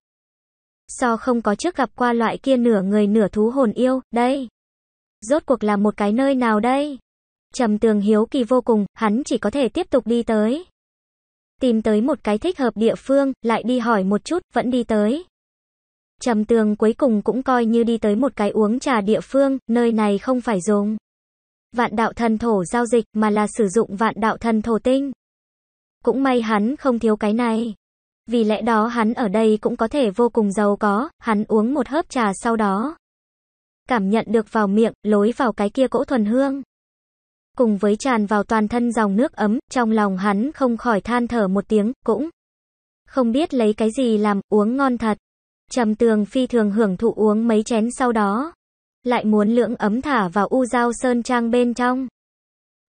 So không có trước gặp qua loại kia nửa người nửa thú hồn yêu, đây. Rốt cuộc là một cái nơi nào đây? Trầm tường hiếu kỳ vô cùng, hắn chỉ có thể tiếp tục đi tới. Tìm tới một cái thích hợp địa phương, lại đi hỏi một chút, vẫn đi tới. Trầm tường cuối cùng cũng coi như đi tới một cái uống trà địa phương, nơi này không phải dùng. Vạn đạo thần thổ giao dịch mà là sử dụng vạn đạo thần thổ tinh. Cũng may hắn không thiếu cái này. Vì lẽ đó hắn ở đây cũng có thể vô cùng giàu có, hắn uống một hớp trà sau đó. Cảm nhận được vào miệng, lối vào cái kia cỗ thuần hương. Cùng với tràn vào toàn thân dòng nước ấm, trong lòng hắn không khỏi than thở một tiếng, cũng không biết lấy cái gì làm, uống ngon thật. Trầm tường phi thường hưởng thụ uống mấy chén sau đó. Lại muốn lưỡng ấm thả vào u dao sơn trang bên trong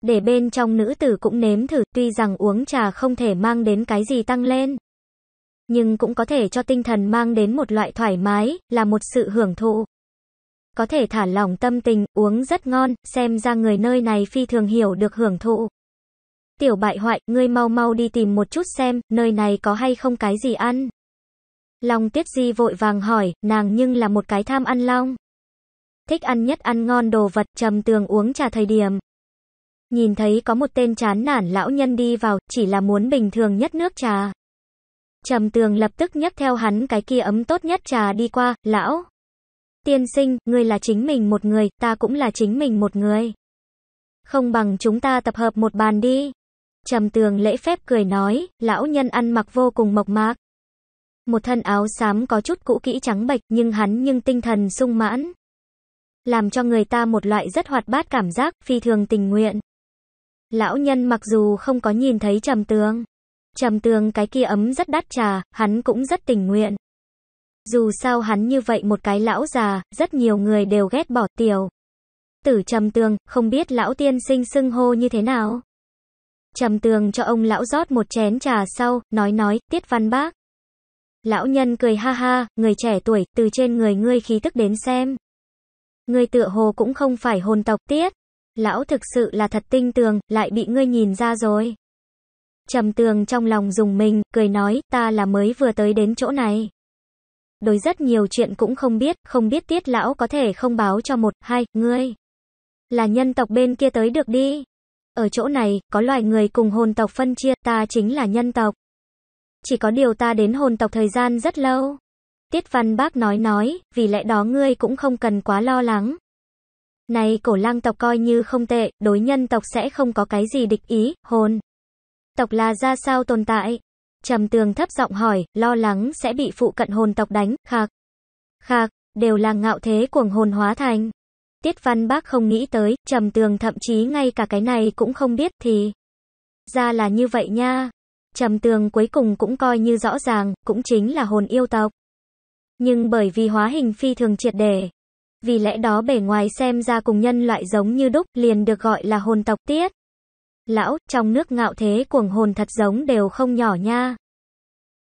để bên trong nữ tử cũng nếm thử, tuy rằng uống trà không thể mang đến cái gì tăng lên, nhưng cũng có thể cho tinh thần mang đến một loại thoải mái, là một sự hưởng thụ. Có thể thả lỏng tâm tình, uống rất ngon, xem ra người nơi này phi thường hiểu được hưởng thụ. Tiểu bại hoại, ngươi mau mau đi tìm một chút xem, nơi này có hay không cái gì ăn. Long tiết di vội vàng hỏi, nàng nhưng là một cái tham ăn long. Thích ăn nhất ăn ngon đồ vật, trầm tường uống trà thời điểm, Nhìn thấy có một tên chán nản lão nhân đi vào, chỉ là muốn bình thường nhất nước trà. Trầm tường lập tức nhấc theo hắn cái kia ấm tốt nhất trà đi qua, lão. Tiên sinh, người là chính mình một người, ta cũng là chính mình một người. Không bằng chúng ta tập hợp một bàn đi. Trầm tường lễ phép cười nói, lão nhân ăn mặc vô cùng mộc mạc. Một thân áo xám có chút cũ kỹ trắng bệch nhưng hắn nhưng tinh thần sung mãn. Làm cho người ta một loại rất hoạt bát cảm giác, phi thường tình nguyện. Lão nhân mặc dù không có nhìn thấy trầm tường. Trầm tường cái kia ấm rất đắt trà, hắn cũng rất tình nguyện. Dù sao hắn như vậy một cái lão già, rất nhiều người đều ghét bỏ tiểu. Tử trầm tường, không biết lão tiên sinh xưng hô như thế nào. Trầm tường cho ông lão rót một chén trà sau, nói nói, tiết văn bác. Lão nhân cười ha ha, người trẻ tuổi, từ trên người ngươi khí tức đến xem. Người tựa hồ cũng không phải hồn tộc tiết. Lão thực sự là thật tinh tường, lại bị ngươi nhìn ra rồi. Trầm tường trong lòng dùng mình, cười nói, ta là mới vừa tới đến chỗ này. Đối rất nhiều chuyện cũng không biết, không biết tiết lão có thể không báo cho một, hai, ngươi. Là nhân tộc bên kia tới được đi. Ở chỗ này, có loài người cùng hồn tộc phân chia, ta chính là nhân tộc. Chỉ có điều ta đến hồn tộc thời gian rất lâu. Tiết văn bác nói nói, vì lẽ đó ngươi cũng không cần quá lo lắng. Này cổ lang tộc coi như không tệ, đối nhân tộc sẽ không có cái gì địch ý, hồn. Tộc là ra sao tồn tại? Trầm tường thấp giọng hỏi, lo lắng sẽ bị phụ cận hồn tộc đánh, khạc. Khạc, đều là ngạo thế cuồng hồn hóa thành. Tiết văn bác không nghĩ tới, trầm tường thậm chí ngay cả cái này cũng không biết thì. Ra là như vậy nha. Trầm tường cuối cùng cũng coi như rõ ràng, cũng chính là hồn yêu tộc. Nhưng bởi vì hóa hình phi thường triệt đề vì lẽ đó bề ngoài xem ra cùng nhân loại giống như đúc, liền được gọi là hồn tộc tiết. Lão, trong nước ngạo thế cuồng hồn thật giống đều không nhỏ nha.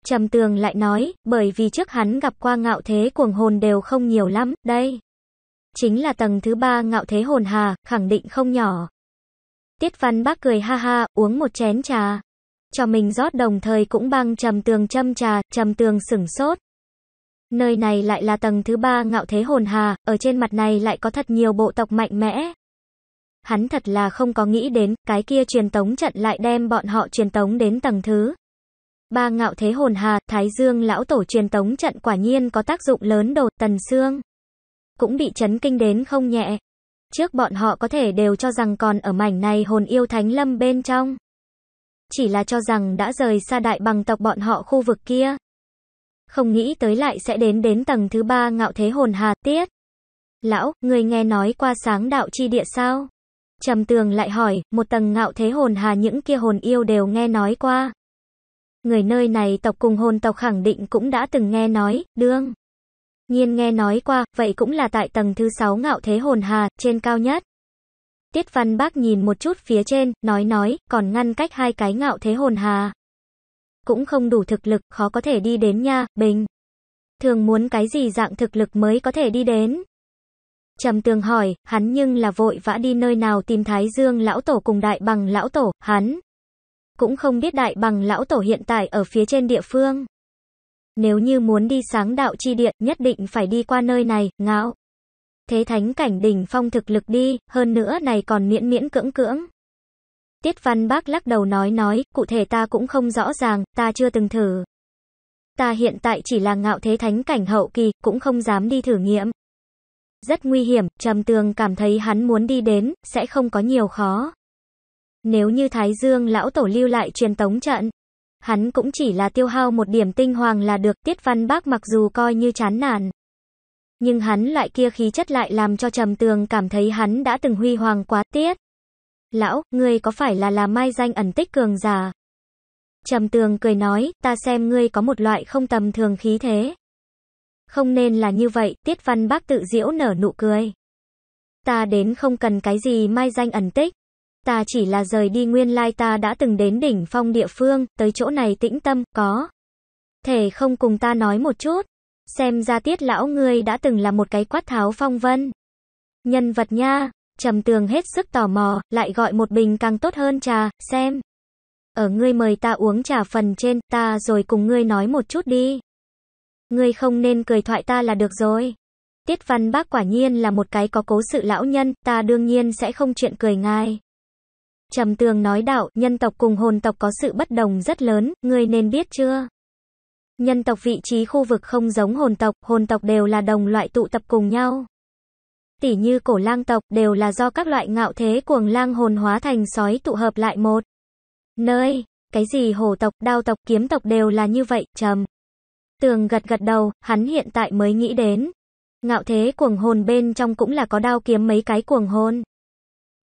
Trầm tường lại nói, bởi vì trước hắn gặp qua ngạo thế cuồng hồn đều không nhiều lắm, đây. Chính là tầng thứ ba ngạo thế hồn hà, khẳng định không nhỏ. Tiết văn bác cười ha ha, uống một chén trà. Cho mình rót đồng thời cũng băng trầm tường châm trà, trầm tường sửng sốt. Nơi này lại là tầng thứ ba ngạo thế hồn hà, ở trên mặt này lại có thật nhiều bộ tộc mạnh mẽ. Hắn thật là không có nghĩ đến, cái kia truyền tống trận lại đem bọn họ truyền tống đến tầng thứ. Ba ngạo thế hồn hà, Thái Dương lão tổ truyền tống trận quả nhiên có tác dụng lớn đồ tần xương. Cũng bị chấn kinh đến không nhẹ. Trước bọn họ có thể đều cho rằng còn ở mảnh này hồn yêu thánh lâm bên trong. Chỉ là cho rằng đã rời xa đại bằng tộc bọn họ khu vực kia không nghĩ tới lại sẽ đến đến tầng thứ ba ngạo thế hồn hà tiết. Lão, người nghe nói qua sáng đạo chi địa sao? Trầm tường lại hỏi, một tầng ngạo thế hồn hà những kia hồn yêu đều nghe nói qua. Người nơi này tộc cùng hồn tộc khẳng định cũng đã từng nghe nói, đương. Nhiên nghe nói qua, vậy cũng là tại tầng thứ sáu ngạo thế hồn hà, trên cao nhất. Tiết văn bác nhìn một chút phía trên, nói nói, còn ngăn cách hai cái ngạo thế hồn hà cũng không đủ thực lực, khó có thể đi đến nha, bình. Thường muốn cái gì dạng thực lực mới có thể đi đến? Trầm tường hỏi, hắn nhưng là vội vã đi nơi nào tìm Thái Dương lão tổ cùng đại bằng lão tổ, hắn. Cũng không biết đại bằng lão tổ hiện tại ở phía trên địa phương. Nếu như muốn đi sáng đạo chi điện nhất định phải đi qua nơi này, ngạo. Thế thánh cảnh đỉnh phong thực lực đi, hơn nữa này còn miễn miễn cưỡng cưỡng. Tiết Văn Bác lắc đầu nói nói, cụ thể ta cũng không rõ ràng, ta chưa từng thử. Ta hiện tại chỉ là ngạo thế thánh cảnh hậu kỳ, cũng không dám đi thử nghiệm. Rất nguy hiểm, Trầm Tường cảm thấy hắn muốn đi đến, sẽ không có nhiều khó. Nếu như Thái Dương lão tổ lưu lại truyền tống trận, hắn cũng chỉ là tiêu hao một điểm tinh hoàng là được. Tiết Văn Bác mặc dù coi như chán nản, nhưng hắn loại kia khí chất lại làm cho Trầm Tường cảm thấy hắn đã từng huy hoàng quá tiết. Lão, ngươi có phải là là mai danh ẩn tích cường giả? Trầm tường cười nói, ta xem ngươi có một loại không tầm thường khí thế. Không nên là như vậy, tiết văn bác tự diễu nở nụ cười. Ta đến không cần cái gì mai danh ẩn tích. Ta chỉ là rời đi nguyên lai ta đã từng đến đỉnh phong địa phương, tới chỗ này tĩnh tâm, có. Thể không cùng ta nói một chút. Xem ra tiết lão ngươi đã từng là một cái quát tháo phong vân. Nhân vật nha, Trầm tường hết sức tò mò, lại gọi một bình càng tốt hơn trà, xem. Ở ngươi mời ta uống trà phần trên, ta rồi cùng ngươi nói một chút đi. Ngươi không nên cười thoại ta là được rồi. Tiết văn bác quả nhiên là một cái có cố sự lão nhân, ta đương nhiên sẽ không chuyện cười ngài. Trầm tường nói đạo, nhân tộc cùng hồn tộc có sự bất đồng rất lớn, ngươi nên biết chưa? Nhân tộc vị trí khu vực không giống hồn tộc, hồn tộc đều là đồng loại tụ tập cùng nhau tỉ như cổ lang tộc đều là do các loại ngạo thế cuồng lang hồn hóa thành sói tụ hợp lại một nơi. Cái gì hổ tộc, đao tộc, kiếm tộc đều là như vậy, trầm. Tường gật gật đầu, hắn hiện tại mới nghĩ đến. Ngạo thế cuồng hồn bên trong cũng là có đao kiếm mấy cái cuồng hồn.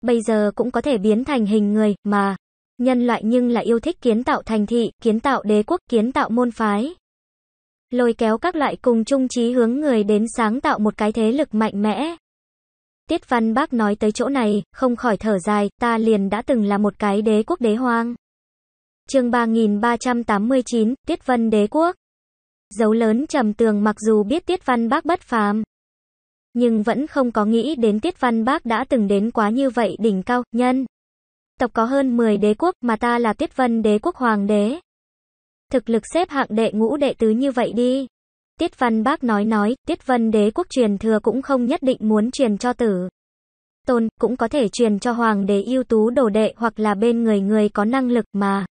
Bây giờ cũng có thể biến thành hình người, mà. Nhân loại nhưng là yêu thích kiến tạo thành thị, kiến tạo đế quốc, kiến tạo môn phái. Lôi kéo các loại cùng chung trí hướng người đến sáng tạo một cái thế lực mạnh mẽ. Tiết Văn Bác nói tới chỗ này, không khỏi thở dài, ta liền đã từng là một cái đế quốc đế hoang. Chương 3389, Tiết Vân Đế quốc. Dấu lớn trầm tường mặc dù biết Tiết Văn Bác bất phàm, nhưng vẫn không có nghĩ đến Tiết Văn Bác đã từng đến quá như vậy đỉnh cao, nhân. Tộc có hơn 10 đế quốc mà ta là Tiết Vân đế quốc hoàng đế. Thực lực xếp hạng đệ ngũ đệ tứ như vậy đi. Tiết Văn Bác nói nói, Tiết Vân đế quốc truyền thừa cũng không nhất định muốn truyền cho tử. Tôn, cũng có thể truyền cho hoàng đế ưu tú đồ đệ hoặc là bên người người có năng lực mà.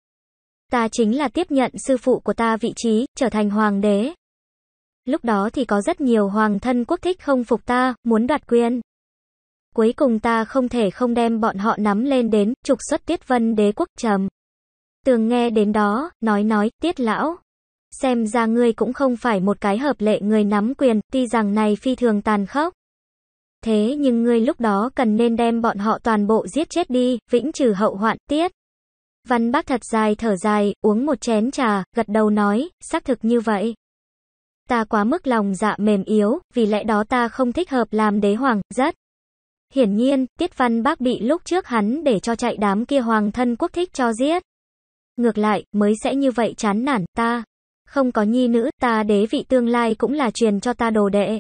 Ta chính là tiếp nhận sư phụ của ta vị trí, trở thành hoàng đế. Lúc đó thì có rất nhiều hoàng thân quốc thích không phục ta, muốn đoạt quyền. Cuối cùng ta không thể không đem bọn họ nắm lên đến, trục xuất Tiết Vân đế quốc trầm. Tường nghe đến đó, nói nói, Tiết lão, xem ra ngươi cũng không phải một cái hợp lệ người nắm quyền, tuy rằng này phi thường tàn khốc. Thế nhưng ngươi lúc đó cần nên đem bọn họ toàn bộ giết chết đi, vĩnh trừ hậu hoạn, tiết. Văn bác thật dài thở dài, uống một chén trà, gật đầu nói, xác thực như vậy. Ta quá mức lòng dạ mềm yếu, vì lẽ đó ta không thích hợp làm đế hoàng, rất. Hiển nhiên, Tiết Văn Bác bị lúc trước hắn để cho chạy đám kia hoàng thân quốc thích cho giết. Ngược lại, mới sẽ như vậy chán nản ta không có nhi nữ, ta đế vị tương lai cũng là truyền cho ta đồ đệ.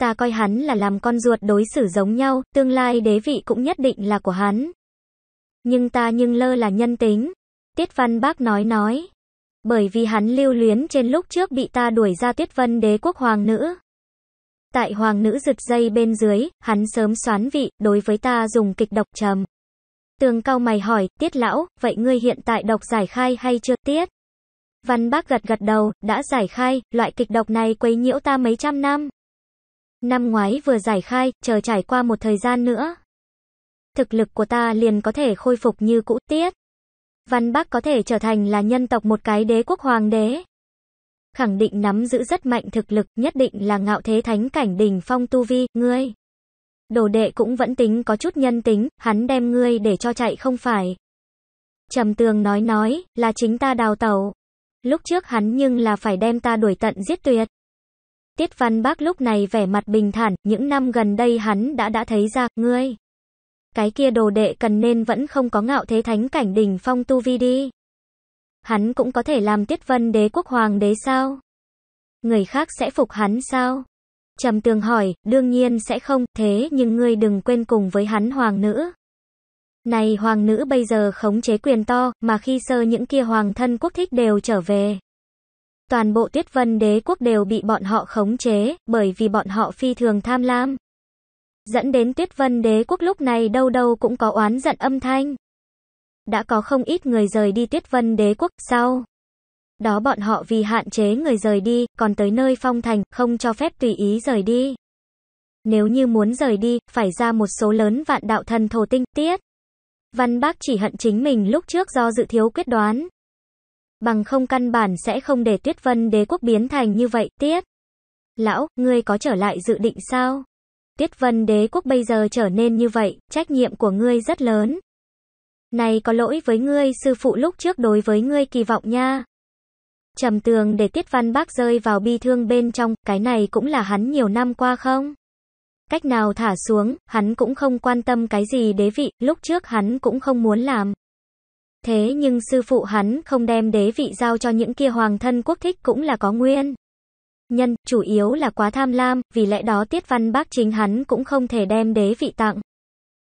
Ta coi hắn là làm con ruột đối xử giống nhau, tương lai đế vị cũng nhất định là của hắn. Nhưng ta nhưng lơ là nhân tính. Tiết Văn Bác nói nói. Bởi vì hắn lưu luyến trên lúc trước bị ta đuổi ra tiết Vân đế quốc hoàng nữ. Tại hoàng nữ giật dây bên dưới, hắn sớm xoán vị, đối với ta dùng kịch độc trầm. Tường cao mày hỏi, tiết lão, vậy ngươi hiện tại độc giải khai hay chưa tiết? Văn Bác gật gật đầu, đã giải khai, loại kịch độc này quấy nhiễu ta mấy trăm năm. Năm ngoái vừa giải khai, chờ trải qua một thời gian nữa. Thực lực của ta liền có thể khôi phục như cũ tiết. Văn bác có thể trở thành là nhân tộc một cái đế quốc hoàng đế. Khẳng định nắm giữ rất mạnh thực lực, nhất định là ngạo thế thánh cảnh đình phong tu vi, ngươi. Đồ đệ cũng vẫn tính có chút nhân tính, hắn đem ngươi để cho chạy không phải. Trầm tường nói nói, là chính ta đào tàu. Lúc trước hắn nhưng là phải đem ta đuổi tận giết tuyệt. Tiết Văn Bác lúc này vẻ mặt bình thản, những năm gần đây hắn đã đã thấy ra, ngươi. Cái kia đồ đệ cần nên vẫn không có ngạo thế thánh cảnh đỉnh phong tu vi đi. Hắn cũng có thể làm Tiết Vân đế quốc hoàng đế sao? Người khác sẽ phục hắn sao? Trầm tường hỏi, đương nhiên sẽ không, thế nhưng ngươi đừng quên cùng với hắn hoàng nữ. Này hoàng nữ bây giờ khống chế quyền to, mà khi sơ những kia hoàng thân quốc thích đều trở về. Toàn bộ tuyết vân đế quốc đều bị bọn họ khống chế, bởi vì bọn họ phi thường tham lam. Dẫn đến tuyết vân đế quốc lúc này đâu đâu cũng có oán giận âm thanh. Đã có không ít người rời đi tuyết vân đế quốc, sau. Đó bọn họ vì hạn chế người rời đi, còn tới nơi phong thành, không cho phép tùy ý rời đi. Nếu như muốn rời đi, phải ra một số lớn vạn đạo thần thổ tinh, tiết. Văn Bác chỉ hận chính mình lúc trước do dự thiếu quyết đoán. Bằng không căn bản sẽ không để Tuyết Vân đế quốc biến thành như vậy, Tiết Lão, ngươi có trở lại dự định sao? Tuyết Vân đế quốc bây giờ trở nên như vậy, trách nhiệm của ngươi rất lớn. Này có lỗi với ngươi sư phụ lúc trước đối với ngươi kỳ vọng nha. Trầm tường để Tiết Văn Bác rơi vào bi thương bên trong, cái này cũng là hắn nhiều năm qua không? cách nào thả xuống, hắn cũng không quan tâm cái gì đế vị, lúc trước hắn cũng không muốn làm. Thế nhưng sư phụ hắn không đem đế vị giao cho những kia hoàng thân quốc thích cũng là có nguyên. Nhân, chủ yếu là quá tham lam, vì lẽ đó tiết văn bác chính hắn cũng không thể đem đế vị tặng.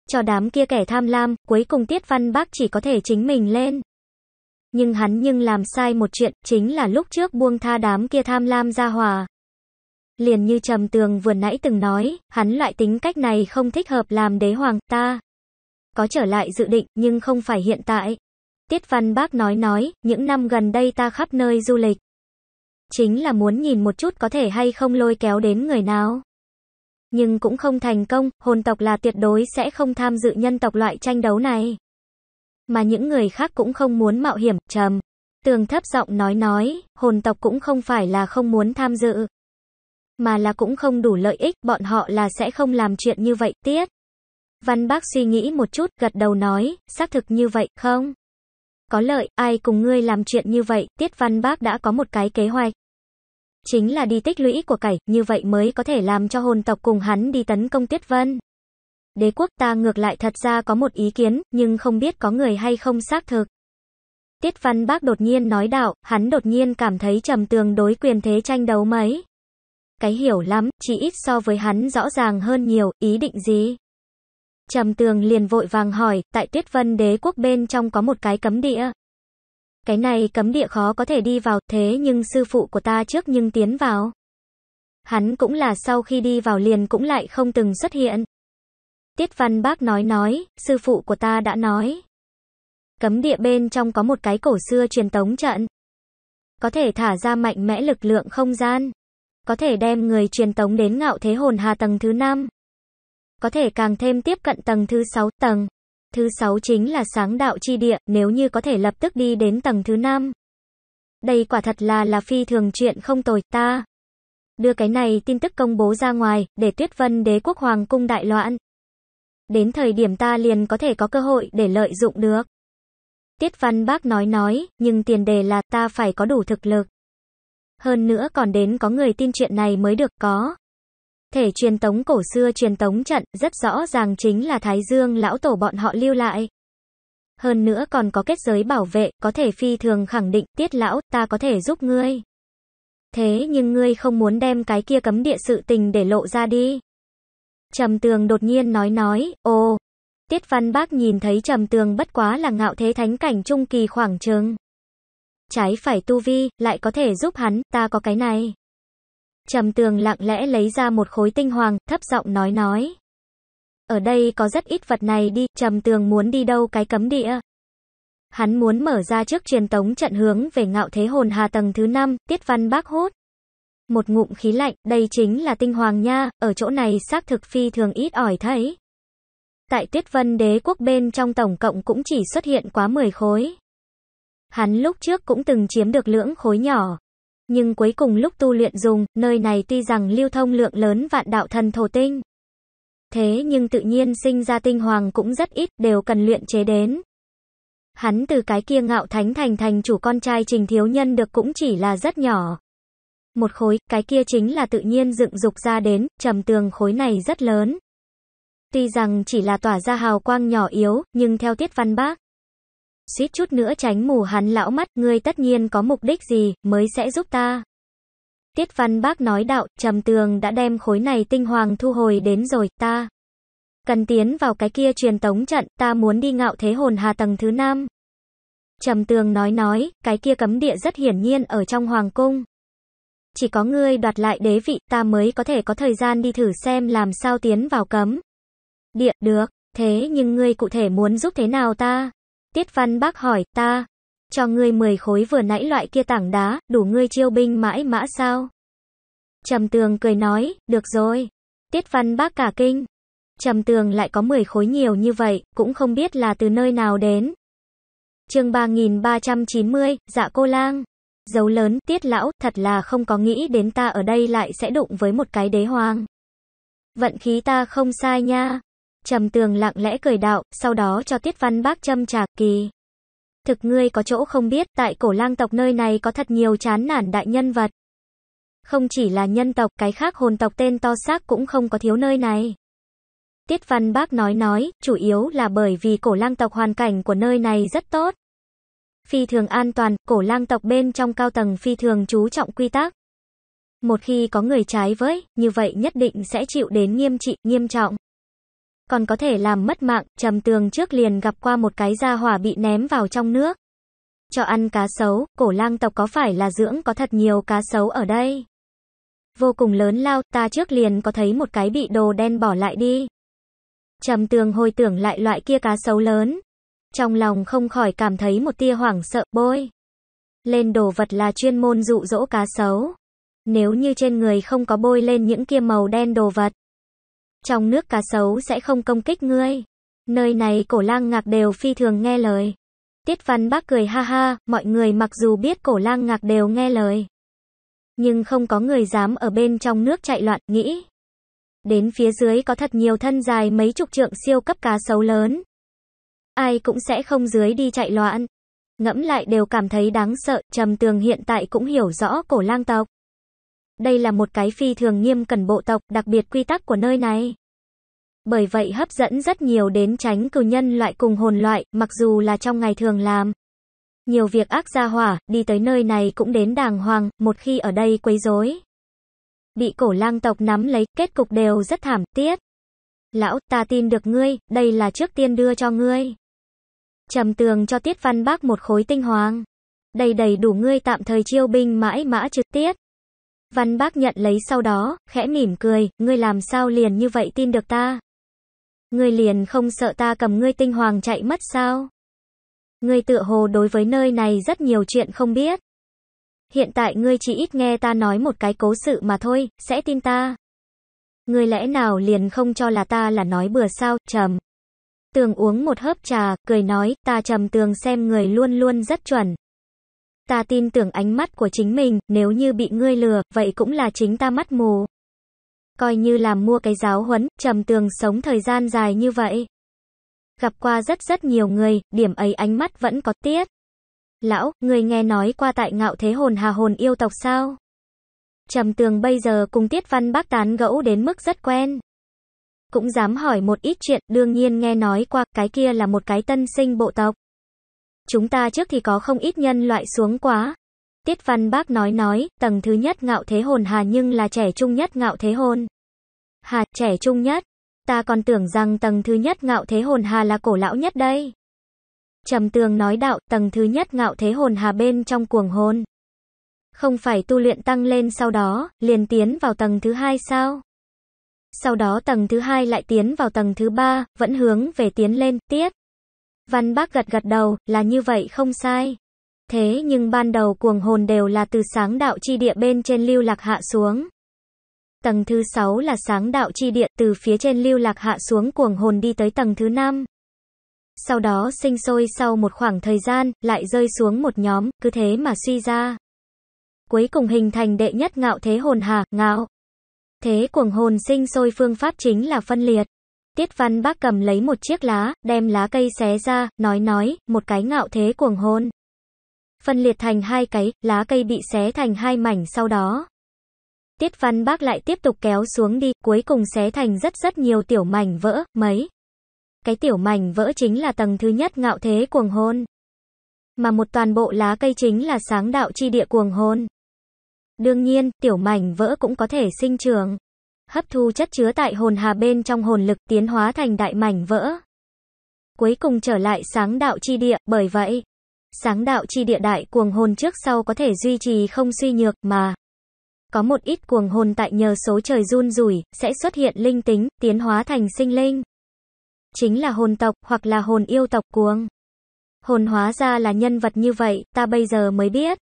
Cho đám kia kẻ tham lam, cuối cùng tiết văn bác chỉ có thể chính mình lên. Nhưng hắn nhưng làm sai một chuyện, chính là lúc trước buông tha đám kia tham lam ra hòa liền như trầm tường vừa nãy từng nói, hắn loại tính cách này không thích hợp làm đế hoàng ta. Có trở lại dự định, nhưng không phải hiện tại. Tiết Văn Bác nói nói, những năm gần đây ta khắp nơi du lịch. Chính là muốn nhìn một chút có thể hay không lôi kéo đến người nào. Nhưng cũng không thành công, hồn tộc là tuyệt đối sẽ không tham dự nhân tộc loại tranh đấu này. Mà những người khác cũng không muốn mạo hiểm, trầm. Tường thấp giọng nói nói, hồn tộc cũng không phải là không muốn tham dự, mà là cũng không đủ lợi ích, bọn họ là sẽ không làm chuyện như vậy, tiết. Văn bác suy nghĩ một chút, gật đầu nói, xác thực như vậy, không? Có lợi, ai cùng ngươi làm chuyện như vậy, tiết văn bác đã có một cái kế hoạch. Chính là đi tích lũy của cải, như vậy mới có thể làm cho hồn tộc cùng hắn đi tấn công tiết vân. Đế quốc ta ngược lại thật ra có một ý kiến, nhưng không biết có người hay không xác thực. Tiết văn bác đột nhiên nói đạo, hắn đột nhiên cảm thấy trầm tường đối quyền thế tranh đấu mấy cái hiểu lắm, chỉ ít so với hắn rõ ràng hơn nhiều, ý định gì? Trầm tường liền vội vàng hỏi, tại tuyết vân đế quốc bên trong có một cái cấm địa. Cái này cấm địa khó có thể đi vào, thế nhưng sư phụ của ta trước nhưng tiến vào. Hắn cũng là sau khi đi vào liền cũng lại không từng xuất hiện. Tiết văn bác nói nói, sư phụ của ta đã nói. Cấm địa bên trong có một cái cổ xưa truyền tống trận. Có thể thả ra mạnh mẽ lực lượng không gian có thể đem người truyền tống đến ngạo thế hồn hà tầng thứ 5. Có thể càng thêm tiếp cận tầng thứ 6 tầng. Thứ 6 chính là sáng đạo chi địa, nếu như có thể lập tức đi đến tầng thứ 5. Đây quả thật là là phi thường chuyện không tồi ta. Đưa cái này tin tức công bố ra ngoài, để tuyết vân đế quốc hoàng cung đại loạn. Đến thời điểm ta liền có thể có cơ hội để lợi dụng được. Tiết văn bác nói nói, nhưng tiền đề là ta phải có đủ thực lực hơn nữa còn đến có người tin chuyện này mới được có. Thể truyền tống cổ xưa truyền tống trận rất rõ ràng chính là Thái Dương lão tổ bọn họ lưu lại. Hơn nữa còn có kết giới bảo vệ, có thể phi thường khẳng định tiết lão ta có thể giúp ngươi. Thế nhưng ngươi không muốn đem cái kia cấm địa sự tình để lộ ra đi. Trầm tường đột nhiên nói nói, ồ. Tiết văn bác nhìn thấy trầm tường bất quá là ngạo thế thánh cảnh trung kỳ khoảng trường trái phải tu vi, lại có thể giúp hắn, ta có cái này. Trầm tường lặng lẽ lấy ra một khối tinh hoàng, thấp giọng nói nói. Ở đây có rất ít vật này đi, trầm tường muốn đi đâu cái cấm địa. Hắn muốn mở ra trước truyền tống trận hướng về ngạo thế hồn hà tầng thứ 5, tiết văn bác hốt. Một ngụm khí lạnh, đây chính là tinh hoàng nha, ở chỗ này xác thực phi thường ít ỏi thấy. Tại tuyết vân đế quốc bên trong tổng cộng cũng chỉ xuất hiện quá 10 khối. Hắn lúc trước cũng từng chiếm được lưỡng khối nhỏ. Nhưng cuối cùng lúc tu luyện dùng, nơi này tuy rằng lưu thông lượng lớn vạn đạo thần thổ tinh. Thế nhưng tự nhiên sinh ra tinh hoàng cũng rất ít, đều cần luyện chế đến. Hắn từ cái kia ngạo thánh thành thành chủ con trai trình thiếu nhân được cũng chỉ là rất nhỏ. Một khối, cái kia chính là tự nhiên dựng dục ra đến, trầm tường khối này rất lớn. Tuy rằng chỉ là tỏa ra hào quang nhỏ yếu, nhưng theo tiết văn bác, suýt chút nữa tránh mù hắn lão mắt, ngươi tất nhiên có mục đích gì, mới sẽ giúp ta. Tiết văn bác nói đạo, trầm tường đã đem khối này tinh hoàng thu hồi đến rồi, ta. Cần tiến vào cái kia truyền tống trận, ta muốn đi ngạo thế hồn hà tầng thứ năm. Trầm tường nói nói, cái kia cấm địa rất hiển nhiên ở trong hoàng cung. Chỉ có ngươi đoạt lại đế vị, ta mới có thể có thời gian đi thử xem làm sao tiến vào cấm. Địa, được, thế nhưng ngươi cụ thể muốn giúp thế nào ta? Tiết Văn Bác hỏi, ta, cho ngươi 10 khối vừa nãy loại kia tảng đá, đủ ngươi chiêu binh mãi mã sao? Trầm Tường cười nói, được rồi. Tiết Văn Bác cả kinh. Trầm Tường lại có 10 khối nhiều như vậy, cũng không biết là từ nơi nào đến. Chương 3390, Dạ cô lang. Dấu lớn, Tiết lão, thật là không có nghĩ đến ta ở đây lại sẽ đụng với một cái đế hoàng. Vận khí ta không sai nha. Trầm tường lặng lẽ cười đạo, sau đó cho tiết văn bác châm trà kỳ. Thực ngươi có chỗ không biết, tại cổ lang tộc nơi này có thật nhiều chán nản đại nhân vật. Không chỉ là nhân tộc, cái khác hồn tộc tên to xác cũng không có thiếu nơi này. Tiết văn bác nói nói, chủ yếu là bởi vì cổ lang tộc hoàn cảnh của nơi này rất tốt. Phi thường an toàn, cổ lang tộc bên trong cao tầng phi thường chú trọng quy tắc. Một khi có người trái với, như vậy nhất định sẽ chịu đến nghiêm trị, nghiêm trọng còn có thể làm mất mạng, trầm tường trước liền gặp qua một cái da hỏa bị ném vào trong nước. Cho ăn cá sấu, cổ lang tộc có phải là dưỡng có thật nhiều cá sấu ở đây? Vô cùng lớn lao, ta trước liền có thấy một cái bị đồ đen bỏ lại đi. Trầm tường hồi tưởng lại loại kia cá sấu lớn. Trong lòng không khỏi cảm thấy một tia hoảng sợ bôi. Lên đồ vật là chuyên môn dụ dỗ cá sấu. Nếu như trên người không có bôi lên những kia màu đen đồ vật, trong nước cá sấu sẽ không công kích ngươi. Nơi này cổ lang ngạc đều phi thường nghe lời. Tiết văn bác cười ha ha, mọi người mặc dù biết cổ lang ngạc đều nghe lời. Nhưng không có người dám ở bên trong nước chạy loạn, nghĩ. Đến phía dưới có thật nhiều thân dài mấy chục trượng siêu cấp cá sấu lớn. Ai cũng sẽ không dưới đi chạy loạn. Ngẫm lại đều cảm thấy đáng sợ, trầm tường hiện tại cũng hiểu rõ cổ lang tộc đây là một cái phi thường nghiêm cẩn bộ tộc, đặc biệt quy tắc của nơi này. Bởi vậy hấp dẫn rất nhiều đến tránh cừu nhân loại cùng hồn loại, mặc dù là trong ngày thường làm. Nhiều việc ác gia hỏa, đi tới nơi này cũng đến đàng hoàng, một khi ở đây quấy rối. Bị cổ lang tộc nắm lấy, kết cục đều rất thảm, tiếc. Lão, ta tin được ngươi, đây là trước tiên đưa cho ngươi. Trầm tường cho Tiết Văn Bác một khối tinh hoàng. đầy đầy đủ ngươi tạm thời chiêu binh mãi mã trực tiết. Văn bác nhận lấy sau đó, khẽ mỉm cười, ngươi làm sao liền như vậy tin được ta? Ngươi liền không sợ ta cầm ngươi tinh hoàng chạy mất sao? Ngươi tựa hồ đối với nơi này rất nhiều chuyện không biết. Hiện tại ngươi chỉ ít nghe ta nói một cái cố sự mà thôi, sẽ tin ta. Ngươi lẽ nào liền không cho là ta là nói bừa sao, trầm. Tường uống một hớp trà, cười nói, ta trầm tường xem người luôn luôn rất chuẩn, ta tin tưởng ánh mắt của chính mình, nếu như bị ngươi lừa, vậy cũng là chính ta mắt mù. Coi như làm mua cái giáo huấn, trầm tường sống thời gian dài như vậy. Gặp qua rất rất nhiều người, điểm ấy ánh mắt vẫn có tiếc. Lão, người nghe nói qua tại ngạo thế hồn hà hồn yêu tộc sao? Trầm tường bây giờ cùng Tiết Văn Bác tán gẫu đến mức rất quen. Cũng dám hỏi một ít chuyện, đương nhiên nghe nói qua, cái kia là một cái tân sinh bộ tộc chúng ta trước thì có không ít nhân loại xuống quá. Tiết Văn Bác nói nói, tầng thứ nhất ngạo thế hồn hà nhưng là trẻ trung nhất ngạo thế hồn. Hà, trẻ trung nhất. Ta còn tưởng rằng tầng thứ nhất ngạo thế hồn hà là cổ lão nhất đây. Trầm tường nói đạo, tầng thứ nhất ngạo thế hồn hà bên trong cuồng hồn. Không phải tu luyện tăng lên sau đó, liền tiến vào tầng thứ hai sao? Sau đó tầng thứ hai lại tiến vào tầng thứ ba, vẫn hướng về tiến lên, tiết. Văn bác gật gật đầu, là như vậy không sai. Thế nhưng ban đầu cuồng hồn đều là từ sáng đạo chi địa bên trên lưu lạc hạ xuống. Tầng thứ 6 là sáng đạo chi địa, từ phía trên lưu lạc hạ xuống cuồng hồn đi tới tầng thứ 5. Sau đó sinh sôi sau một khoảng thời gian, lại rơi xuống một nhóm, cứ thế mà suy ra. Cuối cùng hình thành đệ nhất ngạo thế hồn hà, ngạo. Thế cuồng hồn sinh sôi phương pháp chính là phân liệt. Tiết Văn Bác cầm lấy một chiếc lá, đem lá cây xé ra, nói nói, một cái ngạo thế cuồng hôn. Phân liệt thành hai cái, lá cây bị xé thành hai mảnh sau đó. Tiết Văn Bác lại tiếp tục kéo xuống đi, cuối cùng xé thành rất rất nhiều tiểu mảnh vỡ, mấy. Cái tiểu mảnh vỡ chính là tầng thứ nhất ngạo thế cuồng hôn. Mà một toàn bộ lá cây chính là sáng đạo chi địa cuồng hôn. Đương nhiên, tiểu mảnh vỡ cũng có thể sinh trưởng hấp thu chất chứa tại hồn hà bên trong hồn lực tiến hóa thành đại mảnh vỡ. Cuối cùng trở lại sáng đạo chi địa, bởi vậy, sáng đạo chi địa đại cuồng hồn trước sau có thể duy trì không suy nhược mà. Có một ít cuồng hồn tại nhờ số trời run rủi, sẽ xuất hiện linh tính, tiến hóa thành sinh linh. Chính là hồn tộc, hoặc là hồn yêu tộc cuồng. Hồn hóa ra là nhân vật như vậy, ta bây giờ mới biết.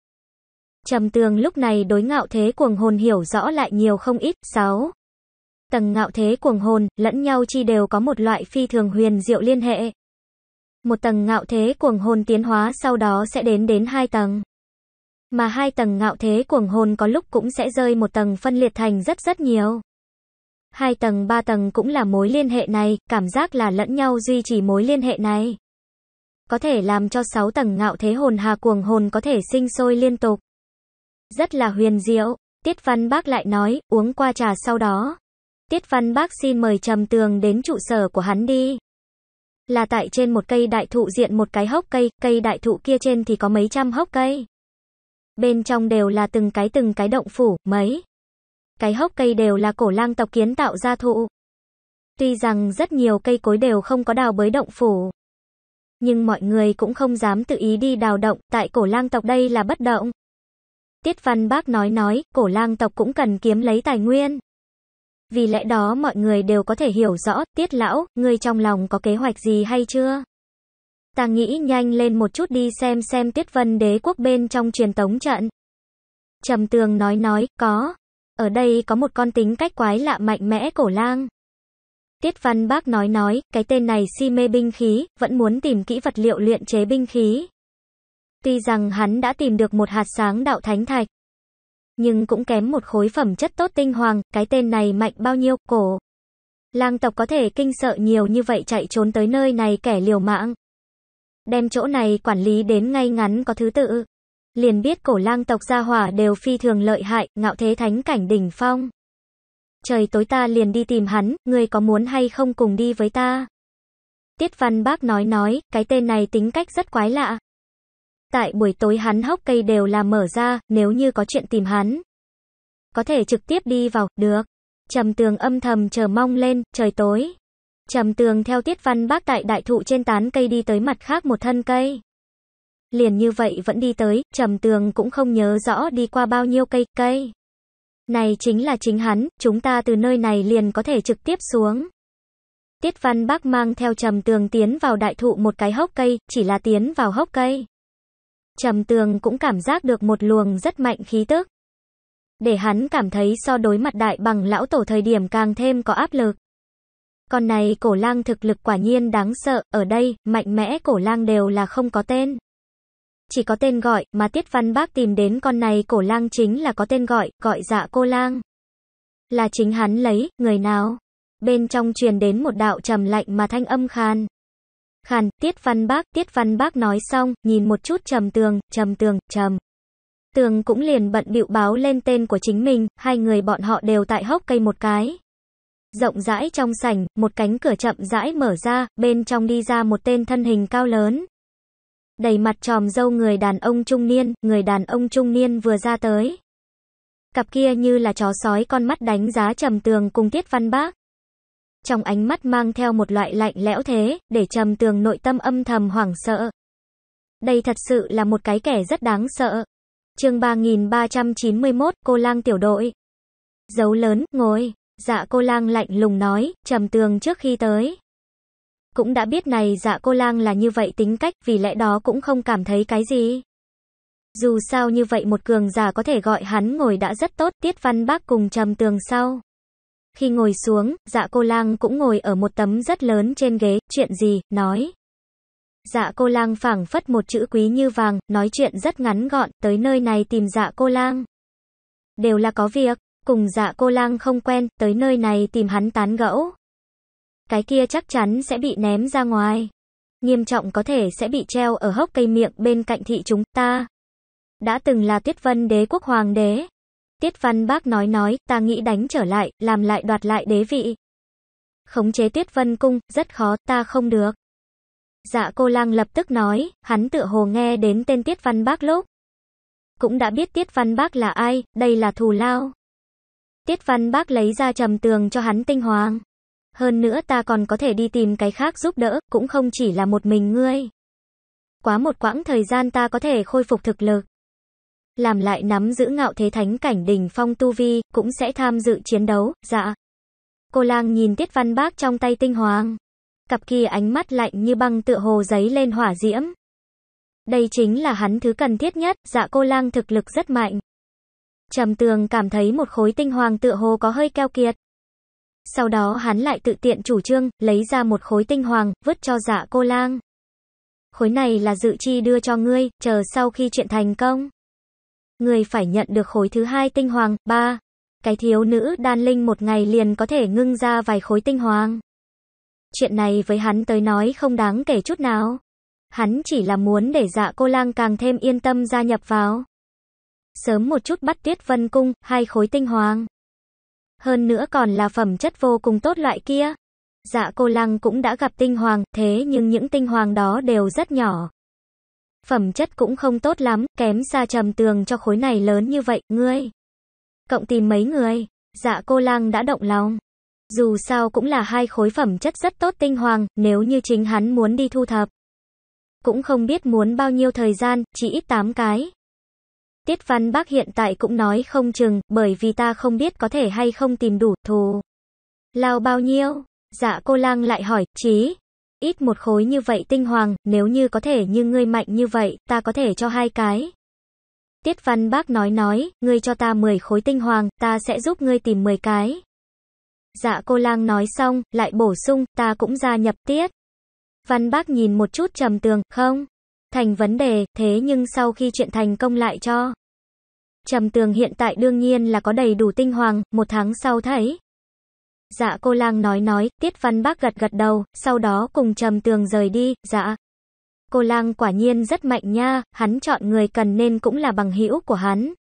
Trầm tường lúc này đối ngạo thế cuồng hồn hiểu rõ lại nhiều không ít. sáu tầng ngạo thế cuồng hồn, lẫn nhau chi đều có một loại phi thường huyền diệu liên hệ. Một tầng ngạo thế cuồng hồn tiến hóa sau đó sẽ đến đến hai tầng. Mà hai tầng ngạo thế cuồng hồn có lúc cũng sẽ rơi một tầng phân liệt thành rất rất nhiều. Hai tầng ba tầng cũng là mối liên hệ này, cảm giác là lẫn nhau duy trì mối liên hệ này. Có thể làm cho sáu tầng ngạo thế hồn hà cuồng hồn có thể sinh sôi liên tục. Rất là huyền diệu, Tiết Văn Bác lại nói, uống qua trà sau đó. Tiết Văn Bác xin mời Trầm Tường đến trụ sở của hắn đi. Là tại trên một cây đại thụ diện một cái hốc cây, cây đại thụ kia trên thì có mấy trăm hốc cây. Bên trong đều là từng cái từng cái động phủ, mấy. Cái hốc cây đều là cổ lang tộc kiến tạo ra thụ. Tuy rằng rất nhiều cây cối đều không có đào bới động phủ. Nhưng mọi người cũng không dám tự ý đi đào động, tại cổ lang tộc đây là bất động. Tiết Văn Bác nói nói, cổ lang tộc cũng cần kiếm lấy tài nguyên. Vì lẽ đó mọi người đều có thể hiểu rõ, tiết lão, người trong lòng có kế hoạch gì hay chưa? Ta nghĩ nhanh lên một chút đi xem xem tiết vân đế quốc bên trong truyền tống trận. Trầm tường nói nói, có. Ở đây có một con tính cách quái lạ mạnh mẽ cổ lang. Tiết văn bác nói nói, cái tên này si mê binh khí, vẫn muốn tìm kỹ vật liệu luyện chế binh khí. Tuy rằng hắn đã tìm được một hạt sáng đạo thánh thạch, nhưng cũng kém một khối phẩm chất tốt tinh hoàng, cái tên này mạnh bao nhiêu, cổ. Lang tộc có thể kinh sợ nhiều như vậy chạy trốn tới nơi này kẻ liều mạng. Đem chỗ này quản lý đến ngay ngắn có thứ tự. Liền biết cổ lang tộc gia hỏa đều phi thường lợi hại, ngạo thế thánh cảnh đỉnh phong. Trời tối ta liền đi tìm hắn, ngươi có muốn hay không cùng đi với ta? Tiết văn bác nói nói, cái tên này tính cách rất quái lạ, Tại buổi tối hắn hốc cây đều là mở ra, nếu như có chuyện tìm hắn. Có thể trực tiếp đi vào, được. Trầm tường âm thầm chờ mong lên, trời tối. Trầm tường theo tiết văn bác tại đại thụ trên tán cây đi tới mặt khác một thân cây. Liền như vậy vẫn đi tới, trầm tường cũng không nhớ rõ đi qua bao nhiêu cây, cây. Này chính là chính hắn, chúng ta từ nơi này liền có thể trực tiếp xuống. Tiết văn bác mang theo trầm tường tiến vào đại thụ một cái hốc cây, chỉ là tiến vào hốc cây. Trầm tường cũng cảm giác được một luồng rất mạnh khí tức. Để hắn cảm thấy so đối mặt đại bằng lão tổ thời điểm càng thêm có áp lực. Con này cổ lang thực lực quả nhiên đáng sợ, ở đây, mạnh mẽ cổ lang đều là không có tên. Chỉ có tên gọi, mà Tiết Văn Bác tìm đến con này cổ lang chính là có tên gọi, gọi dạ cô lang. Là chính hắn lấy, người nào? Bên trong truyền đến một đạo trầm lạnh mà thanh âm khan. Khàn, Tiết Văn Bác, Tiết Văn Bác nói xong, nhìn một chút trầm tường, trầm tường, trầm. Tường cũng liền bận bịu báo lên tên của chính mình, hai người bọn họ đều tại hốc cây một cái. Rộng rãi trong sảnh, một cánh cửa chậm rãi mở ra, bên trong đi ra một tên thân hình cao lớn. Đầy mặt tròm dâu người đàn ông trung niên, người đàn ông trung niên vừa ra tới. Cặp kia như là chó sói con mắt đánh giá trầm tường cùng Tiết Văn Bác trong ánh mắt mang theo một loại lạnh lẽo thế, để trầm tường nội tâm âm thầm hoảng sợ. Đây thật sự là một cái kẻ rất đáng sợ. chương 3391, cô lang tiểu đội. Dấu lớn, ngồi. Dạ cô lang lạnh lùng nói, trầm tường trước khi tới. Cũng đã biết này dạ cô lang là như vậy tính cách, vì lẽ đó cũng không cảm thấy cái gì. Dù sao như vậy một cường giả có thể gọi hắn ngồi đã rất tốt, Tiết Văn Bác cùng trầm tường sau. Khi ngồi xuống, dạ cô lang cũng ngồi ở một tấm rất lớn trên ghế, chuyện gì, nói. Dạ cô lang phảng phất một chữ quý như vàng, nói chuyện rất ngắn gọn, tới nơi này tìm dạ cô lang. Đều là có việc, cùng dạ cô lang không quen, tới nơi này tìm hắn tán gẫu. Cái kia chắc chắn sẽ bị ném ra ngoài. Nghiêm trọng có thể sẽ bị treo ở hốc cây miệng bên cạnh thị chúng ta. Đã từng là tuyết vân đế quốc hoàng đế. Tiết Văn Bác nói nói, ta nghĩ đánh trở lại, làm lại đoạt lại đế vị. Khống chế Tiết Vân Cung, rất khó, ta không được. Dạ cô lang lập tức nói, hắn tựa hồ nghe đến tên Tiết Văn Bác lúc. Cũng đã biết Tiết Văn Bác là ai, đây là thù lao. Tiết Văn Bác lấy ra trầm tường cho hắn tinh hoàng. Hơn nữa ta còn có thể đi tìm cái khác giúp đỡ, cũng không chỉ là một mình ngươi. Quá một quãng thời gian ta có thể khôi phục thực lực làm lại nắm giữ ngạo thế thánh cảnh đình phong tu vi, cũng sẽ tham dự chiến đấu, dạ. Cô lang nhìn Tiết Văn Bác trong tay tinh hoàng. Cặp kia ánh mắt lạnh như băng tựa hồ giấy lên hỏa diễm. Đây chính là hắn thứ cần thiết nhất, dạ cô lang thực lực rất mạnh. Trầm tường cảm thấy một khối tinh hoàng tựa hồ có hơi keo kiệt. Sau đó hắn lại tự tiện chủ trương, lấy ra một khối tinh hoàng, vứt cho dạ cô lang. Khối này là dự chi đưa cho ngươi, chờ sau khi chuyện thành công người phải nhận được khối thứ hai tinh hoàng, ba Cái thiếu nữ đan linh một ngày liền có thể ngưng ra vài khối tinh hoàng. Chuyện này với hắn tới nói không đáng kể chút nào. Hắn chỉ là muốn để dạ cô lang càng thêm yên tâm gia nhập vào. Sớm một chút bắt tuyết vân cung, hai khối tinh hoàng. Hơn nữa còn là phẩm chất vô cùng tốt loại kia. Dạ cô lăng cũng đã gặp tinh hoàng, thế nhưng những tinh hoàng đó đều rất nhỏ, Phẩm chất cũng không tốt lắm, kém xa trầm tường cho khối này lớn như vậy, ngươi. Cộng tìm mấy người, dạ cô lang đã động lòng. Dù sao cũng là hai khối phẩm chất rất tốt tinh hoàng, nếu như chính hắn muốn đi thu thập. Cũng không biết muốn bao nhiêu thời gian, chỉ ít 8 cái. Tiết văn bác hiện tại cũng nói không chừng, bởi vì ta không biết có thể hay không tìm đủ, thù. Lao bao nhiêu? Dạ cô lang lại hỏi, chí, ít một khối như vậy tinh hoàng, nếu như có thể như ngươi mạnh như vậy, ta có thể cho hai cái. Tiết văn bác nói nói, ngươi cho ta 10 khối tinh hoàng, ta sẽ giúp ngươi tìm 10 cái. Dạ cô lang nói xong, lại bổ sung, ta cũng gia nhập tiết. Văn bác nhìn một chút trầm tường, không? Thành vấn đề, thế nhưng sau khi chuyện thành công lại cho. Trầm tường hiện tại đương nhiên là có đầy đủ tinh hoàng, một tháng sau thấy. Dạ cô lang nói nói, tiết văn bác gật gật đầu, sau đó cùng trầm tường rời đi, dạ. Cô lang quả nhiên rất mạnh nha, hắn chọn người cần nên cũng là bằng hữu của hắn.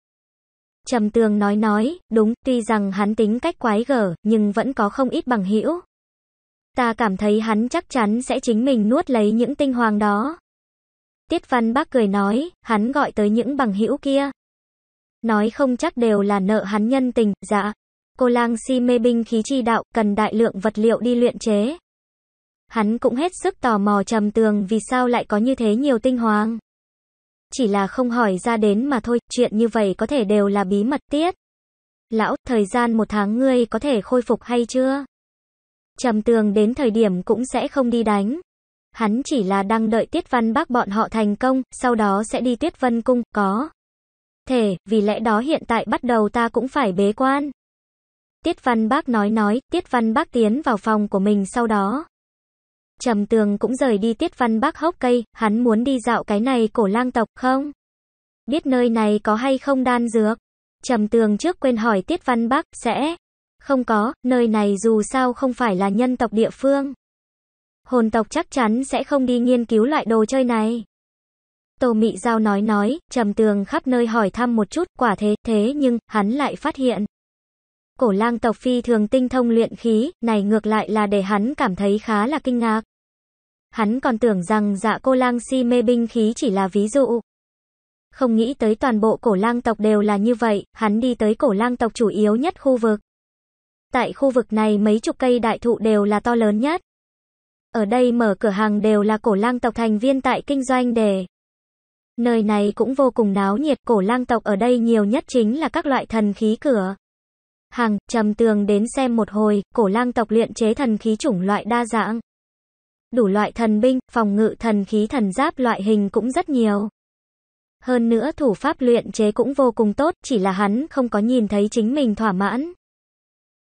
Trầm tường nói nói, đúng, tuy rằng hắn tính cách quái gở, nhưng vẫn có không ít bằng hữu. Ta cảm thấy hắn chắc chắn sẽ chính mình nuốt lấy những tinh hoàng đó. Tiết văn bác cười nói, hắn gọi tới những bằng hữu kia. Nói không chắc đều là nợ hắn nhân tình, dạ cô lang si mê binh khí chi đạo, cần đại lượng vật liệu đi luyện chế. Hắn cũng hết sức tò mò trầm tường vì sao lại có như thế nhiều tinh hoàng. Chỉ là không hỏi ra đến mà thôi, chuyện như vậy có thể đều là bí mật tiết. Lão, thời gian một tháng ngươi có thể khôi phục hay chưa? Trầm tường đến thời điểm cũng sẽ không đi đánh. Hắn chỉ là đang đợi Tiết Văn Bác bọn họ thành công, sau đó sẽ đi Tuyết Vân Cung, có. Thể, vì lẽ đó hiện tại bắt đầu ta cũng phải bế quan. Tiết Văn Bác nói nói, Tiết Văn Bác tiến vào phòng của mình sau đó. Trầm Tường cũng rời đi Tiết Văn Bác hốc cây, hắn muốn đi dạo cái này cổ lang tộc không? Biết nơi này có hay không đan dược? Trầm Tường trước quên hỏi Tiết Văn Bác, sẽ? Không có, nơi này dù sao không phải là nhân tộc địa phương. Hồn tộc chắc chắn sẽ không đi nghiên cứu loại đồ chơi này. Tô Mị Giao nói nói, Trầm Tường khắp nơi hỏi thăm một chút, quả thế, thế nhưng, hắn lại phát hiện cổ lang tộc phi thường tinh thông luyện khí, này ngược lại là để hắn cảm thấy khá là kinh ngạc. Hắn còn tưởng rằng dạ cô lang si mê binh khí chỉ là ví dụ. Không nghĩ tới toàn bộ cổ lang tộc đều là như vậy, hắn đi tới cổ lang tộc chủ yếu nhất khu vực. Tại khu vực này mấy chục cây đại thụ đều là to lớn nhất. Ở đây mở cửa hàng đều là cổ lang tộc thành viên tại kinh doanh để. Nơi này cũng vô cùng náo nhiệt, cổ lang tộc ở đây nhiều nhất chính là các loại thần khí cửa hàng, trầm tường đến xem một hồi, cổ lang tộc luyện chế thần khí chủng loại đa dạng. Đủ loại thần binh, phòng ngự thần khí thần giáp loại hình cũng rất nhiều. Hơn nữa thủ pháp luyện chế cũng vô cùng tốt, chỉ là hắn không có nhìn thấy chính mình thỏa mãn.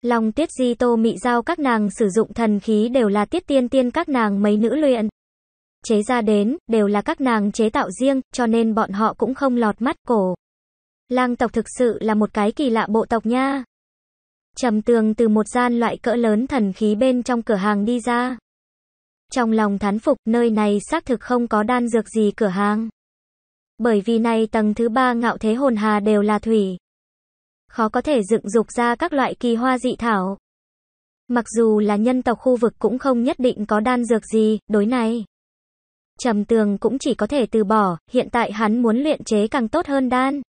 Long tiết di tô mị giao các nàng sử dụng thần khí đều là tiết tiên tiên các nàng mấy nữ luyện. Chế ra đến, đều là các nàng chế tạo riêng, cho nên bọn họ cũng không lọt mắt cổ. Lang tộc thực sự là một cái kỳ lạ bộ tộc nha. Trầm tường từ một gian loại cỡ lớn thần khí bên trong cửa hàng đi ra. Trong lòng thán phục, nơi này xác thực không có đan dược gì cửa hàng. Bởi vì này tầng thứ ba ngạo thế hồn hà đều là thủy. Khó có thể dựng dục ra các loại kỳ hoa dị thảo. Mặc dù là nhân tộc khu vực cũng không nhất định có đan dược gì, đối này. Trầm tường cũng chỉ có thể từ bỏ, hiện tại hắn muốn luyện chế càng tốt hơn đan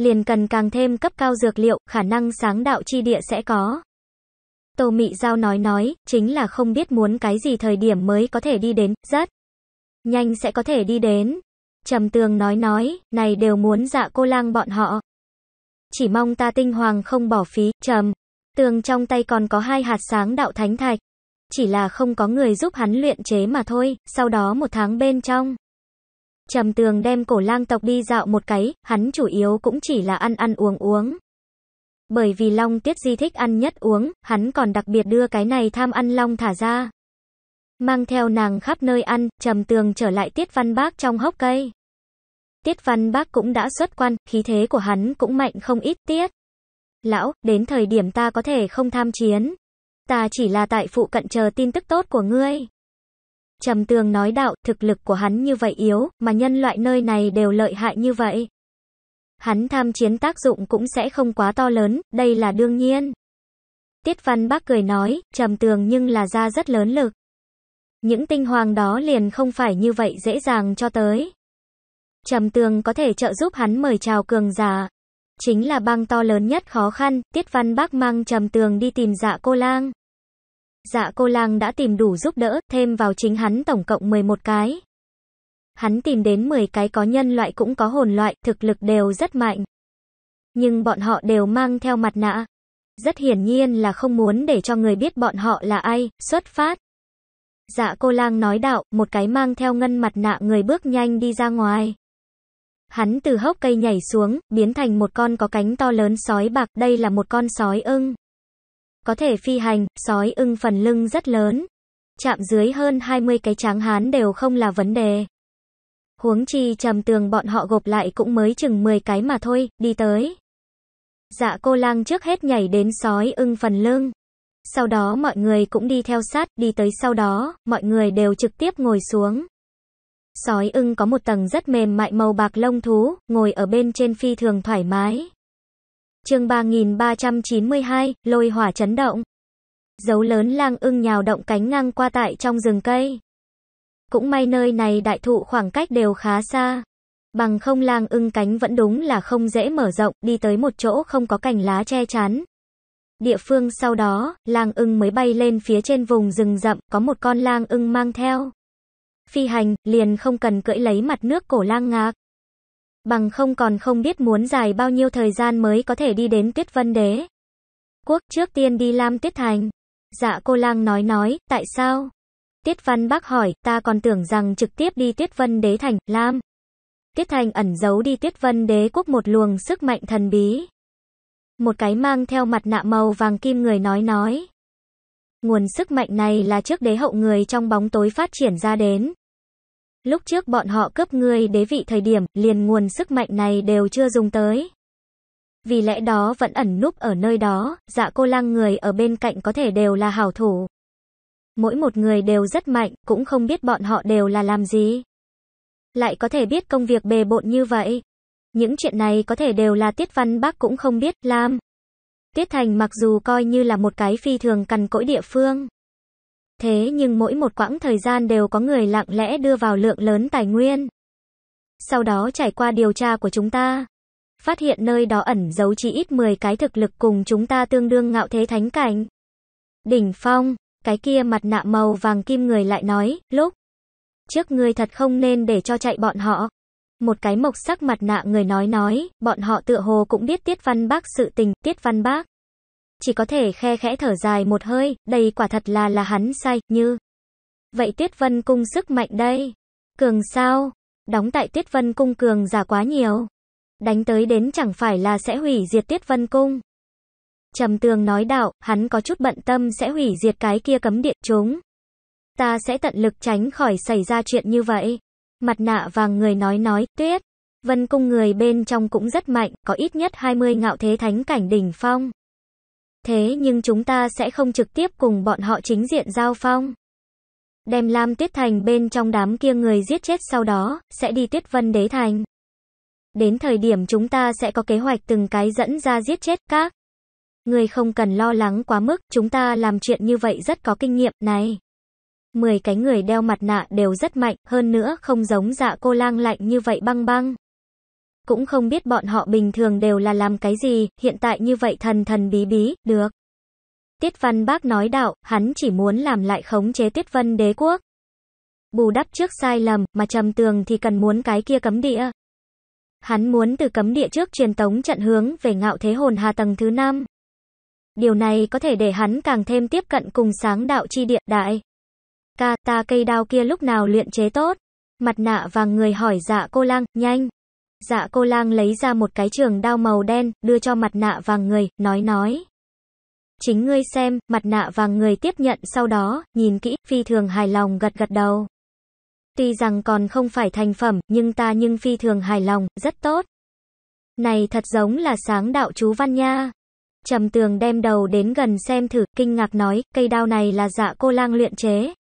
liền cần càng thêm cấp cao dược liệu, khả năng sáng đạo chi địa sẽ có. Tô Mị Giao nói nói, chính là không biết muốn cái gì thời điểm mới có thể đi đến, rất nhanh sẽ có thể đi đến. Trầm Tường nói nói, này đều muốn dạ cô lang bọn họ. Chỉ mong ta tinh hoàng không bỏ phí, Trầm. Tường trong tay còn có hai hạt sáng đạo thánh thạch. Chỉ là không có người giúp hắn luyện chế mà thôi, sau đó một tháng bên trong. Trầm tường đem cổ lang tộc đi dạo một cái, hắn chủ yếu cũng chỉ là ăn ăn uống uống. Bởi vì long tiết di thích ăn nhất uống, hắn còn đặc biệt đưa cái này tham ăn long thả ra. Mang theo nàng khắp nơi ăn, trầm tường trở lại tiết văn bác trong hốc cây. Tiết văn bác cũng đã xuất quan, khí thế của hắn cũng mạnh không ít tiết. Lão, đến thời điểm ta có thể không tham chiến. Ta chỉ là tại phụ cận chờ tin tức tốt của ngươi. Trầm tường nói đạo, thực lực của hắn như vậy yếu, mà nhân loại nơi này đều lợi hại như vậy. Hắn tham chiến tác dụng cũng sẽ không quá to lớn, đây là đương nhiên. Tiết văn bác cười nói, trầm tường nhưng là ra rất lớn lực. Những tinh hoàng đó liền không phải như vậy dễ dàng cho tới. Trầm tường có thể trợ giúp hắn mời chào cường giả. Chính là băng to lớn nhất khó khăn, tiết văn bác mang trầm tường đi tìm dạ cô lang. Dạ cô lang đã tìm đủ giúp đỡ, thêm vào chính hắn tổng cộng 11 cái. Hắn tìm đến 10 cái có nhân loại cũng có hồn loại, thực lực đều rất mạnh. Nhưng bọn họ đều mang theo mặt nạ. Rất hiển nhiên là không muốn để cho người biết bọn họ là ai, xuất phát. Dạ cô lang nói đạo, một cái mang theo ngân mặt nạ người bước nhanh đi ra ngoài. Hắn từ hốc cây nhảy xuống, biến thành một con có cánh to lớn sói bạc, đây là một con sói ưng có thể phi hành, sói ưng phần lưng rất lớn. Chạm dưới hơn 20 cái tráng hán đều không là vấn đề. Huống chi trầm tường bọn họ gộp lại cũng mới chừng 10 cái mà thôi, đi tới. Dạ cô lang trước hết nhảy đến sói ưng phần lưng. Sau đó mọi người cũng đi theo sát, đi tới sau đó, mọi người đều trực tiếp ngồi xuống. Sói ưng có một tầng rất mềm mại màu bạc lông thú, ngồi ở bên trên phi thường thoải mái. Chương 3392, lôi hỏa chấn động. Dấu lớn lang ưng nhào động cánh ngang qua tại trong rừng cây. Cũng may nơi này đại thụ khoảng cách đều khá xa. Bằng không lang ưng cánh vẫn đúng là không dễ mở rộng, đi tới một chỗ không có cành lá che chắn. Địa phương sau đó, lang ưng mới bay lên phía trên vùng rừng rậm, có một con lang ưng mang theo. Phi hành, liền không cần cưỡi lấy mặt nước cổ lang ngạc bằng không còn không biết muốn dài bao nhiêu thời gian mới có thể đi đến Tuyết Vân Đế. Quốc trước tiên đi Lam Tuyết Thành. Dạ cô lang nói nói, tại sao? Tiết Văn Bác hỏi, ta còn tưởng rằng trực tiếp đi Tuyết Vân Đế Thành, Lam. Tuyết Thành ẩn giấu đi Tuyết Vân Đế Quốc một luồng sức mạnh thần bí. Một cái mang theo mặt nạ màu vàng kim người nói nói. Nguồn sức mạnh này là trước đế hậu người trong bóng tối phát triển ra đến. Lúc trước bọn họ cướp người đế vị thời điểm, liền nguồn sức mạnh này đều chưa dùng tới. Vì lẽ đó vẫn ẩn núp ở nơi đó, dạ cô lang người ở bên cạnh có thể đều là hảo thủ. Mỗi một người đều rất mạnh, cũng không biết bọn họ đều là làm gì. Lại có thể biết công việc bề bộn như vậy. Những chuyện này có thể đều là Tiết Văn Bác cũng không biết, làm. Tiết Thành mặc dù coi như là một cái phi thường cằn cỗi địa phương, thế nhưng mỗi một quãng thời gian đều có người lặng lẽ đưa vào lượng lớn tài nguyên. Sau đó trải qua điều tra của chúng ta, phát hiện nơi đó ẩn giấu chỉ ít 10 cái thực lực cùng chúng ta tương đương ngạo thế thánh cảnh. Đỉnh phong, cái kia mặt nạ màu vàng kim người lại nói, lúc trước ngươi thật không nên để cho chạy bọn họ. Một cái mộc sắc mặt nạ người nói nói, bọn họ tựa hồ cũng biết Tiết Văn Bác sự tình, Tiết Văn Bác chỉ có thể khe khẽ thở dài một hơi, đây quả thật là là hắn sai, như. Vậy Tiết Vân Cung sức mạnh đây. Cường sao? Đóng tại Tiết Vân Cung cường giả quá nhiều. Đánh tới đến chẳng phải là sẽ hủy diệt Tiết Vân Cung. Trầm tường nói đạo, hắn có chút bận tâm sẽ hủy diệt cái kia cấm điện chúng. Ta sẽ tận lực tránh khỏi xảy ra chuyện như vậy. Mặt nạ vàng người nói nói, tuyết. Vân cung người bên trong cũng rất mạnh, có ít nhất 20 ngạo thế thánh cảnh đỉnh phong. Thế nhưng chúng ta sẽ không trực tiếp cùng bọn họ chính diện giao phong. Đem Lam Tuyết Thành bên trong đám kia người giết chết sau đó, sẽ đi Tuyết Vân Đế Thành. Đến thời điểm chúng ta sẽ có kế hoạch từng cái dẫn ra giết chết các. Người không cần lo lắng quá mức, chúng ta làm chuyện như vậy rất có kinh nghiệm này. Mười cái người đeo mặt nạ đều rất mạnh, hơn nữa không giống dạ cô lang lạnh như vậy băng băng cũng không biết bọn họ bình thường đều là làm cái gì, hiện tại như vậy thần thần bí bí, được. Tiết Văn Bác nói đạo, hắn chỉ muốn làm lại khống chế Tiết Vân đế quốc. Bù đắp trước sai lầm, mà trầm tường thì cần muốn cái kia cấm địa. Hắn muốn từ cấm địa trước truyền tống trận hướng về ngạo thế hồn hà tầng thứ 5. Điều này có thể để hắn càng thêm tiếp cận cùng sáng đạo chi địa đại. Ca ta cây đao kia lúc nào luyện chế tốt. Mặt nạ và người hỏi dạ cô lang, nhanh. Dạ cô lang lấy ra một cái trường đao màu đen, đưa cho mặt nạ vàng người, nói nói. Chính ngươi xem, mặt nạ vàng người tiếp nhận sau đó, nhìn kỹ, phi thường hài lòng gật gật đầu. Tuy rằng còn không phải thành phẩm, nhưng ta nhưng phi thường hài lòng, rất tốt. Này thật giống là sáng đạo chú văn nha. Trầm tường đem đầu đến gần xem thử, kinh ngạc nói, cây đao này là dạ cô lang luyện chế.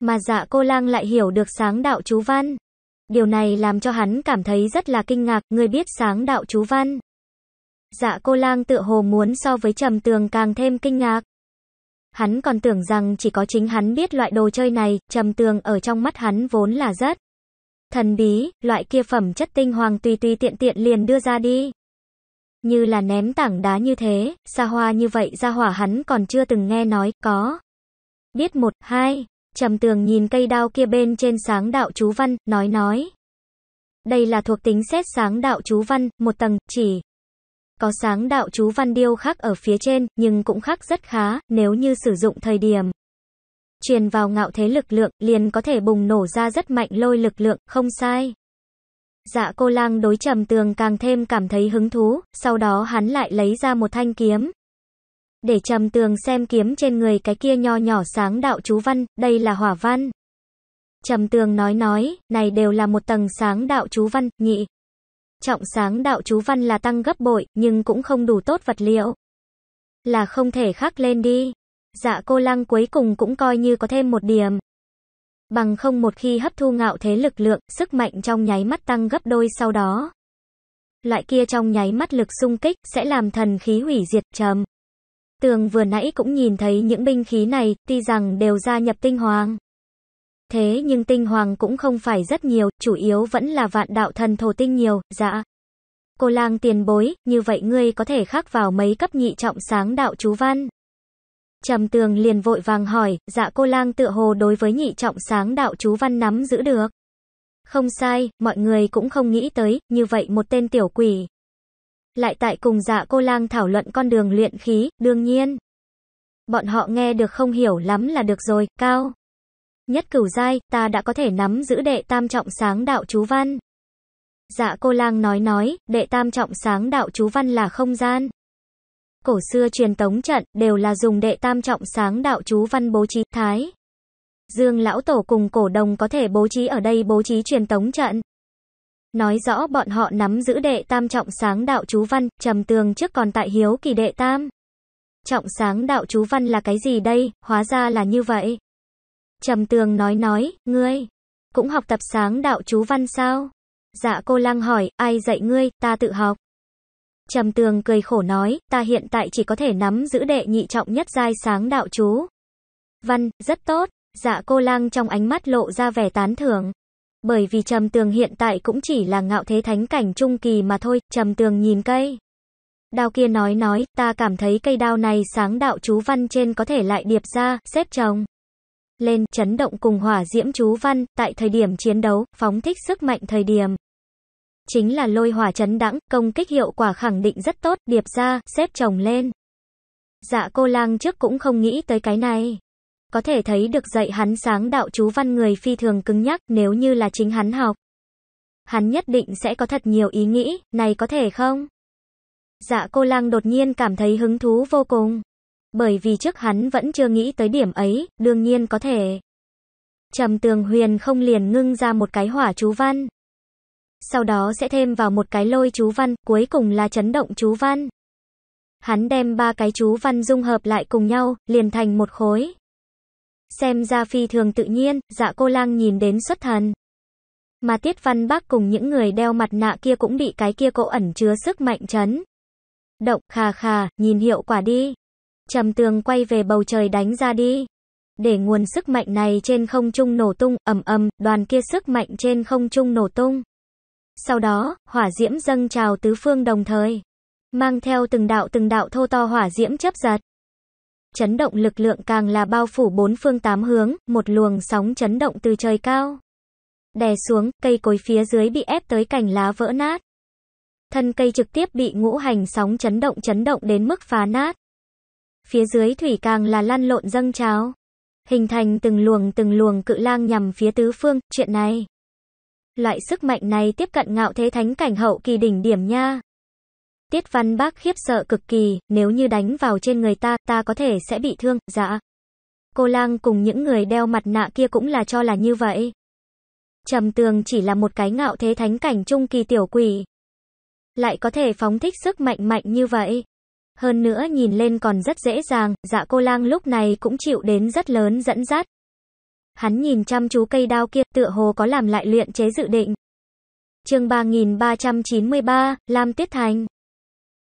Mà dạ cô lang lại hiểu được sáng đạo chú văn. Điều này làm cho hắn cảm thấy rất là kinh ngạc, người biết sáng đạo chú văn. Dạ cô lang tựa hồ muốn so với trầm tường càng thêm kinh ngạc. Hắn còn tưởng rằng chỉ có chính hắn biết loại đồ chơi này, trầm tường ở trong mắt hắn vốn là rất thần bí, loại kia phẩm chất tinh hoàng tùy tùy tiện tiện liền đưa ra đi. Như là ném tảng đá như thế, xa hoa như vậy ra hỏa hắn còn chưa từng nghe nói, có. Biết một, hai, Trầm tường nhìn cây đao kia bên trên sáng đạo chú văn, nói nói. Đây là thuộc tính xét sáng đạo chú văn, một tầng, chỉ. Có sáng đạo chú văn điêu khắc ở phía trên, nhưng cũng khắc rất khá, nếu như sử dụng thời điểm. Truyền vào ngạo thế lực lượng, liền có thể bùng nổ ra rất mạnh lôi lực lượng, không sai. Dạ cô lang đối trầm tường càng thêm cảm thấy hứng thú, sau đó hắn lại lấy ra một thanh kiếm, để trầm tường xem kiếm trên người cái kia nho nhỏ sáng đạo chú văn, đây là hỏa văn. Trầm tường nói nói, này đều là một tầng sáng đạo chú văn, nhị. Trọng sáng đạo chú văn là tăng gấp bội, nhưng cũng không đủ tốt vật liệu. Là không thể khắc lên đi. Dạ cô lăng cuối cùng cũng coi như có thêm một điểm. Bằng không một khi hấp thu ngạo thế lực lượng, sức mạnh trong nháy mắt tăng gấp đôi sau đó. Loại kia trong nháy mắt lực sung kích sẽ làm thần khí hủy diệt trầm. Tường vừa nãy cũng nhìn thấy những binh khí này, tuy rằng đều gia nhập tinh hoàng. Thế nhưng tinh hoàng cũng không phải rất nhiều, chủ yếu vẫn là vạn đạo thần thổ tinh nhiều, dạ. Cô lang tiền bối, như vậy ngươi có thể khắc vào mấy cấp nhị trọng sáng đạo chú văn. Trầm tường liền vội vàng hỏi, dạ cô lang tựa hồ đối với nhị trọng sáng đạo chú văn nắm giữ được. Không sai, mọi người cũng không nghĩ tới, như vậy một tên tiểu quỷ, lại tại cùng dạ cô lang thảo luận con đường luyện khí, đương nhiên. Bọn họ nghe được không hiểu lắm là được rồi, cao. Nhất cửu giai, ta đã có thể nắm giữ đệ tam trọng sáng đạo chú văn. Dạ cô lang nói nói, đệ tam trọng sáng đạo chú văn là không gian. Cổ xưa truyền tống trận, đều là dùng đệ tam trọng sáng đạo chú văn bố trí, thái. Dương lão tổ cùng cổ đồng có thể bố trí ở đây bố trí truyền tống trận. Nói rõ bọn họ nắm giữ đệ tam trọng sáng đạo chú văn, trầm tường trước còn tại hiếu kỳ đệ tam. Trọng sáng đạo chú văn là cái gì đây, hóa ra là như vậy. Trầm tường nói nói, ngươi, cũng học tập sáng đạo chú văn sao? Dạ cô lang hỏi, ai dạy ngươi, ta tự học. Trầm tường cười khổ nói, ta hiện tại chỉ có thể nắm giữ đệ nhị trọng nhất giai sáng đạo chú. Văn, rất tốt, dạ cô lang trong ánh mắt lộ ra vẻ tán thưởng. Bởi vì Trầm Tường hiện tại cũng chỉ là ngạo thế thánh cảnh trung kỳ mà thôi, Trầm Tường nhìn cây. Đao kia nói nói, ta cảm thấy cây đao này sáng đạo chú văn trên có thể lại điệp ra, xếp chồng. Lên, chấn động cùng hỏa diễm chú văn, tại thời điểm chiến đấu, phóng thích sức mạnh thời điểm. Chính là lôi hỏa chấn đẳng, công kích hiệu quả khẳng định rất tốt, điệp ra, xếp chồng lên. Dạ cô lang trước cũng không nghĩ tới cái này. Có thể thấy được dạy hắn sáng đạo chú văn người phi thường cứng nhắc nếu như là chính hắn học. Hắn nhất định sẽ có thật nhiều ý nghĩ, này có thể không? Dạ cô lang đột nhiên cảm thấy hứng thú vô cùng. Bởi vì trước hắn vẫn chưa nghĩ tới điểm ấy, đương nhiên có thể. Trầm tường huyền không liền ngưng ra một cái hỏa chú văn. Sau đó sẽ thêm vào một cái lôi chú văn, cuối cùng là chấn động chú văn. Hắn đem ba cái chú văn dung hợp lại cùng nhau, liền thành một khối. Xem ra phi thường tự nhiên, dạ cô lang nhìn đến xuất thần. Mà Tiết Văn Bác cùng những người đeo mặt nạ kia cũng bị cái kia cỗ ẩn chứa sức mạnh chấn. Động khà khà, nhìn hiệu quả đi. Trầm tường quay về bầu trời đánh ra đi. Để nguồn sức mạnh này trên không trung nổ tung, ầm ầm, đoàn kia sức mạnh trên không trung nổ tung. Sau đó, hỏa diễm dâng trào tứ phương đồng thời. Mang theo từng đạo từng đạo thô to hỏa diễm chấp giật. Chấn động lực lượng càng là bao phủ bốn phương tám hướng, một luồng sóng chấn động từ trời cao. Đè xuống, cây cối phía dưới bị ép tới cành lá vỡ nát. Thân cây trực tiếp bị ngũ hành sóng chấn động chấn động đến mức phá nát. Phía dưới thủy càng là lăn lộn dâng trào. Hình thành từng luồng từng luồng cự lang nhằm phía tứ phương, chuyện này. Loại sức mạnh này tiếp cận ngạo thế thánh cảnh hậu kỳ đỉnh điểm nha. Tiết văn bác khiếp sợ cực kỳ, nếu như đánh vào trên người ta, ta có thể sẽ bị thương, dạ. Cô lang cùng những người đeo mặt nạ kia cũng là cho là như vậy. Trầm tường chỉ là một cái ngạo thế thánh cảnh trung kỳ tiểu quỷ. Lại có thể phóng thích sức mạnh mạnh như vậy. Hơn nữa nhìn lên còn rất dễ dàng, dạ cô lang lúc này cũng chịu đến rất lớn dẫn dắt. Hắn nhìn chăm chú cây đao kia tựa hồ có làm lại luyện chế dự định. chương 3393, Lam Tiết Thành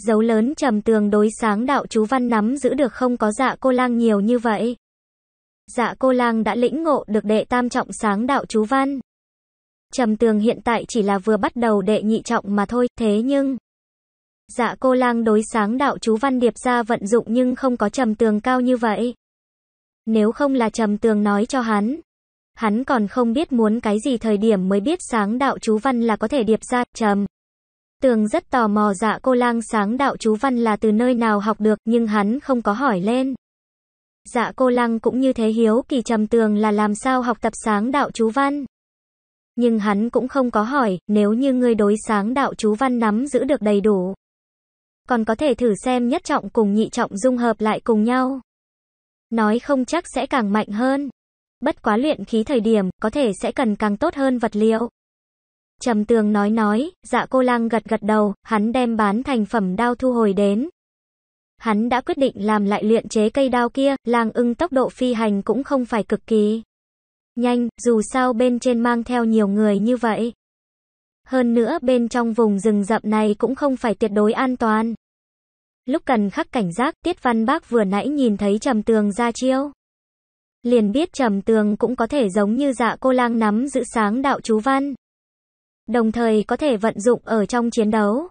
Dấu lớn trầm tường đối sáng đạo chú văn nắm giữ được không có dạ cô lang nhiều như vậy. Dạ cô lang đã lĩnh ngộ được đệ tam trọng sáng đạo chú văn. Trầm tường hiện tại chỉ là vừa bắt đầu đệ nhị trọng mà thôi, thế nhưng... Dạ cô lang đối sáng đạo chú văn điệp ra vận dụng nhưng không có trầm tường cao như vậy. Nếu không là trầm tường nói cho hắn, hắn còn không biết muốn cái gì thời điểm mới biết sáng đạo chú văn là có thể điệp ra, trầm. Tường rất tò mò dạ cô lang sáng đạo chú văn là từ nơi nào học được, nhưng hắn không có hỏi lên. Dạ cô lăng cũng như thế hiếu kỳ trầm tường là làm sao học tập sáng đạo chú văn. Nhưng hắn cũng không có hỏi, nếu như ngươi đối sáng đạo chú văn nắm giữ được đầy đủ. Còn có thể thử xem nhất trọng cùng nhị trọng dung hợp lại cùng nhau. Nói không chắc sẽ càng mạnh hơn. Bất quá luyện khí thời điểm, có thể sẽ cần càng tốt hơn vật liệu. Trầm tường nói nói, dạ cô lang gật gật đầu, hắn đem bán thành phẩm đao thu hồi đến. Hắn đã quyết định làm lại luyện chế cây đao kia, lang ưng tốc độ phi hành cũng không phải cực kỳ nhanh, dù sao bên trên mang theo nhiều người như vậy. Hơn nữa bên trong vùng rừng rậm này cũng không phải tuyệt đối an toàn. Lúc cần khắc cảnh giác, Tiết Văn Bác vừa nãy nhìn thấy Trầm Tường ra chiêu. Liền biết Trầm Tường cũng có thể giống như dạ cô lang nắm giữ sáng đạo chú văn đồng thời có thể vận dụng ở trong chiến đấu.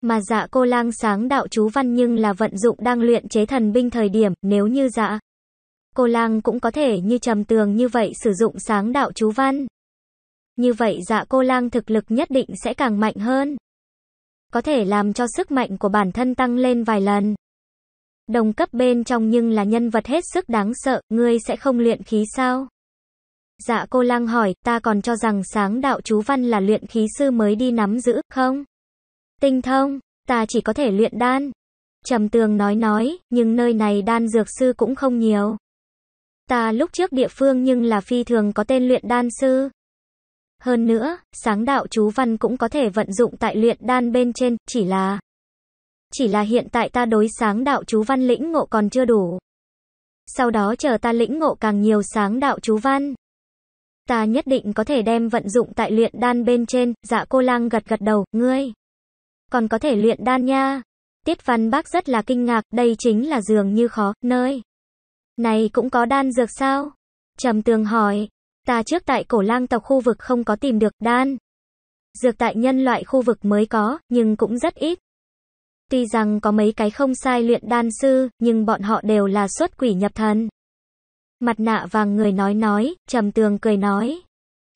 Mà dạ cô lang sáng đạo chú văn nhưng là vận dụng đang luyện chế thần binh thời điểm, nếu như dạ. Cô lang cũng có thể như trầm tường như vậy sử dụng sáng đạo chú văn. Như vậy dạ cô lang thực lực nhất định sẽ càng mạnh hơn. Có thể làm cho sức mạnh của bản thân tăng lên vài lần. Đồng cấp bên trong nhưng là nhân vật hết sức đáng sợ, ngươi sẽ không luyện khí sao? Dạ cô lang hỏi, ta còn cho rằng sáng đạo chú văn là luyện khí sư mới đi nắm giữ, không? Tinh thông, ta chỉ có thể luyện đan. Trầm tường nói nói, nhưng nơi này đan dược sư cũng không nhiều. Ta lúc trước địa phương nhưng là phi thường có tên luyện đan sư. Hơn nữa, sáng đạo chú văn cũng có thể vận dụng tại luyện đan bên trên, chỉ là... Chỉ là hiện tại ta đối sáng đạo chú văn lĩnh ngộ còn chưa đủ. Sau đó chờ ta lĩnh ngộ càng nhiều sáng đạo chú văn, ta nhất định có thể đem vận dụng tại luyện đan bên trên, dạ cô lang gật gật đầu, ngươi. Còn có thể luyện đan nha. Tiết văn bác rất là kinh ngạc, đây chính là dường như khó, nơi. Này cũng có đan dược sao? Trầm tường hỏi, ta trước tại cổ lang tộc khu vực không có tìm được đan. Dược tại nhân loại khu vực mới có, nhưng cũng rất ít. Tuy rằng có mấy cái không sai luyện đan sư, nhưng bọn họ đều là xuất quỷ nhập thần. Mặt nạ vàng người nói nói, trầm tường cười nói.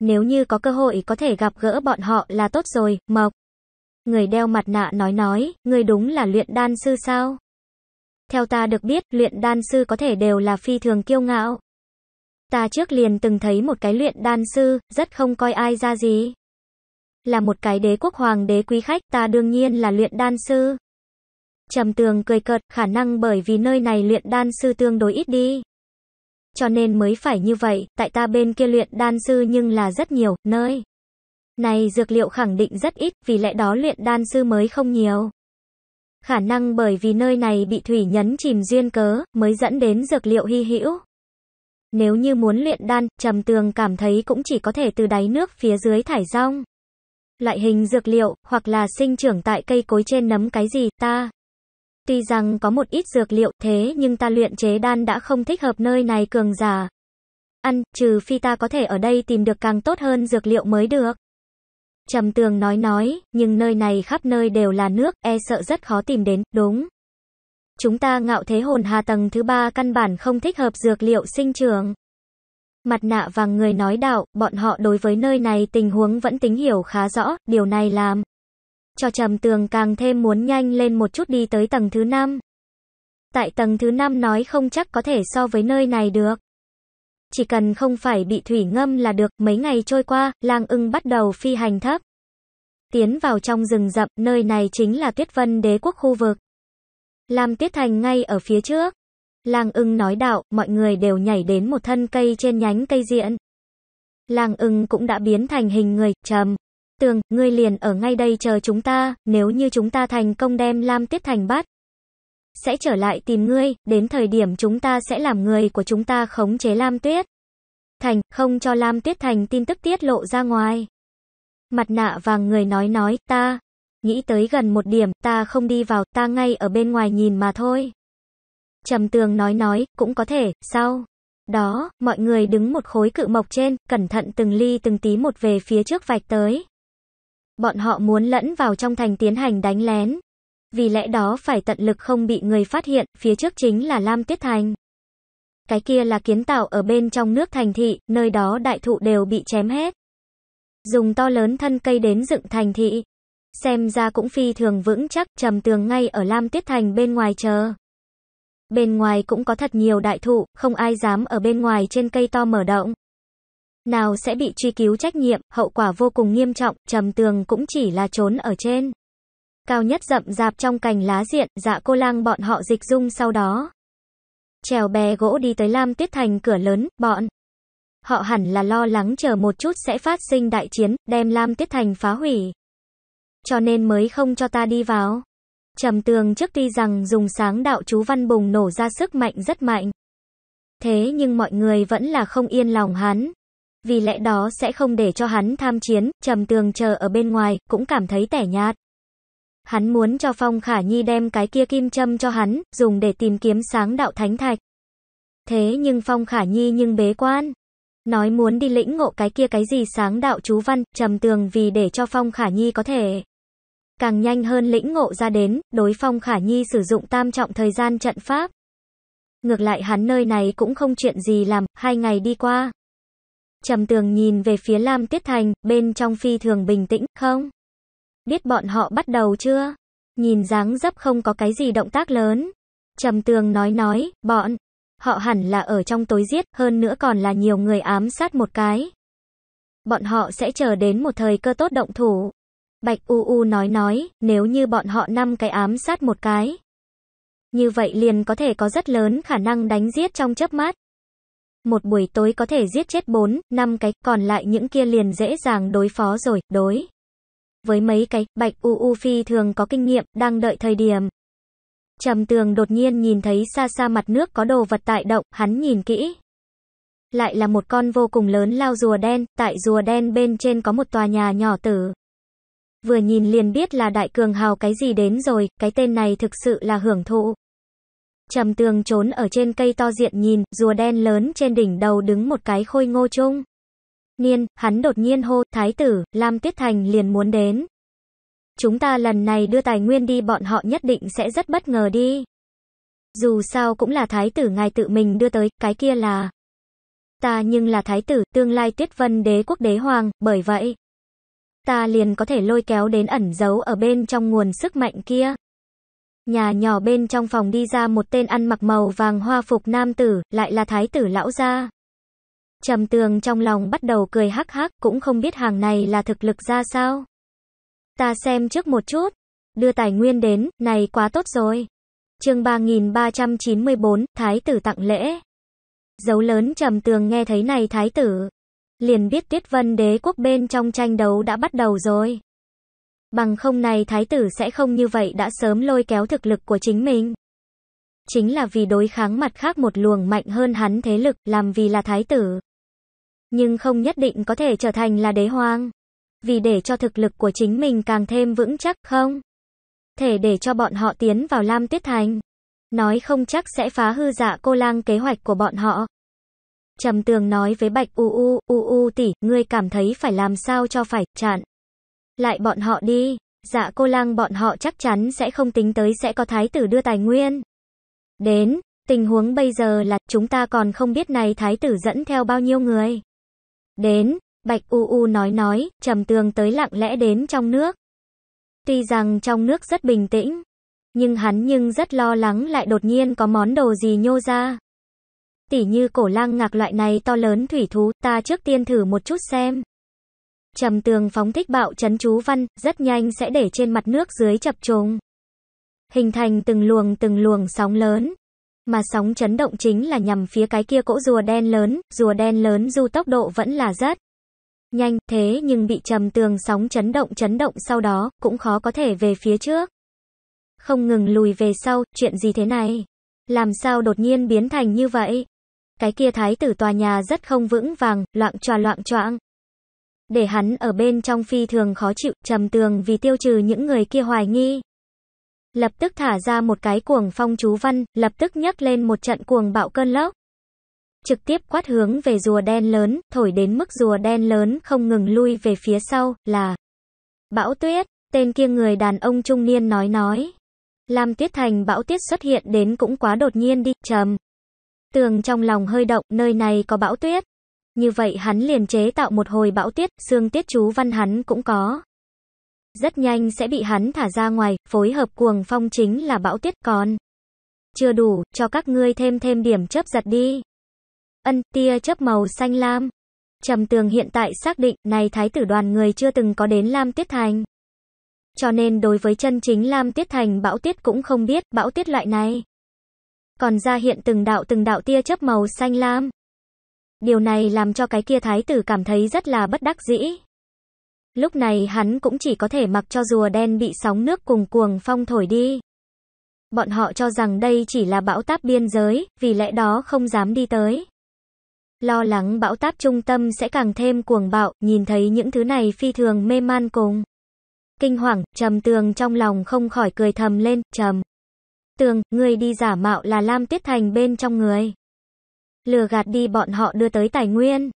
Nếu như có cơ hội có thể gặp gỡ bọn họ là tốt rồi, mộc. Người đeo mặt nạ nói nói, người đúng là luyện đan sư sao? Theo ta được biết, luyện đan sư có thể đều là phi thường kiêu ngạo. Ta trước liền từng thấy một cái luyện đan sư, rất không coi ai ra gì. Là một cái đế quốc hoàng đế quý khách, ta đương nhiên là luyện đan sư. Trầm tường cười cợt, khả năng bởi vì nơi này luyện đan sư tương đối ít đi. Cho nên mới phải như vậy, tại ta bên kia luyện đan sư nhưng là rất nhiều, nơi. Này dược liệu khẳng định rất ít, vì lẽ đó luyện đan sư mới không nhiều. Khả năng bởi vì nơi này bị thủy nhấn chìm duyên cớ, mới dẫn đến dược liệu hy hữu. Nếu như muốn luyện đan, trầm tường cảm thấy cũng chỉ có thể từ đáy nước phía dưới thải rong. Loại hình dược liệu, hoặc là sinh trưởng tại cây cối trên nấm cái gì, ta Tuy rằng có một ít dược liệu thế nhưng ta luyện chế đan đã không thích hợp nơi này cường giả. Ăn, trừ phi ta có thể ở đây tìm được càng tốt hơn dược liệu mới được. Trầm tường nói nói, nhưng nơi này khắp nơi đều là nước, e sợ rất khó tìm đến, đúng. Chúng ta ngạo thế hồn hà tầng thứ ba căn bản không thích hợp dược liệu sinh trưởng. Mặt nạ vàng người nói đạo, bọn họ đối với nơi này tình huống vẫn tính hiểu khá rõ, điều này làm. Cho trầm tường càng thêm muốn nhanh lên một chút đi tới tầng thứ 5. Tại tầng thứ 5 nói không chắc có thể so với nơi này được. Chỉ cần không phải bị thủy ngâm là được, mấy ngày trôi qua, lang ưng bắt đầu phi hành thấp. Tiến vào trong rừng rậm, nơi này chính là tuyết vân đế quốc khu vực. Lam tuyết Thành ngay ở phía trước. Lang ưng nói đạo, mọi người đều nhảy đến một thân cây trên nhánh cây diễn. Lang ưng cũng đã biến thành hình người, trầm tường, ngươi liền ở ngay đây chờ chúng ta, nếu như chúng ta thành công đem Lam Tiết Thành bắt. Sẽ trở lại tìm ngươi, đến thời điểm chúng ta sẽ làm người của chúng ta khống chế Lam Tuyết. Thành, không cho Lam Tuyết Thành tin tức tiết lộ ra ngoài. Mặt nạ vàng người nói nói, ta, nghĩ tới gần một điểm, ta không đi vào, ta ngay ở bên ngoài nhìn mà thôi. Trầm tường nói nói, cũng có thể, sau. Đó, mọi người đứng một khối cự mộc trên, cẩn thận từng ly từng tí một về phía trước vạch tới. Bọn họ muốn lẫn vào trong thành tiến hành đánh lén. Vì lẽ đó phải tận lực không bị người phát hiện, phía trước chính là Lam Tiết Thành. Cái kia là kiến tạo ở bên trong nước thành thị, nơi đó đại thụ đều bị chém hết. Dùng to lớn thân cây đến dựng thành thị. Xem ra cũng phi thường vững chắc trầm tường ngay ở Lam Tiết Thành bên ngoài chờ. Bên ngoài cũng có thật nhiều đại thụ, không ai dám ở bên ngoài trên cây to mở động nào sẽ bị truy cứu trách nhiệm, hậu quả vô cùng nghiêm trọng, trầm tường cũng chỉ là trốn ở trên. Cao nhất rậm rạp trong cành lá diện, dạ cô lang bọn họ dịch dung sau đó. Trèo bè gỗ đi tới Lam Tuyết Thành cửa lớn, bọn. Họ hẳn là lo lắng chờ một chút sẽ phát sinh đại chiến, đem Lam Tuyết Thành phá hủy. Cho nên mới không cho ta đi vào. Trầm tường trước tuy rằng dùng sáng đạo chú văn bùng nổ ra sức mạnh rất mạnh. Thế nhưng mọi người vẫn là không yên lòng hắn vì lẽ đó sẽ không để cho hắn tham chiến, trầm tường chờ ở bên ngoài, cũng cảm thấy tẻ nhạt. Hắn muốn cho Phong Khả Nhi đem cái kia kim châm cho hắn, dùng để tìm kiếm sáng đạo thánh thạch. Thế nhưng Phong Khả Nhi nhưng bế quan. Nói muốn đi lĩnh ngộ cái kia cái gì sáng đạo chú văn, trầm tường vì để cho Phong Khả Nhi có thể càng nhanh hơn lĩnh ngộ ra đến, đối Phong Khả Nhi sử dụng tam trọng thời gian trận pháp. Ngược lại hắn nơi này cũng không chuyện gì làm, hai ngày đi qua. Trầm tường nhìn về phía Lam Tiết Thành, bên trong phi thường bình tĩnh, không? Biết bọn họ bắt đầu chưa? Nhìn dáng dấp không có cái gì động tác lớn. Trầm tường nói nói, bọn, họ hẳn là ở trong tối giết, hơn nữa còn là nhiều người ám sát một cái. Bọn họ sẽ chờ đến một thời cơ tốt động thủ. Bạch U U nói nói, nếu như bọn họ năm cái ám sát một cái. Như vậy liền có thể có rất lớn khả năng đánh giết trong chớp mắt một buổi tối có thể giết chết 4, 5 cái, còn lại những kia liền dễ dàng đối phó rồi, đối. Với mấy cái, Bạch U U Phi thường có kinh nghiệm, đang đợi thời điểm. Trầm tường đột nhiên nhìn thấy xa xa mặt nước có đồ vật tại động, hắn nhìn kỹ. Lại là một con vô cùng lớn lao rùa đen, tại rùa đen bên trên có một tòa nhà nhỏ tử. Vừa nhìn liền biết là đại cường hào cái gì đến rồi, cái tên này thực sự là hưởng thụ. Trầm tường trốn ở trên cây to diện nhìn, rùa đen lớn trên đỉnh đầu đứng một cái khôi ngô trung. Niên, hắn đột nhiên hô, thái tử, Lam Tuyết Thành liền muốn đến. Chúng ta lần này đưa tài nguyên đi bọn họ nhất định sẽ rất bất ngờ đi. Dù sao cũng là thái tử ngài tự mình đưa tới, cái kia là... Ta nhưng là thái tử, tương lai tuyết vân đế quốc đế hoàng, bởi vậy. Ta liền có thể lôi kéo đến ẩn giấu ở bên trong nguồn sức mạnh kia. Nhà nhỏ bên trong phòng đi ra một tên ăn mặc màu vàng hoa phục nam tử, lại là thái tử lão gia. Trầm tường trong lòng bắt đầu cười hắc hắc, cũng không biết hàng này là thực lực ra sao. Ta xem trước một chút, đưa tài nguyên đến, này quá tốt rồi. chương 3394, thái tử tặng lễ. Dấu lớn trầm tường nghe thấy này thái tử. Liền biết tuyết vân đế quốc bên trong tranh đấu đã bắt đầu rồi. Bằng không này thái tử sẽ không như vậy đã sớm lôi kéo thực lực của chính mình. Chính là vì đối kháng mặt khác một luồng mạnh hơn hắn thế lực, làm vì là thái tử. Nhưng không nhất định có thể trở thành là đế hoang. Vì để cho thực lực của chính mình càng thêm vững chắc không? Thể để cho bọn họ tiến vào Lam Tuyết Thành. Nói không chắc sẽ phá hư dạ cô lang kế hoạch của bọn họ. Trầm tường nói với Bạch U U, U U tỷ, ngươi cảm thấy phải làm sao cho phải, chặn. Lại bọn họ đi, dạ cô lang bọn họ chắc chắn sẽ không tính tới sẽ có thái tử đưa tài nguyên. Đến, tình huống bây giờ là chúng ta còn không biết này thái tử dẫn theo bao nhiêu người. Đến, Bạch U U nói nói, trầm tường tới lặng lẽ đến trong nước. Tuy rằng trong nước rất bình tĩnh, nhưng hắn nhưng rất lo lắng lại đột nhiên có món đồ gì nhô ra. Tỉ như cổ lang ngạc loại này to lớn thủy thú, ta trước tiên thử một chút xem. Trầm tường phóng thích bạo chấn chú văn, rất nhanh sẽ để trên mặt nước dưới chập trùng. Hình thành từng luồng từng luồng sóng lớn. Mà sóng chấn động chính là nhằm phía cái kia cỗ rùa đen lớn, rùa đen lớn dù tốc độ vẫn là rất nhanh, thế nhưng bị trầm tường sóng chấn động chấn động sau đó, cũng khó có thể về phía trước. Không ngừng lùi về sau, chuyện gì thế này? Làm sao đột nhiên biến thành như vậy? Cái kia thái tử tòa nhà rất không vững vàng, loạn tròa loạn choạng để hắn ở bên trong phi thường khó chịu, trầm tường vì tiêu trừ những người kia hoài nghi. Lập tức thả ra một cái cuồng phong chú văn, lập tức nhấc lên một trận cuồng bạo cơn lốc. Trực tiếp quát hướng về rùa đen lớn, thổi đến mức rùa đen lớn không ngừng lui về phía sau, là Bão tuyết, tên kia người đàn ông trung niên nói nói. Làm tuyết thành bão tuyết xuất hiện đến cũng quá đột nhiên đi, trầm. Tường trong lòng hơi động, nơi này có bão tuyết. Như vậy hắn liền chế tạo một hồi bão tiết, xương tiết chú văn hắn cũng có. Rất nhanh sẽ bị hắn thả ra ngoài, phối hợp cuồng phong chính là bão tiết còn. Chưa đủ, cho các ngươi thêm thêm điểm chớp giật đi. Ân, tia chớp màu xanh lam. Trầm tường hiện tại xác định, này thái tử đoàn người chưa từng có đến Lam Tiết Thành. Cho nên đối với chân chính Lam Tiết Thành bão tiết cũng không biết, bão tiết loại này. Còn ra hiện từng đạo từng đạo tia chớp màu xanh lam. Điều này làm cho cái kia thái tử cảm thấy rất là bất đắc dĩ. Lúc này hắn cũng chỉ có thể mặc cho rùa đen bị sóng nước cùng cuồng phong thổi đi. Bọn họ cho rằng đây chỉ là bão táp biên giới, vì lẽ đó không dám đi tới. Lo lắng bão táp trung tâm sẽ càng thêm cuồng bạo, nhìn thấy những thứ này phi thường mê man cùng. Kinh hoàng, trầm tường trong lòng không khỏi cười thầm lên, trầm. Tường, người đi giả mạo là Lam Tiết Thành bên trong người lừa gạt đi bọn họ đưa tới tài nguyên.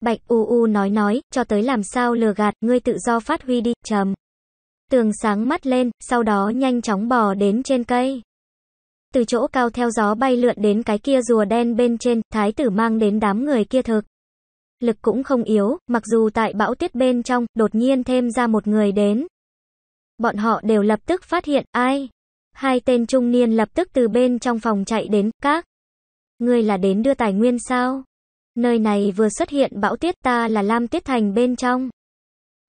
Bạch U U nói nói, cho tới làm sao lừa gạt, ngươi tự do phát huy đi, trầm. Tường sáng mắt lên, sau đó nhanh chóng bò đến trên cây. Từ chỗ cao theo gió bay lượn đến cái kia rùa đen bên trên, thái tử mang đến đám người kia thực. Lực cũng không yếu, mặc dù tại bão tuyết bên trong, đột nhiên thêm ra một người đến. Bọn họ đều lập tức phát hiện, ai? Hai tên trung niên lập tức từ bên trong phòng chạy đến, các. Ngươi là đến đưa tài nguyên sao? Nơi này vừa xuất hiện bão tuyết ta là Lam tuyết Thành bên trong.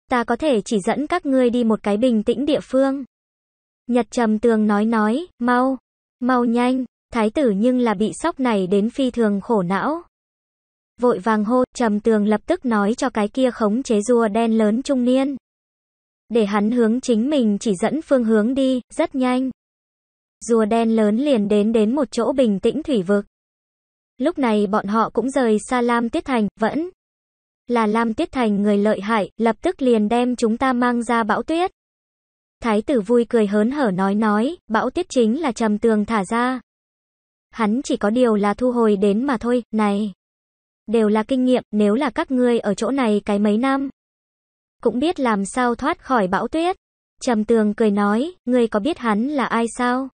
Ta có thể chỉ dẫn các ngươi đi một cái bình tĩnh địa phương. Nhật trầm tường nói nói, mau, mau nhanh, thái tử nhưng là bị sóc này đến phi thường khổ não. Vội vàng hô, trầm tường lập tức nói cho cái kia khống chế rùa đen lớn trung niên. Để hắn hướng chính mình chỉ dẫn phương hướng đi, rất nhanh. Rùa đen lớn liền đến đến một chỗ bình tĩnh thủy vực. Lúc này bọn họ cũng rời xa Lam Tiết Thành, vẫn là Lam Tiết Thành người lợi hại, lập tức liền đem chúng ta mang ra bão tuyết. Thái tử vui cười hớn hở nói nói, bão tuyết chính là trầm tường thả ra. Hắn chỉ có điều là thu hồi đến mà thôi, này. Đều là kinh nghiệm, nếu là các ngươi ở chỗ này cái mấy năm. Cũng biết làm sao thoát khỏi bão tuyết. Trầm tường cười nói, ngươi có biết hắn là ai sao?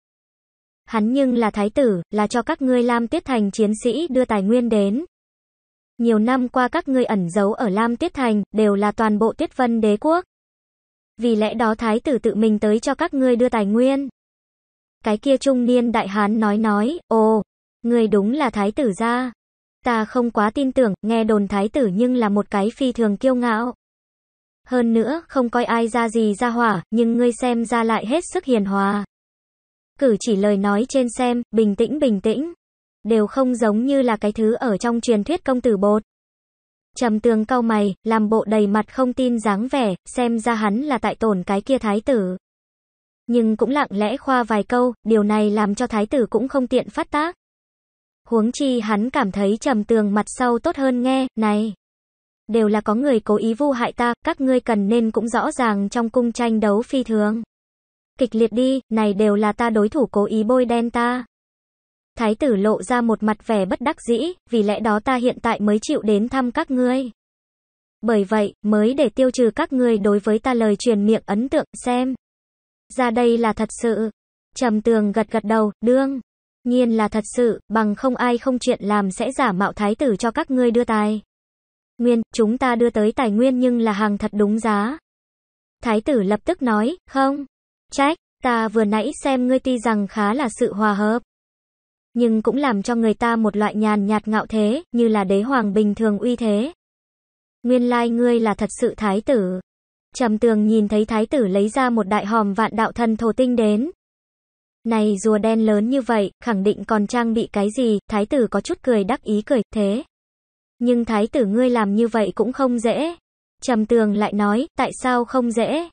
Hắn nhưng là thái tử, là cho các ngươi Lam Tiết Thành chiến sĩ đưa tài nguyên đến. Nhiều năm qua các ngươi ẩn giấu ở Lam Tiết Thành, đều là toàn bộ Tiết Vân đế quốc. Vì lẽ đó thái tử tự mình tới cho các ngươi đưa tài nguyên. Cái kia trung niên đại hán nói nói, ồ, người đúng là thái tử gia. Ta không quá tin tưởng, nghe đồn thái tử nhưng là một cái phi thường kiêu ngạo. Hơn nữa, không coi ai ra gì ra hỏa, nhưng ngươi xem ra lại hết sức hiền hòa cử chỉ lời nói trên xem, bình tĩnh bình tĩnh, đều không giống như là cái thứ ở trong truyền thuyết công tử bột. Trầm tường cau mày, làm bộ đầy mặt không tin dáng vẻ, xem ra hắn là tại tổn cái kia thái tử. Nhưng cũng lặng lẽ khoa vài câu, điều này làm cho thái tử cũng không tiện phát tác. Huống chi hắn cảm thấy trầm tường mặt sau tốt hơn nghe, này. Đều là có người cố ý vu hại ta, các ngươi cần nên cũng rõ ràng trong cung tranh đấu phi thường kịch liệt đi, này đều là ta đối thủ cố ý bôi đen ta. Thái tử lộ ra một mặt vẻ bất đắc dĩ, vì lẽ đó ta hiện tại mới chịu đến thăm các ngươi. Bởi vậy, mới để tiêu trừ các ngươi đối với ta lời truyền miệng ấn tượng, xem. Ra đây là thật sự. Trầm tường gật gật đầu, đương. Nhiên là thật sự, bằng không ai không chuyện làm sẽ giả mạo thái tử cho các ngươi đưa tài. Nguyên, chúng ta đưa tới tài nguyên nhưng là hàng thật đúng giá. Thái tử lập tức nói, không, Trách, ta vừa nãy xem ngươi ti rằng khá là sự hòa hợp. Nhưng cũng làm cho người ta một loại nhàn nhạt ngạo thế, như là đế hoàng bình thường uy thế. Nguyên lai like ngươi là thật sự thái tử. Trầm tường nhìn thấy thái tử lấy ra một đại hòm vạn đạo thần thổ tinh đến. Này rùa đen lớn như vậy, khẳng định còn trang bị cái gì, thái tử có chút cười đắc ý cười, thế. Nhưng thái tử ngươi làm như vậy cũng không dễ. Trầm tường lại nói, tại sao không dễ?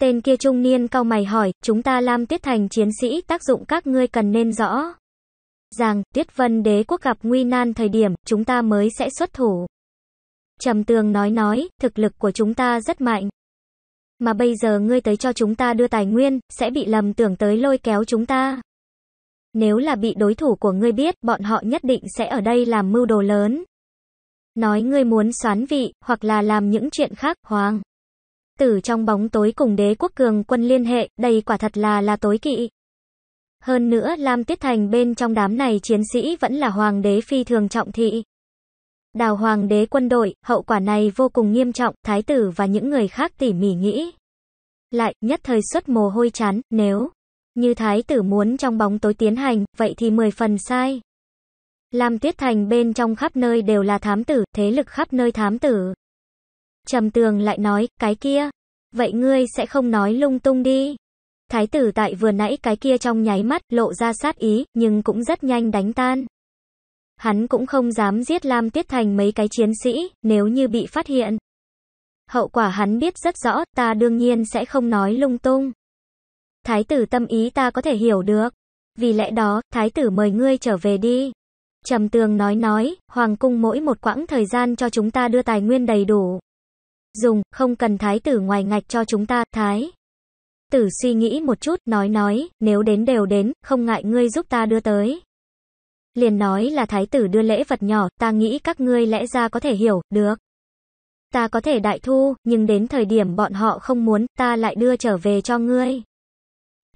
Tên kia trung niên cau mày hỏi, chúng ta Lam Tiết Thành chiến sĩ tác dụng các ngươi cần nên rõ. Rằng, Tiết Vân đế quốc gặp nguy nan thời điểm, chúng ta mới sẽ xuất thủ. Trầm Tường nói nói, thực lực của chúng ta rất mạnh. Mà bây giờ ngươi tới cho chúng ta đưa tài nguyên, sẽ bị lầm tưởng tới lôi kéo chúng ta. Nếu là bị đối thủ của ngươi biết, bọn họ nhất định sẽ ở đây làm mưu đồ lớn. Nói ngươi muốn xoán vị, hoặc là làm những chuyện khác, Hoàng tử trong bóng tối cùng đế quốc cường quân liên hệ, đây quả thật là là tối kỵ. Hơn nữa Lam Tiết Thành bên trong đám này chiến sĩ vẫn là hoàng đế phi thường trọng thị. Đào hoàng đế quân đội, hậu quả này vô cùng nghiêm trọng, thái tử và những người khác tỉ mỉ nghĩ. Lại, nhất thời xuất mồ hôi chán, nếu như thái tử muốn trong bóng tối tiến hành, vậy thì mười phần sai. Lam Tiết Thành bên trong khắp nơi đều là thám tử, thế lực khắp nơi thám tử. Trầm tường lại nói, cái kia, vậy ngươi sẽ không nói lung tung đi. Thái tử tại vừa nãy cái kia trong nháy mắt lộ ra sát ý, nhưng cũng rất nhanh đánh tan. Hắn cũng không dám giết Lam Tiết Thành mấy cái chiến sĩ, nếu như bị phát hiện. Hậu quả hắn biết rất rõ, ta đương nhiên sẽ không nói lung tung. Thái tử tâm ý ta có thể hiểu được. Vì lẽ đó, thái tử mời ngươi trở về đi. Trầm tường nói nói, hoàng cung mỗi một quãng thời gian cho chúng ta đưa tài nguyên đầy đủ dùng, không cần thái tử ngoài ngạch cho chúng ta, thái. Tử suy nghĩ một chút, nói nói, nếu đến đều đến, không ngại ngươi giúp ta đưa tới. Liền nói là thái tử đưa lễ vật nhỏ, ta nghĩ các ngươi lẽ ra có thể hiểu, được. Ta có thể đại thu, nhưng đến thời điểm bọn họ không muốn, ta lại đưa trở về cho ngươi.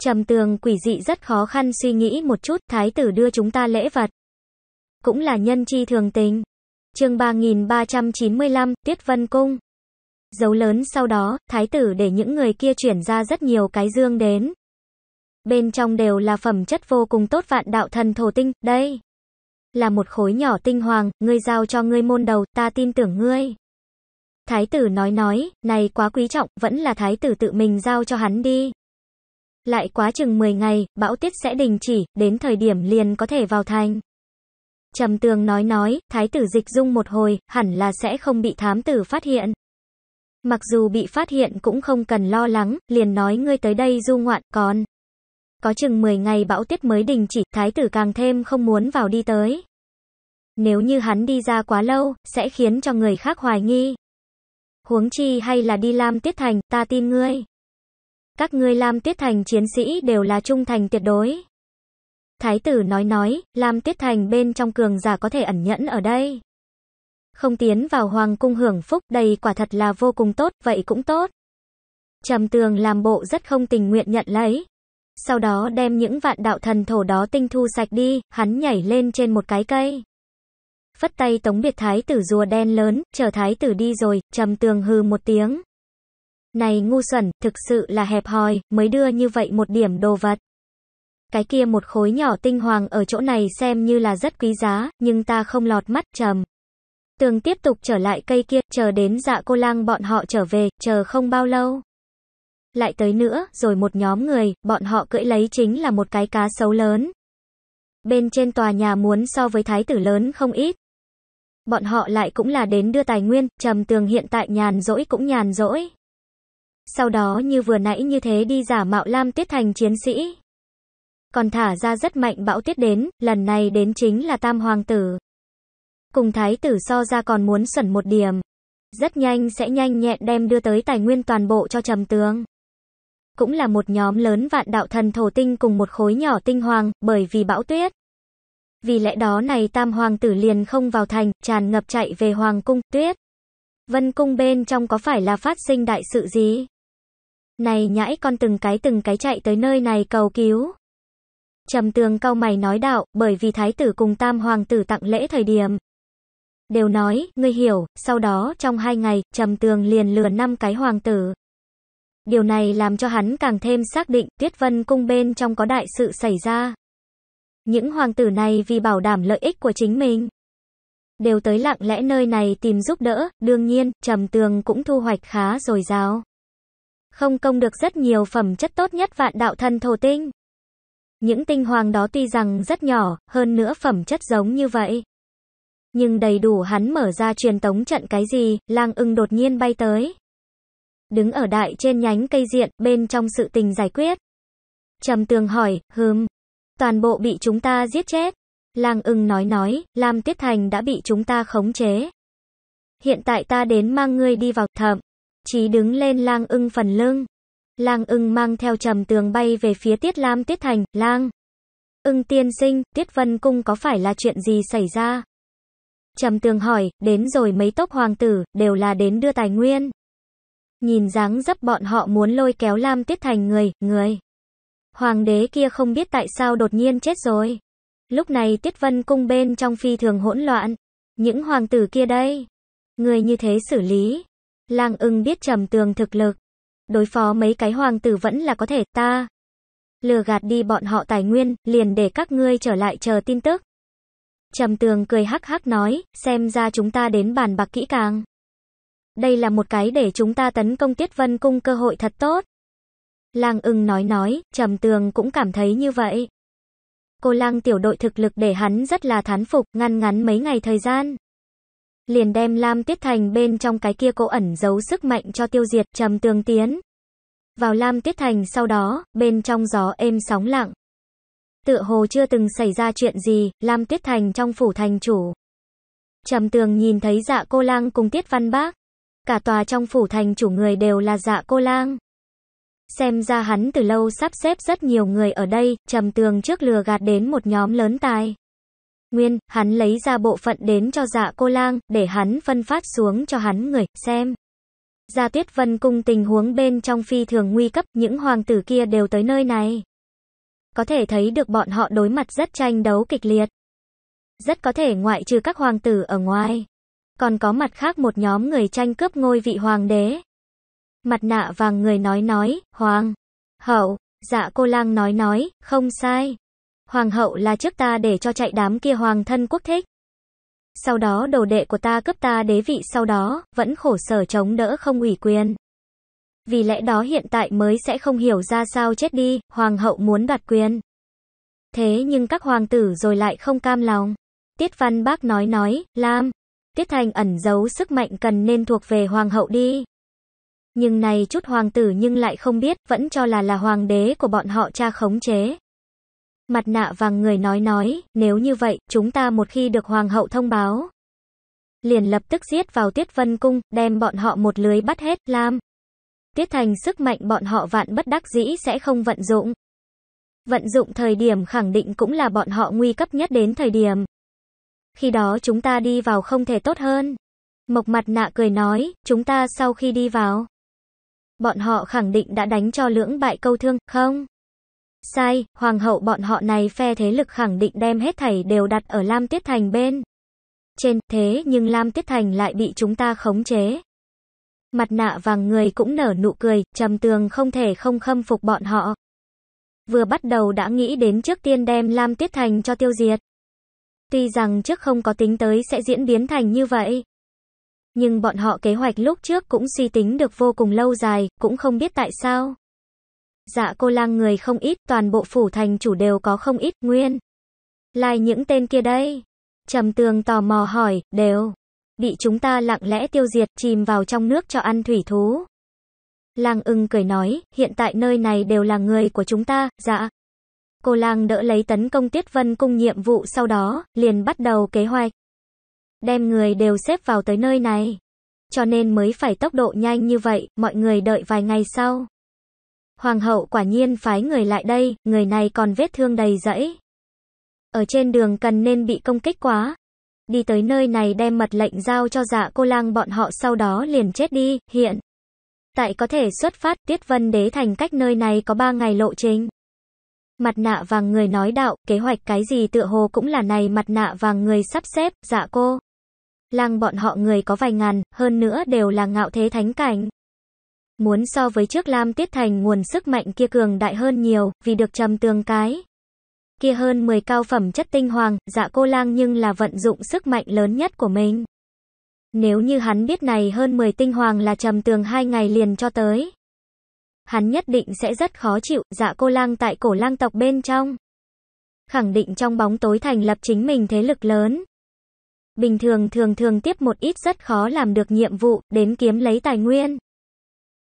Trầm tường quỷ dị rất khó khăn suy nghĩ một chút, thái tử đưa chúng ta lễ vật. Cũng là nhân chi thường tình. Chương 3395, Tiết Vân Cung Dấu lớn sau đó, thái tử để những người kia chuyển ra rất nhiều cái dương đến. Bên trong đều là phẩm chất vô cùng tốt vạn đạo thần thổ tinh, đây. Là một khối nhỏ tinh hoàng, ngươi giao cho ngươi môn đầu, ta tin tưởng ngươi. Thái tử nói nói, này quá quý trọng, vẫn là thái tử tự mình giao cho hắn đi. Lại quá chừng 10 ngày, bão tiết sẽ đình chỉ, đến thời điểm liền có thể vào thành. Trầm tường nói nói, thái tử dịch dung một hồi, hẳn là sẽ không bị thám tử phát hiện. Mặc dù bị phát hiện cũng không cần lo lắng, liền nói ngươi tới đây du ngoạn, còn. Có chừng 10 ngày bão tuyết mới đình chỉ, thái tử càng thêm không muốn vào đi tới. Nếu như hắn đi ra quá lâu, sẽ khiến cho người khác hoài nghi. Huống chi hay là đi Lam Tuyết Thành, ta tin ngươi. Các ngươi Lam Tuyết Thành chiến sĩ đều là trung thành tuyệt đối. Thái tử nói nói, Lam Tuyết Thành bên trong cường giả có thể ẩn nhẫn ở đây không tiến vào hoàng cung hưởng phúc, đây quả thật là vô cùng tốt, vậy cũng tốt. Trầm tường làm bộ rất không tình nguyện nhận lấy. Sau đó đem những vạn đạo thần thổ đó tinh thu sạch đi, hắn nhảy lên trên một cái cây. Phất tay tống biệt thái tử rùa đen lớn, chờ thái tử đi rồi, trầm tường hư một tiếng. Này ngu xuẩn, thực sự là hẹp hòi, mới đưa như vậy một điểm đồ vật. Cái kia một khối nhỏ tinh hoàng ở chỗ này xem như là rất quý giá, nhưng ta không lọt mắt trầm. Tường tiếp tục trở lại cây kia, chờ đến dạ cô lang bọn họ trở về, chờ không bao lâu. Lại tới nữa, rồi một nhóm người, bọn họ cưỡi lấy chính là một cái cá sấu lớn. Bên trên tòa nhà muốn so với thái tử lớn không ít. Bọn họ lại cũng là đến đưa tài nguyên, trầm tường hiện tại nhàn rỗi cũng nhàn rỗi. Sau đó như vừa nãy như thế đi giả mạo Lam Tuyết thành chiến sĩ. Còn thả ra rất mạnh bão tuyết đến, lần này đến chính là Tam Hoàng tử. Cùng thái tử so ra còn muốn sẩn một điểm. Rất nhanh sẽ nhanh nhẹn đem đưa tới tài nguyên toàn bộ cho trầm tướng. Cũng là một nhóm lớn vạn đạo thần thổ tinh cùng một khối nhỏ tinh hoàng, bởi vì bão tuyết. Vì lẽ đó này tam hoàng tử liền không vào thành, tràn ngập chạy về hoàng cung, tuyết. Vân cung bên trong có phải là phát sinh đại sự gì? Này nhãi con từng cái từng cái chạy tới nơi này cầu cứu. Trầm tường cao mày nói đạo, bởi vì thái tử cùng tam hoàng tử tặng lễ thời điểm đều nói, ngươi hiểu, sau đó trong hai ngày, trầm tường liền lừa năm cái hoàng tử. Điều này làm cho hắn càng thêm xác định tuyết vân cung bên trong có đại sự xảy ra. Những hoàng tử này vì bảo đảm lợi ích của chính mình, đều tới lặng lẽ nơi này tìm giúp đỡ, đương nhiên, trầm tường cũng thu hoạch khá dồi dào. Không công được rất nhiều phẩm chất tốt nhất vạn đạo thân thổ tinh. Những tinh hoàng đó tuy rằng rất nhỏ, hơn nữa phẩm chất giống như vậy. Nhưng đầy đủ hắn mở ra truyền tống trận cái gì, lang ưng đột nhiên bay tới. Đứng ở đại trên nhánh cây diện, bên trong sự tình giải quyết. Trầm tường hỏi, hừm, toàn bộ bị chúng ta giết chết. Lang ưng nói nói, Lam tiết Thành đã bị chúng ta khống chế. Hiện tại ta đến mang ngươi đi vào thậm. Chí đứng lên lang ưng phần lưng. Lang ưng mang theo trầm tường bay về phía tiết Lam tiết Thành, lang. Ưng tiên sinh, tiết Vân Cung có phải là chuyện gì xảy ra? Trầm tường hỏi, đến rồi mấy tốc hoàng tử, đều là đến đưa tài nguyên. Nhìn dáng dấp bọn họ muốn lôi kéo Lam Tiết Thành người, người. Hoàng đế kia không biết tại sao đột nhiên chết rồi. Lúc này Tiết Vân cung bên trong phi thường hỗn loạn. Những hoàng tử kia đây. Người như thế xử lý. Lang ưng biết trầm tường thực lực. Đối phó mấy cái hoàng tử vẫn là có thể ta. Lừa gạt đi bọn họ tài nguyên, liền để các ngươi trở lại chờ tin tức. Trầm tường cười hắc hắc nói, xem ra chúng ta đến bàn bạc kỹ càng. Đây là một cái để chúng ta tấn công Tiết Vân Cung cơ hội thật tốt. Lang ưng nói nói, trầm tường cũng cảm thấy như vậy. Cô lang tiểu đội thực lực để hắn rất là thán phục, ngăn ngắn mấy ngày thời gian. Liền đem Lam Tiết Thành bên trong cái kia cố ẩn giấu sức mạnh cho tiêu diệt, trầm tường tiến. Vào Lam Tiết Thành sau đó, bên trong gió êm sóng lặng. Tựa hồ chưa từng xảy ra chuyện gì, Lam Tuyết Thành trong phủ thành chủ. Trầm tường nhìn thấy dạ cô lang cùng Tiết Văn Bác. Cả tòa trong phủ thành chủ người đều là dạ cô lang. Xem ra hắn từ lâu sắp xếp rất nhiều người ở đây, trầm tường trước lừa gạt đến một nhóm lớn tài. Nguyên, hắn lấy ra bộ phận đến cho dạ cô lang, để hắn phân phát xuống cho hắn người, xem. Gia dạ Tuyết Vân cung tình huống bên trong phi thường nguy cấp, những hoàng tử kia đều tới nơi này có thể thấy được bọn họ đối mặt rất tranh đấu kịch liệt. Rất có thể ngoại trừ các hoàng tử ở ngoài, còn có mặt khác một nhóm người tranh cướp ngôi vị hoàng đế. Mặt nạ vàng người nói nói, hoàng, hậu, dạ cô lang nói nói, không sai. Hoàng hậu là trước ta để cho chạy đám kia hoàng thân quốc thích. Sau đó đồ đệ của ta cướp ta đế vị sau đó, vẫn khổ sở chống đỡ không ủy quyền vì lẽ đó hiện tại mới sẽ không hiểu ra sao chết đi, hoàng hậu muốn đoạt quyền. Thế nhưng các hoàng tử rồi lại không cam lòng. Tiết Văn Bác nói nói, Lam, Tiết Thành ẩn giấu sức mạnh cần nên thuộc về hoàng hậu đi. Nhưng này chút hoàng tử nhưng lại không biết, vẫn cho là là hoàng đế của bọn họ cha khống chế. Mặt nạ vàng người nói nói, nếu như vậy, chúng ta một khi được hoàng hậu thông báo. Liền lập tức giết vào Tiết Vân Cung, đem bọn họ một lưới bắt hết, Lam tiết thành sức mạnh bọn họ vạn bất đắc dĩ sẽ không vận dụng. Vận dụng thời điểm khẳng định cũng là bọn họ nguy cấp nhất đến thời điểm. Khi đó chúng ta đi vào không thể tốt hơn. Mộc mặt nạ cười nói, chúng ta sau khi đi vào. Bọn họ khẳng định đã đánh cho lưỡng bại câu thương, không? Sai, hoàng hậu bọn họ này phe thế lực khẳng định đem hết thảy đều đặt ở Lam Tiết Thành bên. Trên, thế nhưng Lam Tiết Thành lại bị chúng ta khống chế. Mặt nạ vàng người cũng nở nụ cười, trầm tường không thể không khâm phục bọn họ. Vừa bắt đầu đã nghĩ đến trước tiên đem Lam Tiết Thành cho tiêu diệt. Tuy rằng trước không có tính tới sẽ diễn biến thành như vậy. Nhưng bọn họ kế hoạch lúc trước cũng suy tính được vô cùng lâu dài, cũng không biết tại sao. Dạ cô lang người không ít, toàn bộ phủ thành chủ đều có không ít, nguyên. Lai những tên kia đây. Trầm tường tò mò hỏi, đều bị chúng ta lặng lẽ tiêu diệt, chìm vào trong nước cho ăn thủy thú. Lang ưng cười nói, hiện tại nơi này đều là người của chúng ta, dạ. Cô lang đỡ lấy tấn công Tiết Vân cung nhiệm vụ sau đó, liền bắt đầu kế hoạch. Đem người đều xếp vào tới nơi này. Cho nên mới phải tốc độ nhanh như vậy, mọi người đợi vài ngày sau. Hoàng hậu quả nhiên phái người lại đây, người này còn vết thương đầy rẫy. Ở trên đường cần nên bị công kích quá, đi tới nơi này đem mật lệnh giao cho dạ cô lang bọn họ sau đó liền chết đi, hiện. Tại có thể xuất phát Tiết Vân Đế thành cách nơi này có 3 ngày lộ trình. Mặt nạ vàng người nói đạo, kế hoạch cái gì tựa hồ cũng là này mặt nạ vàng người sắp xếp, dạ cô. Lang bọn họ người có vài ngàn, hơn nữa đều là ngạo thế thánh cảnh. Muốn so với trước Lam Tiết Thành nguồn sức mạnh kia cường đại hơn nhiều, vì được trầm tương cái kia hơn 10 cao phẩm chất tinh hoàng, dạ cô lang nhưng là vận dụng sức mạnh lớn nhất của mình. Nếu như hắn biết này hơn 10 tinh hoàng là trầm tường hai ngày liền cho tới. Hắn nhất định sẽ rất khó chịu, dạ cô lang tại cổ lang tộc bên trong. Khẳng định trong bóng tối thành lập chính mình thế lực lớn. Bình thường thường thường tiếp một ít rất khó làm được nhiệm vụ, đến kiếm lấy tài nguyên.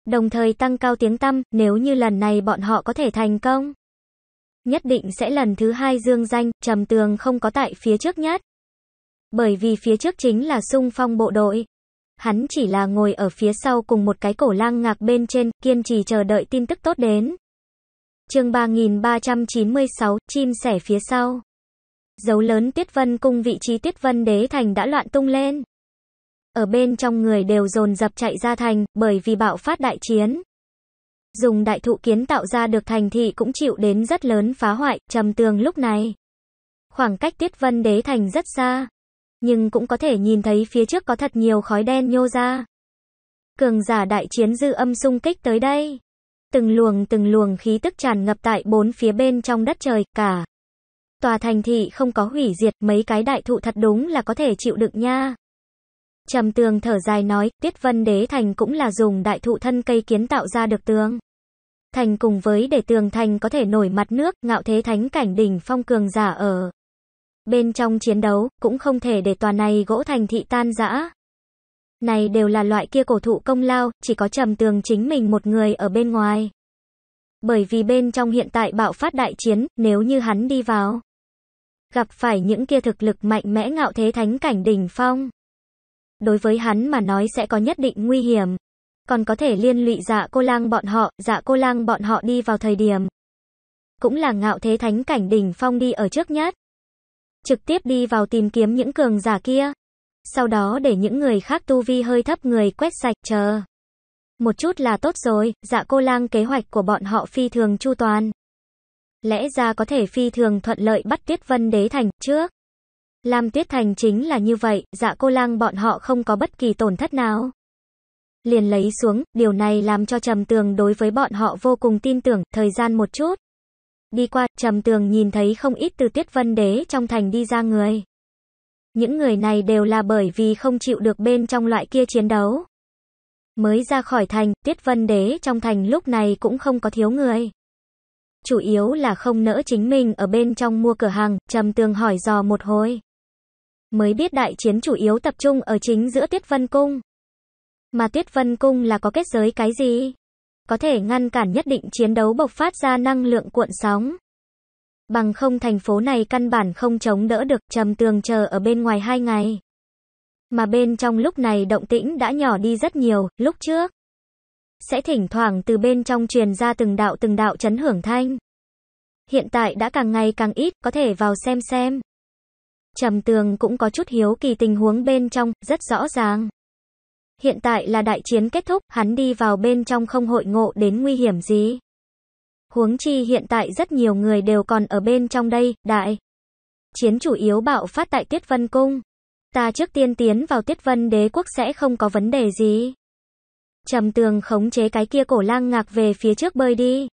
Đồng thời tăng cao tiếng tâm nếu như lần này bọn họ có thể thành công nhất định sẽ lần thứ hai dương danh, trầm tường không có tại phía trước nhất. Bởi vì phía trước chính là sung phong bộ đội. Hắn chỉ là ngồi ở phía sau cùng một cái cổ lang ngạc bên trên, kiên trì chờ đợi tin tức tốt đến. chương 3396, chim sẻ phía sau. Dấu lớn Tuyết Vân cung vị trí Tuyết Vân đế thành đã loạn tung lên. Ở bên trong người đều dồn dập chạy ra thành, bởi vì bạo phát đại chiến, dùng đại thụ kiến tạo ra được thành thị cũng chịu đến rất lớn phá hoại, trầm tường lúc này. Khoảng cách Tiết Vân Đế Thành rất xa, nhưng cũng có thể nhìn thấy phía trước có thật nhiều khói đen nhô ra. Cường giả đại chiến dư âm xung kích tới đây. Từng luồng từng luồng khí tức tràn ngập tại bốn phía bên trong đất trời, cả. Tòa thành thị không có hủy diệt, mấy cái đại thụ thật đúng là có thể chịu đựng nha. Trầm tường thở dài nói, Tiết Vân Đế Thành cũng là dùng đại thụ thân cây kiến tạo ra được tường thành cùng với để tường thành có thể nổi mặt nước, ngạo thế thánh cảnh đỉnh phong cường giả ở. Bên trong chiến đấu, cũng không thể để tòa này gỗ thành thị tan rã. Này đều là loại kia cổ thụ công lao, chỉ có trầm tường chính mình một người ở bên ngoài. Bởi vì bên trong hiện tại bạo phát đại chiến, nếu như hắn đi vào, gặp phải những kia thực lực mạnh mẽ ngạo thế thánh cảnh đỉnh phong. Đối với hắn mà nói sẽ có nhất định nguy hiểm còn có thể liên lụy dạ cô lang bọn họ, dạ cô lang bọn họ đi vào thời điểm. Cũng là ngạo thế thánh cảnh đỉnh phong đi ở trước nhất. Trực tiếp đi vào tìm kiếm những cường giả kia. Sau đó để những người khác tu vi hơi thấp người quét sạch chờ. Một chút là tốt rồi, dạ cô lang kế hoạch của bọn họ phi thường chu toàn. Lẽ ra có thể phi thường thuận lợi bắt Tuyết Vân Đế Thành trước. làm Tuyết Thành chính là như vậy, dạ cô lang bọn họ không có bất kỳ tổn thất nào liền lấy xuống, điều này làm cho Trầm Tường đối với bọn họ vô cùng tin tưởng, thời gian một chút. Đi qua, Trầm Tường nhìn thấy không ít từ Tuyết Vân Đế trong thành đi ra người. Những người này đều là bởi vì không chịu được bên trong loại kia chiến đấu. Mới ra khỏi thành, Tuyết Vân Đế trong thành lúc này cũng không có thiếu người. Chủ yếu là không nỡ chính mình ở bên trong mua cửa hàng, Trầm Tường hỏi dò một hồi. Mới biết đại chiến chủ yếu tập trung ở chính giữa Tuyết Vân Cung mà Tuyết Vân Cung là có kết giới cái gì? Có thể ngăn cản nhất định chiến đấu bộc phát ra năng lượng cuộn sóng. Bằng không thành phố này căn bản không chống đỡ được trầm tường chờ ở bên ngoài hai ngày. Mà bên trong lúc này động tĩnh đã nhỏ đi rất nhiều, lúc trước. Sẽ thỉnh thoảng từ bên trong truyền ra từng đạo từng đạo chấn hưởng thanh. Hiện tại đã càng ngày càng ít, có thể vào xem xem. Trầm tường cũng có chút hiếu kỳ tình huống bên trong, rất rõ ràng. Hiện tại là đại chiến kết thúc, hắn đi vào bên trong không hội ngộ đến nguy hiểm gì. Huống chi hiện tại rất nhiều người đều còn ở bên trong đây, đại. Chiến chủ yếu bạo phát tại Tiết Vân Cung. Ta trước tiên tiến vào Tiết Vân đế quốc sẽ không có vấn đề gì. Trầm tường khống chế cái kia cổ lang ngạc về phía trước bơi đi.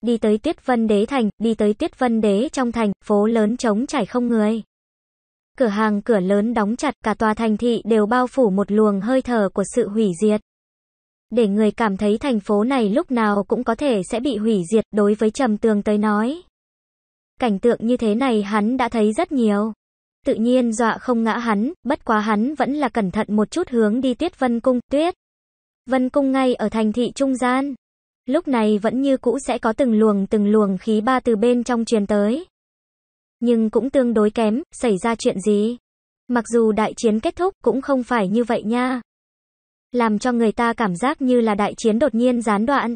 Đi tới Tiết Vân đế thành, đi tới Tiết Vân đế trong thành, phố lớn trống trải không người cửa hàng cửa lớn đóng chặt cả tòa thành thị đều bao phủ một luồng hơi thở của sự hủy diệt. Để người cảm thấy thành phố này lúc nào cũng có thể sẽ bị hủy diệt đối với trầm tường tới nói. Cảnh tượng như thế này hắn đã thấy rất nhiều. Tự nhiên dọa không ngã hắn, bất quá hắn vẫn là cẩn thận một chút hướng đi tuyết vân cung, tuyết. Vân cung ngay ở thành thị trung gian. Lúc này vẫn như cũ sẽ có từng luồng từng luồng khí ba từ bên trong truyền tới nhưng cũng tương đối kém, xảy ra chuyện gì? Mặc dù đại chiến kết thúc cũng không phải như vậy nha. Làm cho người ta cảm giác như là đại chiến đột nhiên gián đoạn.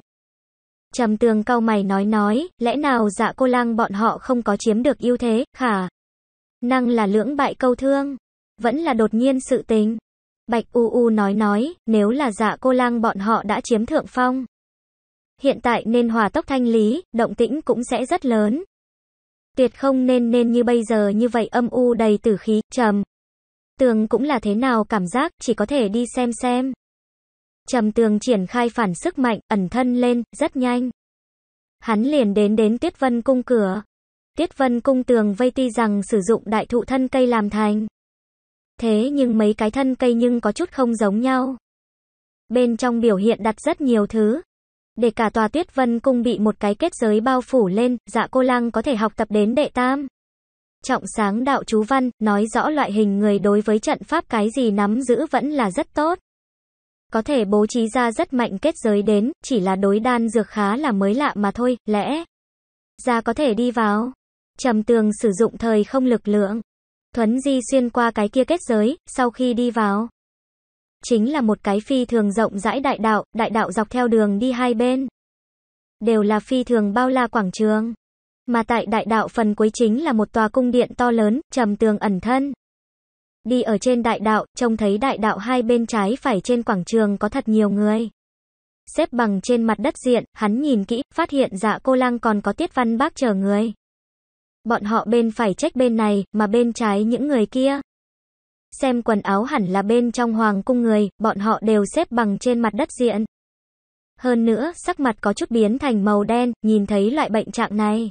Trầm tường cao mày nói nói, lẽ nào dạ cô lang bọn họ không có chiếm được ưu thế, khả. Năng là lưỡng bại câu thương. Vẫn là đột nhiên sự tình. Bạch U U nói nói, nếu là dạ cô lang bọn họ đã chiếm thượng phong. Hiện tại nên hòa tốc thanh lý, động tĩnh cũng sẽ rất lớn. Tuyệt không nên nên như bây giờ như vậy âm u đầy tử khí, trầm. Tường cũng là thế nào cảm giác, chỉ có thể đi xem xem. Trầm tường triển khai phản sức mạnh, ẩn thân lên, rất nhanh. Hắn liền đến đến Tuyết Vân cung cửa. Tuyết Vân cung tường vây tuy rằng sử dụng đại thụ thân cây làm thành. Thế nhưng mấy cái thân cây nhưng có chút không giống nhau. Bên trong biểu hiện đặt rất nhiều thứ, để cả tòa tuyết vân cung bị một cái kết giới bao phủ lên, dạ cô lang có thể học tập đến đệ tam. Trọng sáng đạo chú văn, nói rõ loại hình người đối với trận pháp cái gì nắm giữ vẫn là rất tốt. Có thể bố trí ra rất mạnh kết giới đến, chỉ là đối đan dược khá là mới lạ mà thôi, lẽ. Ra có thể đi vào. Trầm tường sử dụng thời không lực lượng. Thuấn di xuyên qua cái kia kết giới, sau khi đi vào chính là một cái phi thường rộng rãi đại đạo, đại đạo dọc theo đường đi hai bên. Đều là phi thường bao la quảng trường. Mà tại đại đạo phần cuối chính là một tòa cung điện to lớn, trầm tường ẩn thân. Đi ở trên đại đạo, trông thấy đại đạo hai bên trái phải trên quảng trường có thật nhiều người. Xếp bằng trên mặt đất diện, hắn nhìn kỹ, phát hiện dạ cô lang còn có tiết văn bác chờ người. Bọn họ bên phải trách bên này, mà bên trái những người kia xem quần áo hẳn là bên trong hoàng cung người, bọn họ đều xếp bằng trên mặt đất diện. Hơn nữa, sắc mặt có chút biến thành màu đen, nhìn thấy loại bệnh trạng này.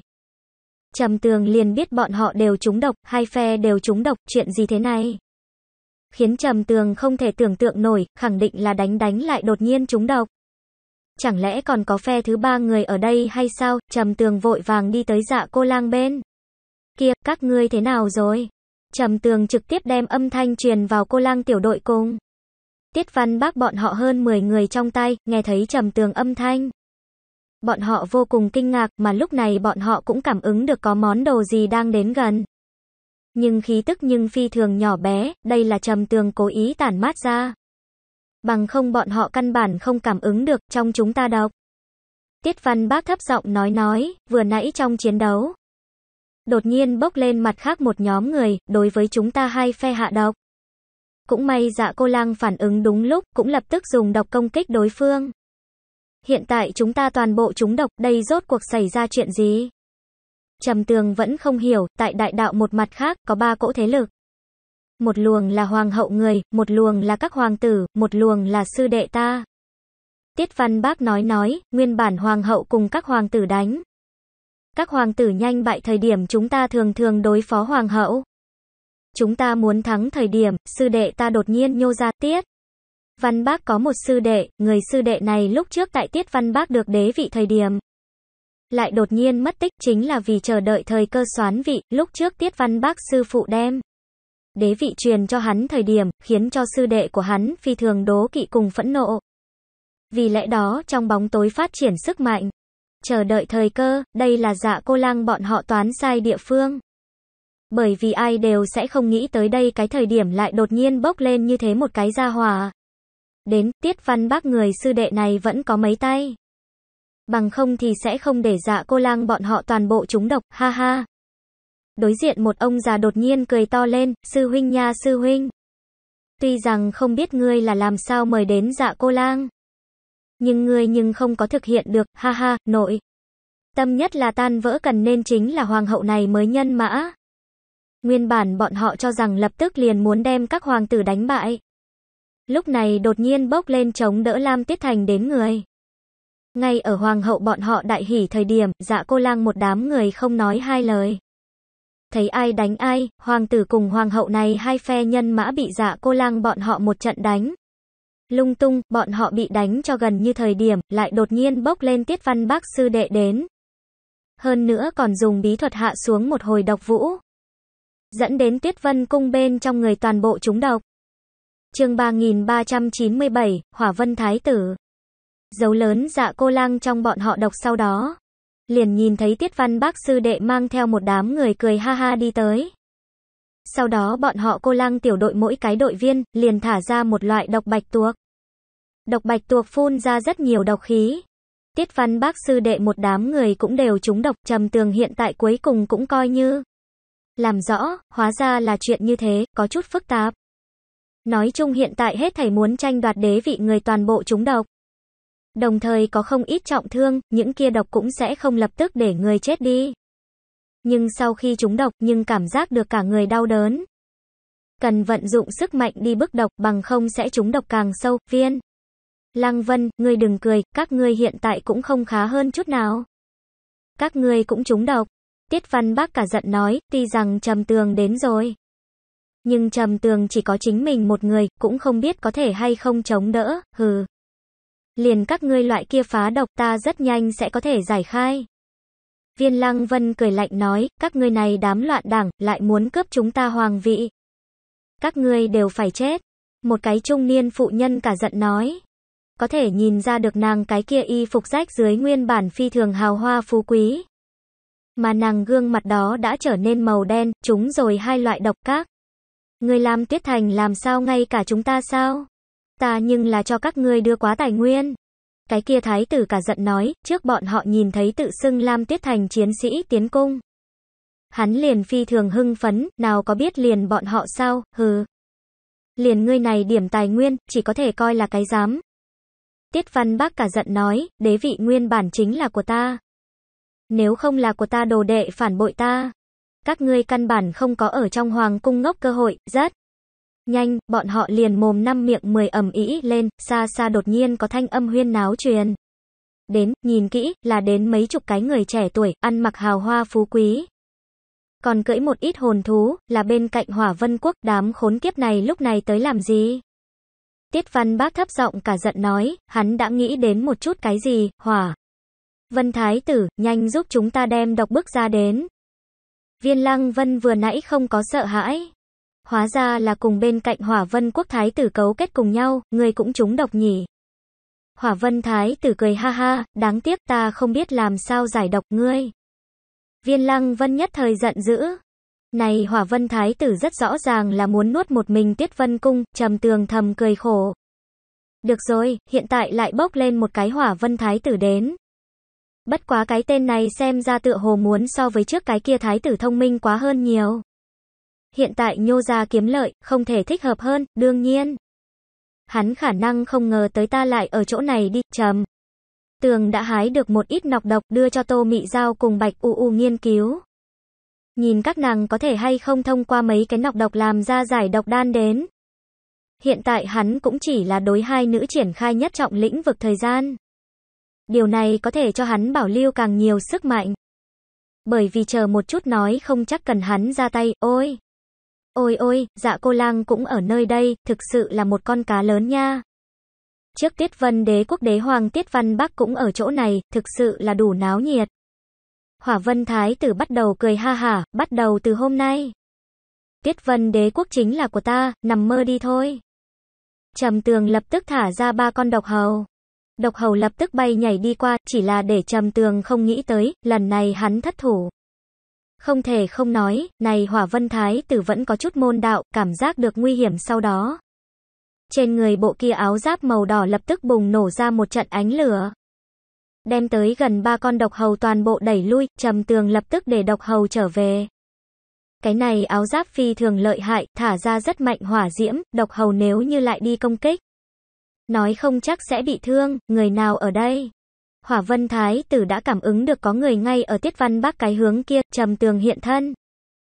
Trầm tường liền biết bọn họ đều trúng độc, hai phe đều trúng độc, chuyện gì thế này? Khiến trầm tường không thể tưởng tượng nổi, khẳng định là đánh đánh lại đột nhiên trúng độc. Chẳng lẽ còn có phe thứ ba người ở đây hay sao? Trầm tường vội vàng đi tới dạ cô lang bên. Kia, các ngươi thế nào rồi? Trầm tường trực tiếp đem âm thanh truyền vào cô lang tiểu đội cùng. Tiết văn bác bọn họ hơn 10 người trong tay, nghe thấy trầm tường âm thanh. Bọn họ vô cùng kinh ngạc mà lúc này bọn họ cũng cảm ứng được có món đồ gì đang đến gần. Nhưng khí tức nhưng phi thường nhỏ bé, đây là trầm tường cố ý tản mát ra. Bằng không bọn họ căn bản không cảm ứng được trong chúng ta đọc. Tiết văn bác thấp giọng nói nói, vừa nãy trong chiến đấu, đột nhiên bốc lên mặt khác một nhóm người, đối với chúng ta hai phe hạ độc. Cũng may dạ cô lang phản ứng đúng lúc, cũng lập tức dùng độc công kích đối phương. Hiện tại chúng ta toàn bộ chúng độc, đây rốt cuộc xảy ra chuyện gì? Trầm tường vẫn không hiểu, tại đại đạo một mặt khác, có ba cỗ thế lực. Một luồng là hoàng hậu người, một luồng là các hoàng tử, một luồng là sư đệ ta. Tiết văn bác nói nói, nguyên bản hoàng hậu cùng các hoàng tử đánh. Các hoàng tử nhanh bại thời điểm chúng ta thường thường đối phó hoàng hậu. Chúng ta muốn thắng thời điểm, sư đệ ta đột nhiên nhô ra tiết. Văn Bác có một sư đệ, người sư đệ này lúc trước tại Tiết Văn Bác được đế vị thời điểm. Lại đột nhiên mất tích chính là vì chờ đợi thời cơ xoán vị, lúc trước Tiết Văn Bác sư phụ đem. Đế vị truyền cho hắn thời điểm, khiến cho sư đệ của hắn phi thường đố kỵ cùng phẫn nộ. Vì lẽ đó trong bóng tối phát triển sức mạnh. Chờ đợi thời cơ, đây là dạ cô lang bọn họ toán sai địa phương. Bởi vì ai đều sẽ không nghĩ tới đây cái thời điểm lại đột nhiên bốc lên như thế một cái gia hòa. Đến, tiết văn bác người sư đệ này vẫn có mấy tay. Bằng không thì sẽ không để dạ cô lang bọn họ toàn bộ chúng độc, ha ha. Đối diện một ông già đột nhiên cười to lên, sư huynh nha sư huynh. Tuy rằng không biết ngươi là làm sao mời đến dạ cô lang nhưng ngươi nhưng không có thực hiện được, ha ha, nội. Tâm nhất là tan vỡ cần nên chính là hoàng hậu này mới nhân mã. Nguyên bản bọn họ cho rằng lập tức liền muốn đem các hoàng tử đánh bại. Lúc này đột nhiên bốc lên chống đỡ Lam Tiết Thành đến người. Ngay ở hoàng hậu bọn họ đại hỉ thời điểm, dạ cô lang một đám người không nói hai lời. Thấy ai đánh ai, hoàng tử cùng hoàng hậu này hai phe nhân mã bị dạ cô lang bọn họ một trận đánh lung tung, bọn họ bị đánh cho gần như thời điểm, lại đột nhiên bốc lên tiết văn bác sư đệ đến. Hơn nữa còn dùng bí thuật hạ xuống một hồi độc vũ. Dẫn đến tiết vân cung bên trong người toàn bộ chúng độc. chương 3397, Hỏa Vân Thái Tử. Dấu lớn dạ cô lang trong bọn họ độc sau đó. Liền nhìn thấy tiết văn bác sư đệ mang theo một đám người cười ha ha đi tới. Sau đó bọn họ cô lang tiểu đội mỗi cái đội viên liền thả ra một loại độc bạch tuộc. Độc bạch tuộc phun ra rất nhiều độc khí. Tiết văn bác sư đệ một đám người cũng đều trúng độc trầm tường hiện tại cuối cùng cũng coi như. Làm rõ, hóa ra là chuyện như thế, có chút phức tạp. Nói chung hiện tại hết thầy muốn tranh đoạt đế vị người toàn bộ trúng độc. Đồng thời có không ít trọng thương, những kia độc cũng sẽ không lập tức để người chết đi. Nhưng sau khi trúng độc nhưng cảm giác được cả người đau đớn. Cần vận dụng sức mạnh đi bức độc bằng không sẽ trúng độc càng sâu, viên. Lăng Vân, ngươi đừng cười, các ngươi hiện tại cũng không khá hơn chút nào. Các ngươi cũng trúng độc. Tiết Văn Bác cả giận nói, tuy rằng Trầm Tường đến rồi. Nhưng Trầm Tường chỉ có chính mình một người, cũng không biết có thể hay không chống đỡ, hừ. Liền các ngươi loại kia phá độc ta rất nhanh sẽ có thể giải khai. Viên Lăng Vân cười lạnh nói, các ngươi này đám loạn đảng, lại muốn cướp chúng ta hoàng vị. Các ngươi đều phải chết. Một cái trung niên phụ nhân cả giận nói. Có thể nhìn ra được nàng cái kia y phục rách dưới nguyên bản phi thường hào hoa phú quý. Mà nàng gương mặt đó đã trở nên màu đen, chúng rồi hai loại độc các. Người làm tuyết thành làm sao ngay cả chúng ta sao? Ta nhưng là cho các ngươi đưa quá tài nguyên. Cái kia thái tử cả giận nói, trước bọn họ nhìn thấy tự xưng Lam Tuyết Thành chiến sĩ tiến cung. Hắn liền phi thường hưng phấn, nào có biết liền bọn họ sao, hừ. Liền ngươi này điểm tài nguyên, chỉ có thể coi là cái dám. Tiết văn bác cả giận nói, đế vị nguyên bản chính là của ta. Nếu không là của ta đồ đệ phản bội ta. Các ngươi căn bản không có ở trong hoàng cung ngốc cơ hội, rất. Nhanh, bọn họ liền mồm năm miệng mười ầm ĩ lên, xa xa đột nhiên có thanh âm huyên náo truyền. Đến, nhìn kỹ, là đến mấy chục cái người trẻ tuổi, ăn mặc hào hoa phú quý. Còn cưỡi một ít hồn thú, là bên cạnh hỏa vân quốc, đám khốn kiếp này lúc này tới làm gì? Tiết văn bác thấp giọng cả giận nói, hắn đã nghĩ đến một chút cái gì, hỏa. Vân Thái Tử, nhanh giúp chúng ta đem độc bước ra đến. Viên Lăng Vân vừa nãy không có sợ hãi hóa ra là cùng bên cạnh Hỏa Vân Quốc Thái tử cấu kết cùng nhau, ngươi cũng trúng độc nhỉ. Hỏa Vân Thái tử cười ha ha, đáng tiếc ta không biết làm sao giải độc ngươi. Viên Lăng Vân nhất thời giận dữ. Này Hỏa Vân Thái tử rất rõ ràng là muốn nuốt một mình Tiết Vân Cung, trầm tường thầm cười khổ. Được rồi, hiện tại lại bốc lên một cái Hỏa Vân Thái tử đến. Bất quá cái tên này xem ra tựa hồ muốn so với trước cái kia Thái tử thông minh quá hơn nhiều. Hiện tại nhô ra kiếm lợi, không thể thích hợp hơn, đương nhiên. Hắn khả năng không ngờ tới ta lại ở chỗ này đi, trầm. Tường đã hái được một ít nọc độc đưa cho Tô Mị Giao cùng Bạch U U nghiên cứu. Nhìn các nàng có thể hay không thông qua mấy cái nọc độc làm ra giải độc đan đến. Hiện tại hắn cũng chỉ là đối hai nữ triển khai nhất trọng lĩnh vực thời gian. Điều này có thể cho hắn bảo lưu càng nhiều sức mạnh. Bởi vì chờ một chút nói không chắc cần hắn ra tay, ôi. Ôi ôi, dạ cô lang cũng ở nơi đây, thực sự là một con cá lớn nha. Trước Tiết Vân đế quốc đế hoàng Tiết Văn Bắc cũng ở chỗ này, thực sự là đủ náo nhiệt. Hỏa Vân Thái tử bắt đầu cười ha hả, bắt đầu từ hôm nay. Tiết Vân đế quốc chính là của ta, nằm mơ đi thôi. Trầm Tường lập tức thả ra ba con độc hầu. Độc hầu lập tức bay nhảy đi qua, chỉ là để Trầm Tường không nghĩ tới, lần này hắn thất thủ. Không thể không nói, này Hỏa Vân Thái tử vẫn có chút môn đạo, cảm giác được nguy hiểm sau đó. Trên người bộ kia áo giáp màu đỏ lập tức bùng nổ ra một trận ánh lửa. Đem tới gần ba con độc hầu toàn bộ đẩy lui, trầm tường lập tức để độc hầu trở về. Cái này áo giáp phi thường lợi hại, thả ra rất mạnh hỏa diễm, độc hầu nếu như lại đi công kích. Nói không chắc sẽ bị thương, người nào ở đây? Hỏa Vân Thái tử đã cảm ứng được có người ngay ở Tiết Văn Bắc cái hướng kia, trầm tường hiện thân.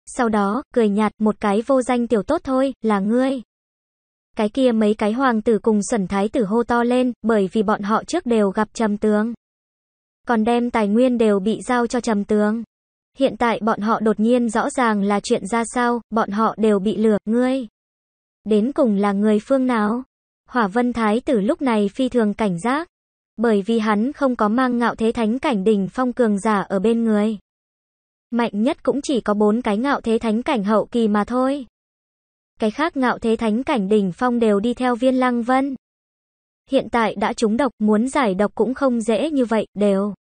Sau đó, cười nhạt, một cái vô danh tiểu tốt thôi, là ngươi. Cái kia mấy cái hoàng tử cùng Sẩn Thái tử hô to lên, bởi vì bọn họ trước đều gặp trầm tường. Còn đem tài nguyên đều bị giao cho trầm tường. Hiện tại bọn họ đột nhiên rõ ràng là chuyện ra sao, bọn họ đều bị lừa, ngươi. Đến cùng là người phương nào? Hỏa Vân Thái tử lúc này phi thường cảnh giác bởi vì hắn không có mang ngạo thế thánh cảnh đỉnh phong cường giả ở bên người. Mạnh nhất cũng chỉ có bốn cái ngạo thế thánh cảnh hậu kỳ mà thôi. Cái khác ngạo thế thánh cảnh đỉnh phong đều đi theo viên lăng vân. Hiện tại đã trúng độc, muốn giải độc cũng không dễ như vậy, đều.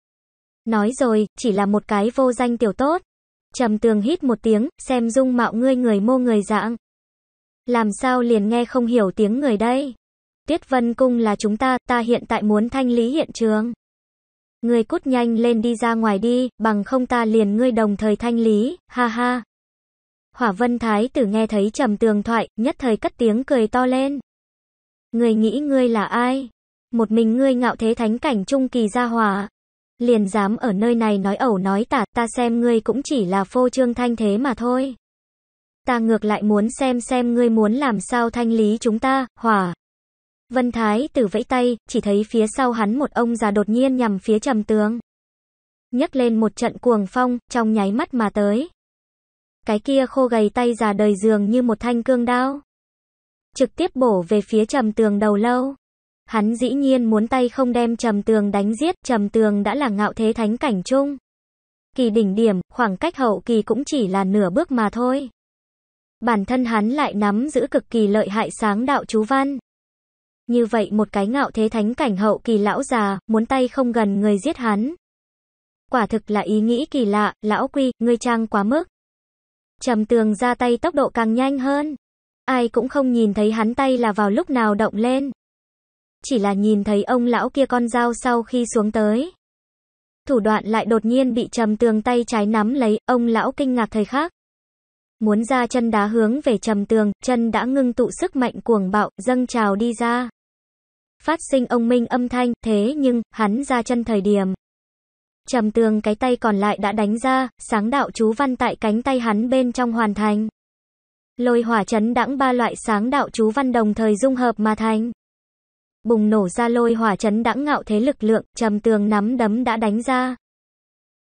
Nói rồi, chỉ là một cái vô danh tiểu tốt. Trầm tường hít một tiếng, xem dung mạo ngươi người mô người dạng. Làm sao liền nghe không hiểu tiếng người đây? Tiết Vân Cung là chúng ta, ta hiện tại muốn thanh lý hiện trường. Ngươi cút nhanh lên đi ra ngoài đi, bằng không ta liền ngươi đồng thời thanh lý, ha ha. Hỏa Vân Thái tử nghe thấy trầm tường thoại, nhất thời cất tiếng cười to lên. Ngươi nghĩ ngươi là ai? Một mình ngươi ngạo thế thánh cảnh trung kỳ gia hỏa. Liền dám ở nơi này nói ẩu nói tả, ta xem ngươi cũng chỉ là phô trương thanh thế mà thôi. Ta ngược lại muốn xem xem ngươi muốn làm sao thanh lý chúng ta, hỏa. Vân Thái Tử vẫy tay, chỉ thấy phía sau hắn một ông già đột nhiên nhằm phía trầm tường. nhấc lên một trận cuồng phong, trong nháy mắt mà tới. Cái kia khô gầy tay già đời dường như một thanh cương đao. Trực tiếp bổ về phía trầm tường đầu lâu. Hắn dĩ nhiên muốn tay không đem trầm tường đánh giết, trầm tường đã là ngạo thế thánh cảnh chung. Kỳ đỉnh điểm, khoảng cách hậu kỳ cũng chỉ là nửa bước mà thôi. Bản thân hắn lại nắm giữ cực kỳ lợi hại sáng đạo chú văn. Như vậy một cái ngạo thế thánh cảnh hậu kỳ lão già, muốn tay không gần người giết hắn. Quả thực là ý nghĩ kỳ lạ, lão quy, ngươi trang quá mức. Trầm tường ra tay tốc độ càng nhanh hơn. Ai cũng không nhìn thấy hắn tay là vào lúc nào động lên. Chỉ là nhìn thấy ông lão kia con dao sau khi xuống tới. Thủ đoạn lại đột nhiên bị trầm tường tay trái nắm lấy, ông lão kinh ngạc thời khắc. Muốn ra chân đá hướng về trầm tường, chân đã ngưng tụ sức mạnh cuồng bạo, dâng trào đi ra phát sinh ông minh âm thanh, thế nhưng, hắn ra chân thời điểm. Trầm tường cái tay còn lại đã đánh ra, sáng đạo chú văn tại cánh tay hắn bên trong hoàn thành. Lôi hỏa chấn đãng ba loại sáng đạo chú văn đồng thời dung hợp mà thành. Bùng nổ ra lôi hỏa chấn đãng ngạo thế lực lượng, trầm tường nắm đấm đã đánh ra.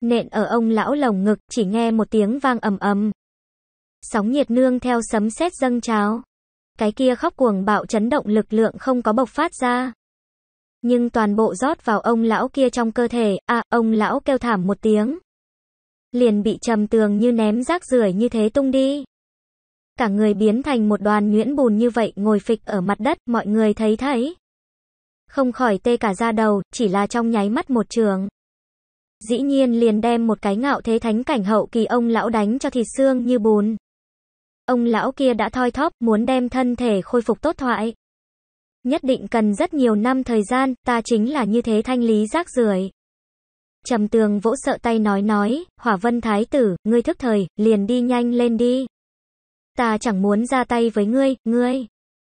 Nện ở ông lão lồng ngực, chỉ nghe một tiếng vang ầm ầm. Sóng nhiệt nương theo sấm sét dâng trào cái kia khóc cuồng bạo chấn động lực lượng không có bộc phát ra. Nhưng toàn bộ rót vào ông lão kia trong cơ thể, à, ông lão kêu thảm một tiếng. Liền bị trầm tường như ném rác rưởi như thế tung đi. Cả người biến thành một đoàn nhuyễn bùn như vậy ngồi phịch ở mặt đất, mọi người thấy thấy. Không khỏi tê cả da đầu, chỉ là trong nháy mắt một trường. Dĩ nhiên liền đem một cái ngạo thế thánh cảnh hậu kỳ ông lão đánh cho thịt xương như bùn. Ông lão kia đã thoi thóp, muốn đem thân thể khôi phục tốt thoại. Nhất định cần rất nhiều năm thời gian, ta chính là như thế thanh lý rác rưởi. Trầm tường vỗ sợ tay nói nói, hỏa vân thái tử, ngươi thức thời, liền đi nhanh lên đi. Ta chẳng muốn ra tay với ngươi, ngươi.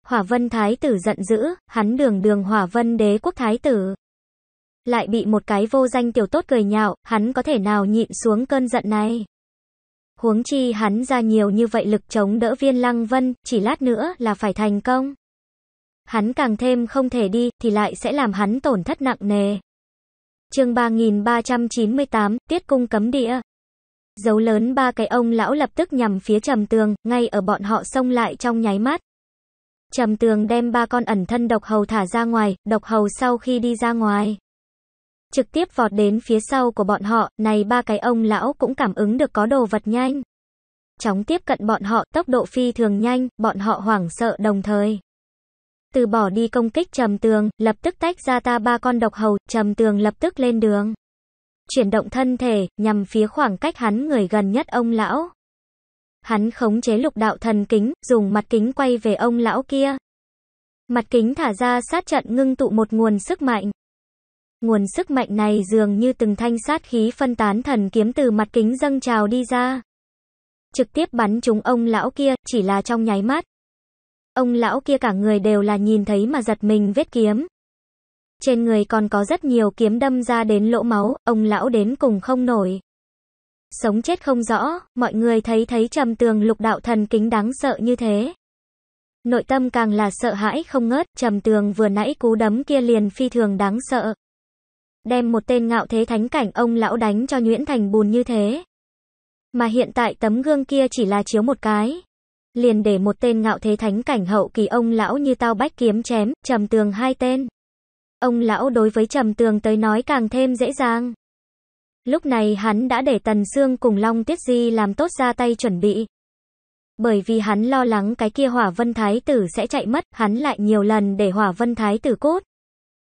Hỏa vân thái tử giận dữ, hắn đường đường hỏa vân đế quốc thái tử. Lại bị một cái vô danh tiểu tốt cười nhạo, hắn có thể nào nhịn xuống cơn giận này. Huống chi hắn ra nhiều như vậy lực chống đỡ viên lăng vân, chỉ lát nữa là phải thành công. Hắn càng thêm không thể đi, thì lại sẽ làm hắn tổn thất nặng nề. chương 3398, Tiết Cung Cấm Địa Dấu lớn ba cái ông lão lập tức nhằm phía trầm tường, ngay ở bọn họ xông lại trong nháy mắt. Trầm tường đem ba con ẩn thân độc hầu thả ra ngoài, độc hầu sau khi đi ra ngoài trực tiếp vọt đến phía sau của bọn họ, này ba cái ông lão cũng cảm ứng được có đồ vật nhanh. Chóng tiếp cận bọn họ, tốc độ phi thường nhanh, bọn họ hoảng sợ đồng thời. Từ bỏ đi công kích trầm tường, lập tức tách ra ta ba con độc hầu, trầm tường lập tức lên đường. Chuyển động thân thể, nhằm phía khoảng cách hắn người gần nhất ông lão. Hắn khống chế lục đạo thần kính, dùng mặt kính quay về ông lão kia. Mặt kính thả ra sát trận ngưng tụ một nguồn sức mạnh. Nguồn sức mạnh này dường như từng thanh sát khí phân tán thần kiếm từ mặt kính dâng trào đi ra. Trực tiếp bắn trúng ông lão kia, chỉ là trong nháy mắt. Ông lão kia cả người đều là nhìn thấy mà giật mình vết kiếm. Trên người còn có rất nhiều kiếm đâm ra đến lỗ máu, ông lão đến cùng không nổi. Sống chết không rõ, mọi người thấy thấy trầm tường lục đạo thần kính đáng sợ như thế. Nội tâm càng là sợ hãi không ngớt, trầm tường vừa nãy cú đấm kia liền phi thường đáng sợ đem một tên ngạo thế thánh cảnh ông lão đánh cho nguyễn thành bùn như thế. Mà hiện tại tấm gương kia chỉ là chiếu một cái. Liền để một tên ngạo thế thánh cảnh hậu kỳ ông lão như tao bách kiếm chém, trầm tường hai tên. Ông lão đối với trầm tường tới nói càng thêm dễ dàng. Lúc này hắn đã để Tần Sương cùng Long Tiết Di làm tốt ra tay chuẩn bị. Bởi vì hắn lo lắng cái kia hỏa vân thái tử sẽ chạy mất, hắn lại nhiều lần để hỏa vân thái tử cốt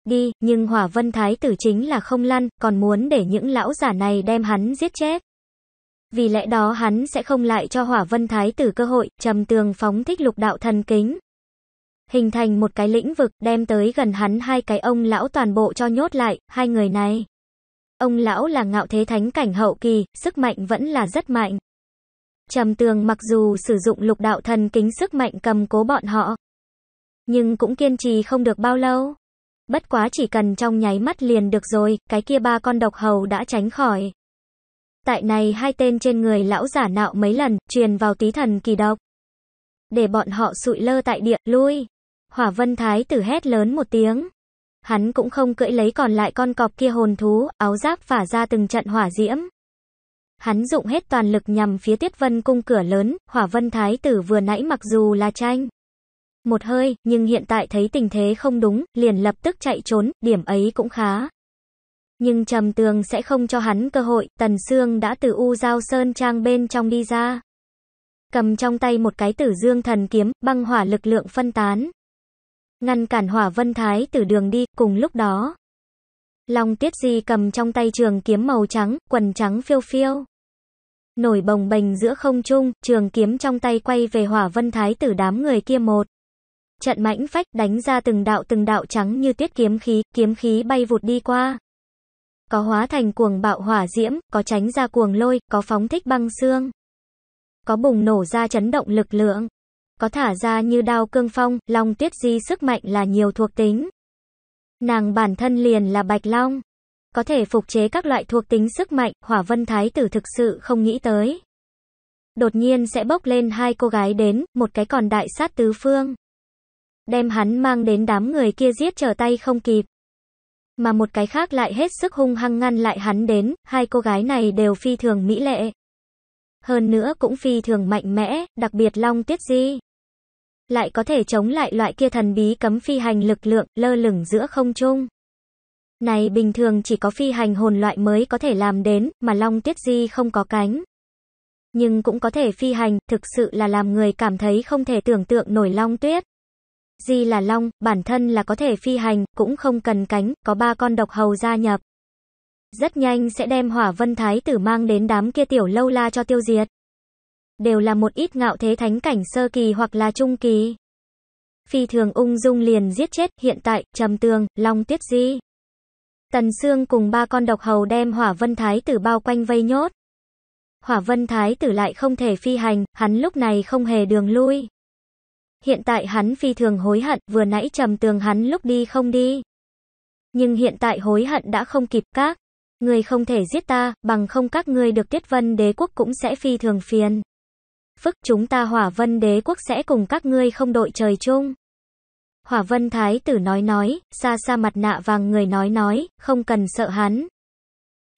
đi, nhưng Hỏa Vân Thái tử chính là không lăn, còn muốn để những lão giả này đem hắn giết chết. Vì lẽ đó hắn sẽ không lại cho Hỏa Vân Thái tử cơ hội, trầm tường phóng thích lục đạo thần kính. Hình thành một cái lĩnh vực đem tới gần hắn hai cái ông lão toàn bộ cho nhốt lại, hai người này. Ông lão là ngạo thế thánh cảnh hậu kỳ, sức mạnh vẫn là rất mạnh. Trầm tường mặc dù sử dụng lục đạo thần kính sức mạnh cầm cố bọn họ, nhưng cũng kiên trì không được bao lâu. Bất quá chỉ cần trong nháy mắt liền được rồi, cái kia ba con độc hầu đã tránh khỏi. Tại này hai tên trên người lão giả nạo mấy lần, truyền vào tí thần kỳ độc. Để bọn họ sụi lơ tại địa, lui. Hỏa vân thái tử hét lớn một tiếng. Hắn cũng không cưỡi lấy còn lại con cọp kia hồn thú, áo giáp phả ra từng trận hỏa diễm. Hắn dụng hết toàn lực nhằm phía tiết vân cung cửa lớn, hỏa vân thái tử vừa nãy mặc dù là tranh một hơi, nhưng hiện tại thấy tình thế không đúng, liền lập tức chạy trốn, điểm ấy cũng khá. Nhưng Trầm Tường sẽ không cho hắn cơ hội, Tần Sương đã từ U Giao Sơn Trang bên trong đi ra. Cầm trong tay một cái tử dương thần kiếm, băng hỏa lực lượng phân tán. Ngăn cản hỏa vân thái từ đường đi, cùng lúc đó. Long tiết di cầm trong tay trường kiếm màu trắng, quần trắng phiêu phiêu. Nổi bồng bềnh giữa không trung, trường kiếm trong tay quay về hỏa vân thái tử đám người kia một. Trận mãnh phách đánh ra từng đạo từng đạo trắng như tiết kiếm khí, kiếm khí bay vụt đi qua. Có hóa thành cuồng bạo hỏa diễm, có tránh ra cuồng lôi, có phóng thích băng xương. Có bùng nổ ra chấn động lực lượng. Có thả ra như đao cương phong, long tuyết di sức mạnh là nhiều thuộc tính. Nàng bản thân liền là bạch long. Có thể phục chế các loại thuộc tính sức mạnh, hỏa vân thái tử thực sự không nghĩ tới đột nhiên sẽ bốc lên hai cô gái đến, một cái còn đại sát tứ phương đem hắn mang đến đám người kia giết trở tay không kịp. Mà một cái khác lại hết sức hung hăng ngăn lại hắn đến, hai cô gái này đều phi thường mỹ lệ. Hơn nữa cũng phi thường mạnh mẽ, đặc biệt Long Tiết Di. Lại có thể chống lại loại kia thần bí cấm phi hành lực lượng, lơ lửng giữa không trung. Này bình thường chỉ có phi hành hồn loại mới có thể làm đến, mà Long Tiết Di không có cánh. Nhưng cũng có thể phi hành, thực sự là làm người cảm thấy không thể tưởng tượng nổi Long Tuyết. Di là long, bản thân là có thể phi hành, cũng không cần cánh, có ba con độc hầu gia nhập. Rất nhanh sẽ đem hỏa vân thái tử mang đến đám kia tiểu lâu la cho tiêu diệt. Đều là một ít ngạo thế thánh cảnh sơ kỳ hoặc là trung kỳ. Phi thường ung dung liền giết chết, hiện tại, trầm tường, long tiết di. Tần xương cùng ba con độc hầu đem hỏa vân thái tử bao quanh vây nhốt. Hỏa vân thái tử lại không thể phi hành, hắn lúc này không hề đường lui. Hiện tại hắn phi thường hối hận, vừa nãy trầm tường hắn lúc đi không đi. Nhưng hiện tại hối hận đã không kịp các. Người không thể giết ta, bằng không các ngươi được tiết vân đế quốc cũng sẽ phi thường phiền. Phức chúng ta hỏa vân đế quốc sẽ cùng các ngươi không đội trời chung. Hỏa vân thái tử nói nói, xa xa mặt nạ vàng người nói nói, không cần sợ hắn.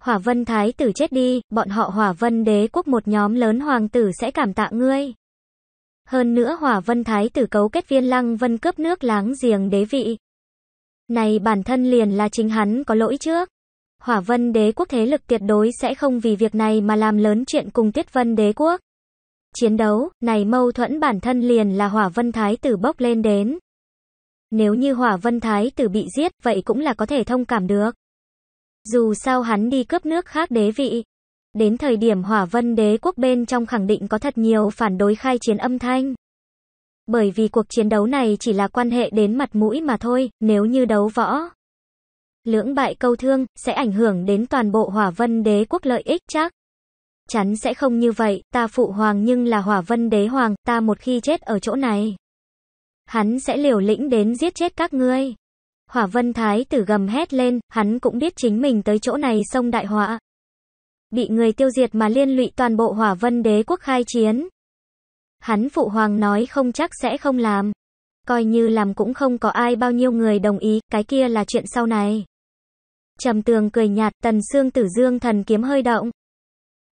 Hỏa vân thái tử chết đi, bọn họ hỏa vân đế quốc một nhóm lớn hoàng tử sẽ cảm tạ ngươi. Hơn nữa Hỏa Vân Thái tử cấu kết viên lăng vân cướp nước láng giềng đế vị. Này bản thân liền là chính hắn có lỗi trước. Hỏa Vân đế quốc thế lực tuyệt đối sẽ không vì việc này mà làm lớn chuyện cùng Tiết Vân đế quốc. Chiến đấu, này mâu thuẫn bản thân liền là Hỏa Vân Thái tử bốc lên đến. Nếu như Hỏa Vân Thái tử bị giết, vậy cũng là có thể thông cảm được. Dù sao hắn đi cướp nước khác đế vị, Đến thời điểm hỏa vân đế quốc bên trong khẳng định có thật nhiều phản đối khai chiến âm thanh. Bởi vì cuộc chiến đấu này chỉ là quan hệ đến mặt mũi mà thôi, nếu như đấu võ. Lưỡng bại câu thương, sẽ ảnh hưởng đến toàn bộ hỏa vân đế quốc lợi ích chắc. Chắn sẽ không như vậy, ta phụ hoàng nhưng là hỏa vân đế hoàng, ta một khi chết ở chỗ này. Hắn sẽ liều lĩnh đến giết chết các ngươi. Hỏa vân thái tử gầm hét lên, hắn cũng biết chính mình tới chỗ này sông đại họa, bị người tiêu diệt mà liên lụy toàn bộ hỏa vân đế quốc khai chiến. Hắn phụ hoàng nói không chắc sẽ không làm. Coi như làm cũng không có ai bao nhiêu người đồng ý, cái kia là chuyện sau này. Trầm tường cười nhạt tần xương tử dương thần kiếm hơi động.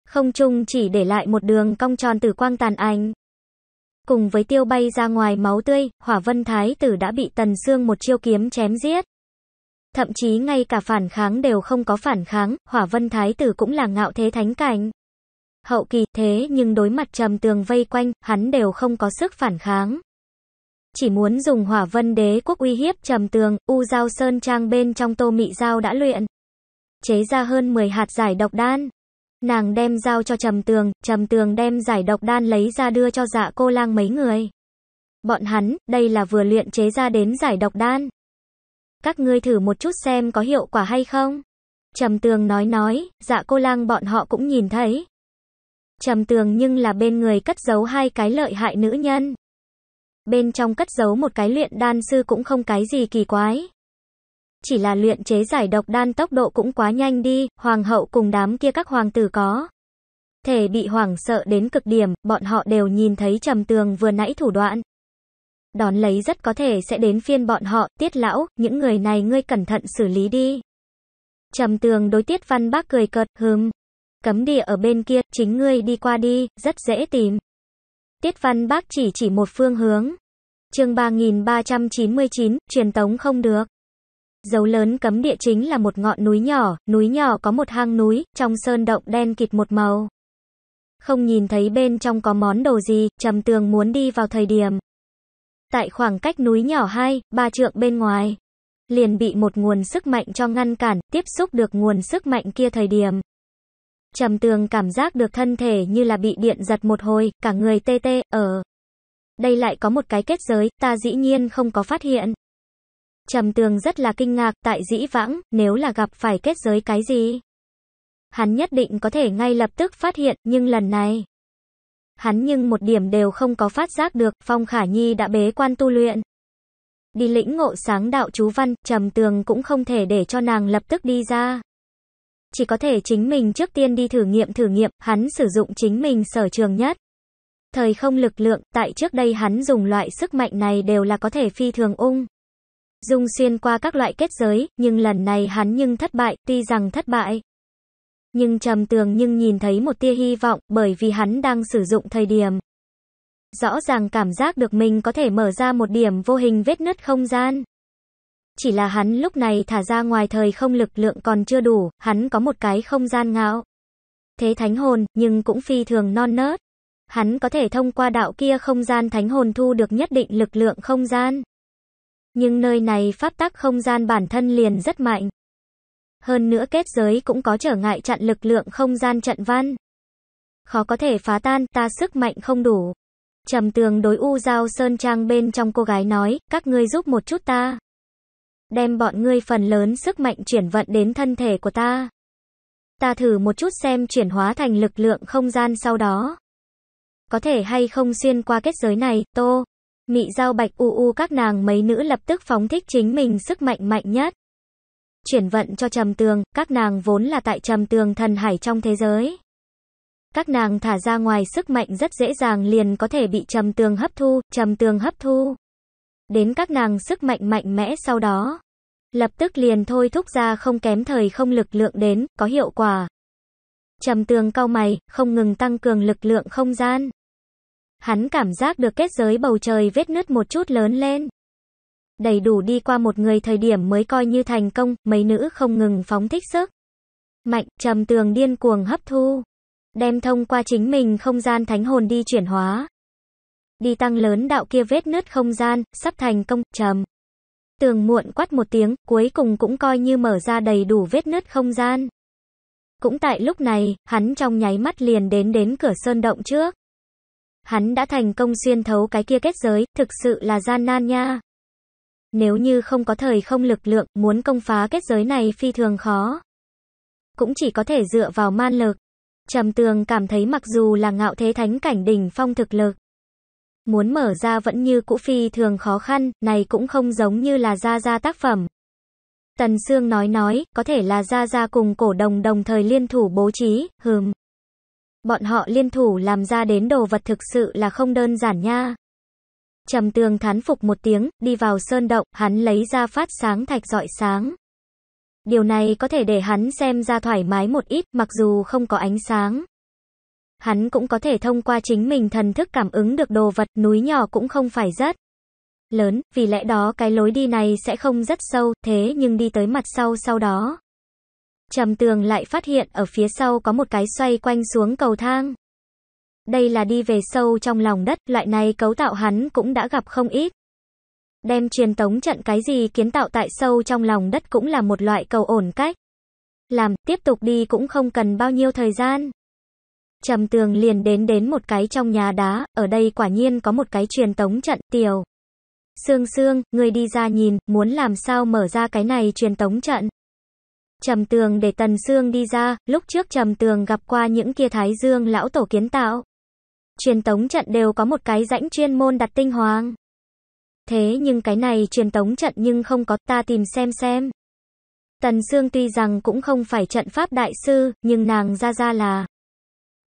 Không trung chỉ để lại một đường cong tròn tử quang tàn ảnh. Cùng với tiêu bay ra ngoài máu tươi, hỏa vân thái tử đã bị tần xương một chiêu kiếm chém giết thậm chí ngay cả phản kháng đều không có phản kháng, Hỏa Vân Thái tử cũng là ngạo thế thánh cảnh. Hậu kỳ thế nhưng đối mặt trầm tường vây quanh, hắn đều không có sức phản kháng. Chỉ muốn dùng hỏa vân đế quốc uy hiếp trầm tường, U Giao Sơn Trang bên trong tô mị giao đã luyện. Chế ra hơn 10 hạt giải độc đan. Nàng đem giao cho trầm tường, trầm tường đem giải độc đan lấy ra đưa cho dạ cô lang mấy người. Bọn hắn, đây là vừa luyện chế ra đến giải độc đan. Các ngươi thử một chút xem có hiệu quả hay không. Trầm tường nói nói, dạ cô lang bọn họ cũng nhìn thấy. Trầm tường nhưng là bên người cất giấu hai cái lợi hại nữ nhân. Bên trong cất giấu một cái luyện đan sư cũng không cái gì kỳ quái. Chỉ là luyện chế giải độc đan tốc độ cũng quá nhanh đi, hoàng hậu cùng đám kia các hoàng tử có. Thể bị hoảng sợ đến cực điểm, bọn họ đều nhìn thấy trầm tường vừa nãy thủ đoạn. Đón lấy rất có thể sẽ đến phiên bọn họ, tiết lão, những người này ngươi cẩn thận xử lý đi. Trầm tường đối tiết văn bác cười cợt, hừm. Cấm địa ở bên kia, chính ngươi đi qua đi, rất dễ tìm. Tiết văn bác chỉ chỉ một phương hướng. chương 3399, truyền tống không được. Dấu lớn cấm địa chính là một ngọn núi nhỏ, núi nhỏ có một hang núi, trong sơn động đen kịt một màu. Không nhìn thấy bên trong có món đồ gì, trầm tường muốn đi vào thời điểm tại khoảng cách núi nhỏ hai, 3 trượng bên ngoài, liền bị một nguồn sức mạnh cho ngăn cản, tiếp xúc được nguồn sức mạnh kia thời điểm. Trầm tường cảm giác được thân thể như là bị điện giật một hồi, cả người tê tê, ở. Ờ. Đây lại có một cái kết giới, ta dĩ nhiên không có phát hiện. Trầm tường rất là kinh ngạc, tại dĩ vãng, nếu là gặp phải kết giới cái gì? Hắn nhất định có thể ngay lập tức phát hiện, nhưng lần này hắn nhưng một điểm đều không có phát giác được, Phong Khả Nhi đã bế quan tu luyện. Đi lĩnh ngộ sáng đạo chú văn, trầm tường cũng không thể để cho nàng lập tức đi ra. Chỉ có thể chính mình trước tiên đi thử nghiệm thử nghiệm, hắn sử dụng chính mình sở trường nhất. Thời không lực lượng, tại trước đây hắn dùng loại sức mạnh này đều là có thể phi thường ung. Dung xuyên qua các loại kết giới, nhưng lần này hắn nhưng thất bại, tuy rằng thất bại. Nhưng trầm tường nhưng nhìn thấy một tia hy vọng bởi vì hắn đang sử dụng thời điểm. Rõ ràng cảm giác được mình có thể mở ra một điểm vô hình vết nứt không gian. Chỉ là hắn lúc này thả ra ngoài thời không lực lượng còn chưa đủ, hắn có một cái không gian ngạo. Thế thánh hồn, nhưng cũng phi thường non nớt. Hắn có thể thông qua đạo kia không gian thánh hồn thu được nhất định lực lượng không gian. Nhưng nơi này pháp tắc không gian bản thân liền rất mạnh. Hơn nữa kết giới cũng có trở ngại chặn lực lượng không gian trận văn. Khó có thể phá tan, ta sức mạnh không đủ. Trầm tường đối u giao sơn trang bên trong cô gái nói, các ngươi giúp một chút ta. Đem bọn ngươi phần lớn sức mạnh chuyển vận đến thân thể của ta. Ta thử một chút xem chuyển hóa thành lực lượng không gian sau đó. Có thể hay không xuyên qua kết giới này, tô. Mị giao bạch u u các nàng mấy nữ lập tức phóng thích chính mình sức mạnh mạnh nhất chuyển vận cho trầm tường, các nàng vốn là tại trầm tường thần hải trong thế giới. Các nàng thả ra ngoài sức mạnh rất dễ dàng liền có thể bị trầm tường hấp thu, trầm tường hấp thu. Đến các nàng sức mạnh mạnh mẽ sau đó. Lập tức liền thôi thúc ra không kém thời không lực lượng đến, có hiệu quả. Trầm tường cao mày, không ngừng tăng cường lực lượng không gian. Hắn cảm giác được kết giới bầu trời vết nứt một chút lớn lên đầy đủ đi qua một người thời điểm mới coi như thành công, mấy nữ không ngừng phóng thích sức. Mạnh, trầm tường điên cuồng hấp thu, đem thông qua chính mình không gian thánh hồn đi chuyển hóa. Đi tăng lớn đạo kia vết nứt không gian, sắp thành công, trầm. Tường muộn quát một tiếng, cuối cùng cũng coi như mở ra đầy đủ vết nứt không gian. Cũng tại lúc này, hắn trong nháy mắt liền đến đến cửa sơn động trước. Hắn đã thành công xuyên thấu cái kia kết giới, thực sự là gian nan nha. Nếu như không có thời không lực lượng, muốn công phá kết giới này phi thường khó. Cũng chỉ có thể dựa vào man lực. Trầm tường cảm thấy mặc dù là ngạo thế thánh cảnh đỉnh phong thực lực. Muốn mở ra vẫn như cũ phi thường khó khăn, này cũng không giống như là ra ra tác phẩm. Tần Sương nói nói, có thể là ra ra cùng cổ đồng đồng thời liên thủ bố trí, hừm. Bọn họ liên thủ làm ra đến đồ vật thực sự là không đơn giản nha. Trầm tường thán phục một tiếng, đi vào sơn động, hắn lấy ra phát sáng thạch dọi sáng. Điều này có thể để hắn xem ra thoải mái một ít, mặc dù không có ánh sáng. Hắn cũng có thể thông qua chính mình thần thức cảm ứng được đồ vật, núi nhỏ cũng không phải rất lớn, vì lẽ đó cái lối đi này sẽ không rất sâu, thế nhưng đi tới mặt sau sau đó. Trầm tường lại phát hiện ở phía sau có một cái xoay quanh xuống cầu thang đây là đi về sâu trong lòng đất, loại này cấu tạo hắn cũng đã gặp không ít. Đem truyền tống trận cái gì kiến tạo tại sâu trong lòng đất cũng là một loại cầu ổn cách. Làm, tiếp tục đi cũng không cần bao nhiêu thời gian. Trầm tường liền đến đến một cái trong nhà đá, ở đây quả nhiên có một cái truyền tống trận tiểu. Sương sương, người đi ra nhìn, muốn làm sao mở ra cái này truyền tống trận. Trầm tường để tần sương đi ra, lúc trước trầm tường gặp qua những kia thái dương lão tổ kiến tạo truyền tống trận đều có một cái rãnh chuyên môn đặt tinh hoàng. Thế nhưng cái này truyền tống trận nhưng không có ta tìm xem xem. Tần Sương tuy rằng cũng không phải trận pháp đại sư, nhưng nàng ra ra là.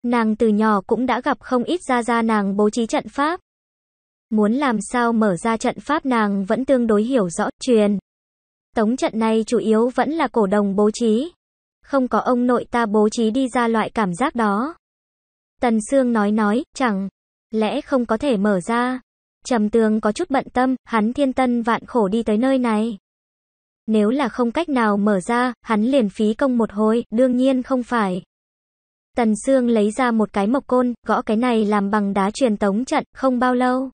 Nàng từ nhỏ cũng đã gặp không ít ra ra nàng bố trí trận pháp. Muốn làm sao mở ra trận pháp nàng vẫn tương đối hiểu rõ, truyền. Tống trận này chủ yếu vẫn là cổ đồng bố trí. Không có ông nội ta bố trí đi ra loại cảm giác đó. Tần Sương nói nói, chẳng lẽ không có thể mở ra. Trầm Tường có chút bận tâm, hắn thiên tân vạn khổ đi tới nơi này. Nếu là không cách nào mở ra, hắn liền phí công một hồi, đương nhiên không phải. Tần Sương lấy ra một cái mộc côn, gõ cái này làm bằng đá truyền tống trận, không bao lâu.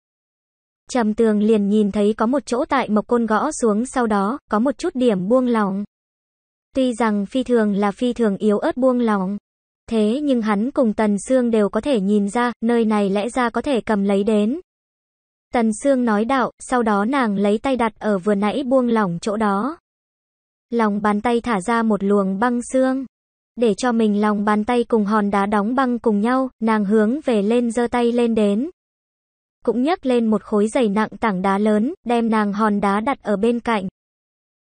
Trầm tường liền nhìn thấy có một chỗ tại mộc côn gõ xuống sau đó, có một chút điểm buông lỏng. Tuy rằng phi thường là phi thường yếu ớt buông lỏng, thế nhưng hắn cùng Tần Sương đều có thể nhìn ra, nơi này lẽ ra có thể cầm lấy đến. Tần Sương nói đạo, sau đó nàng lấy tay đặt ở vừa nãy buông lỏng chỗ đó. Lòng bàn tay thả ra một luồng băng xương. Để cho mình lòng bàn tay cùng hòn đá đóng băng cùng nhau, nàng hướng về lên giơ tay lên đến. Cũng nhấc lên một khối dày nặng tảng đá lớn, đem nàng hòn đá đặt ở bên cạnh.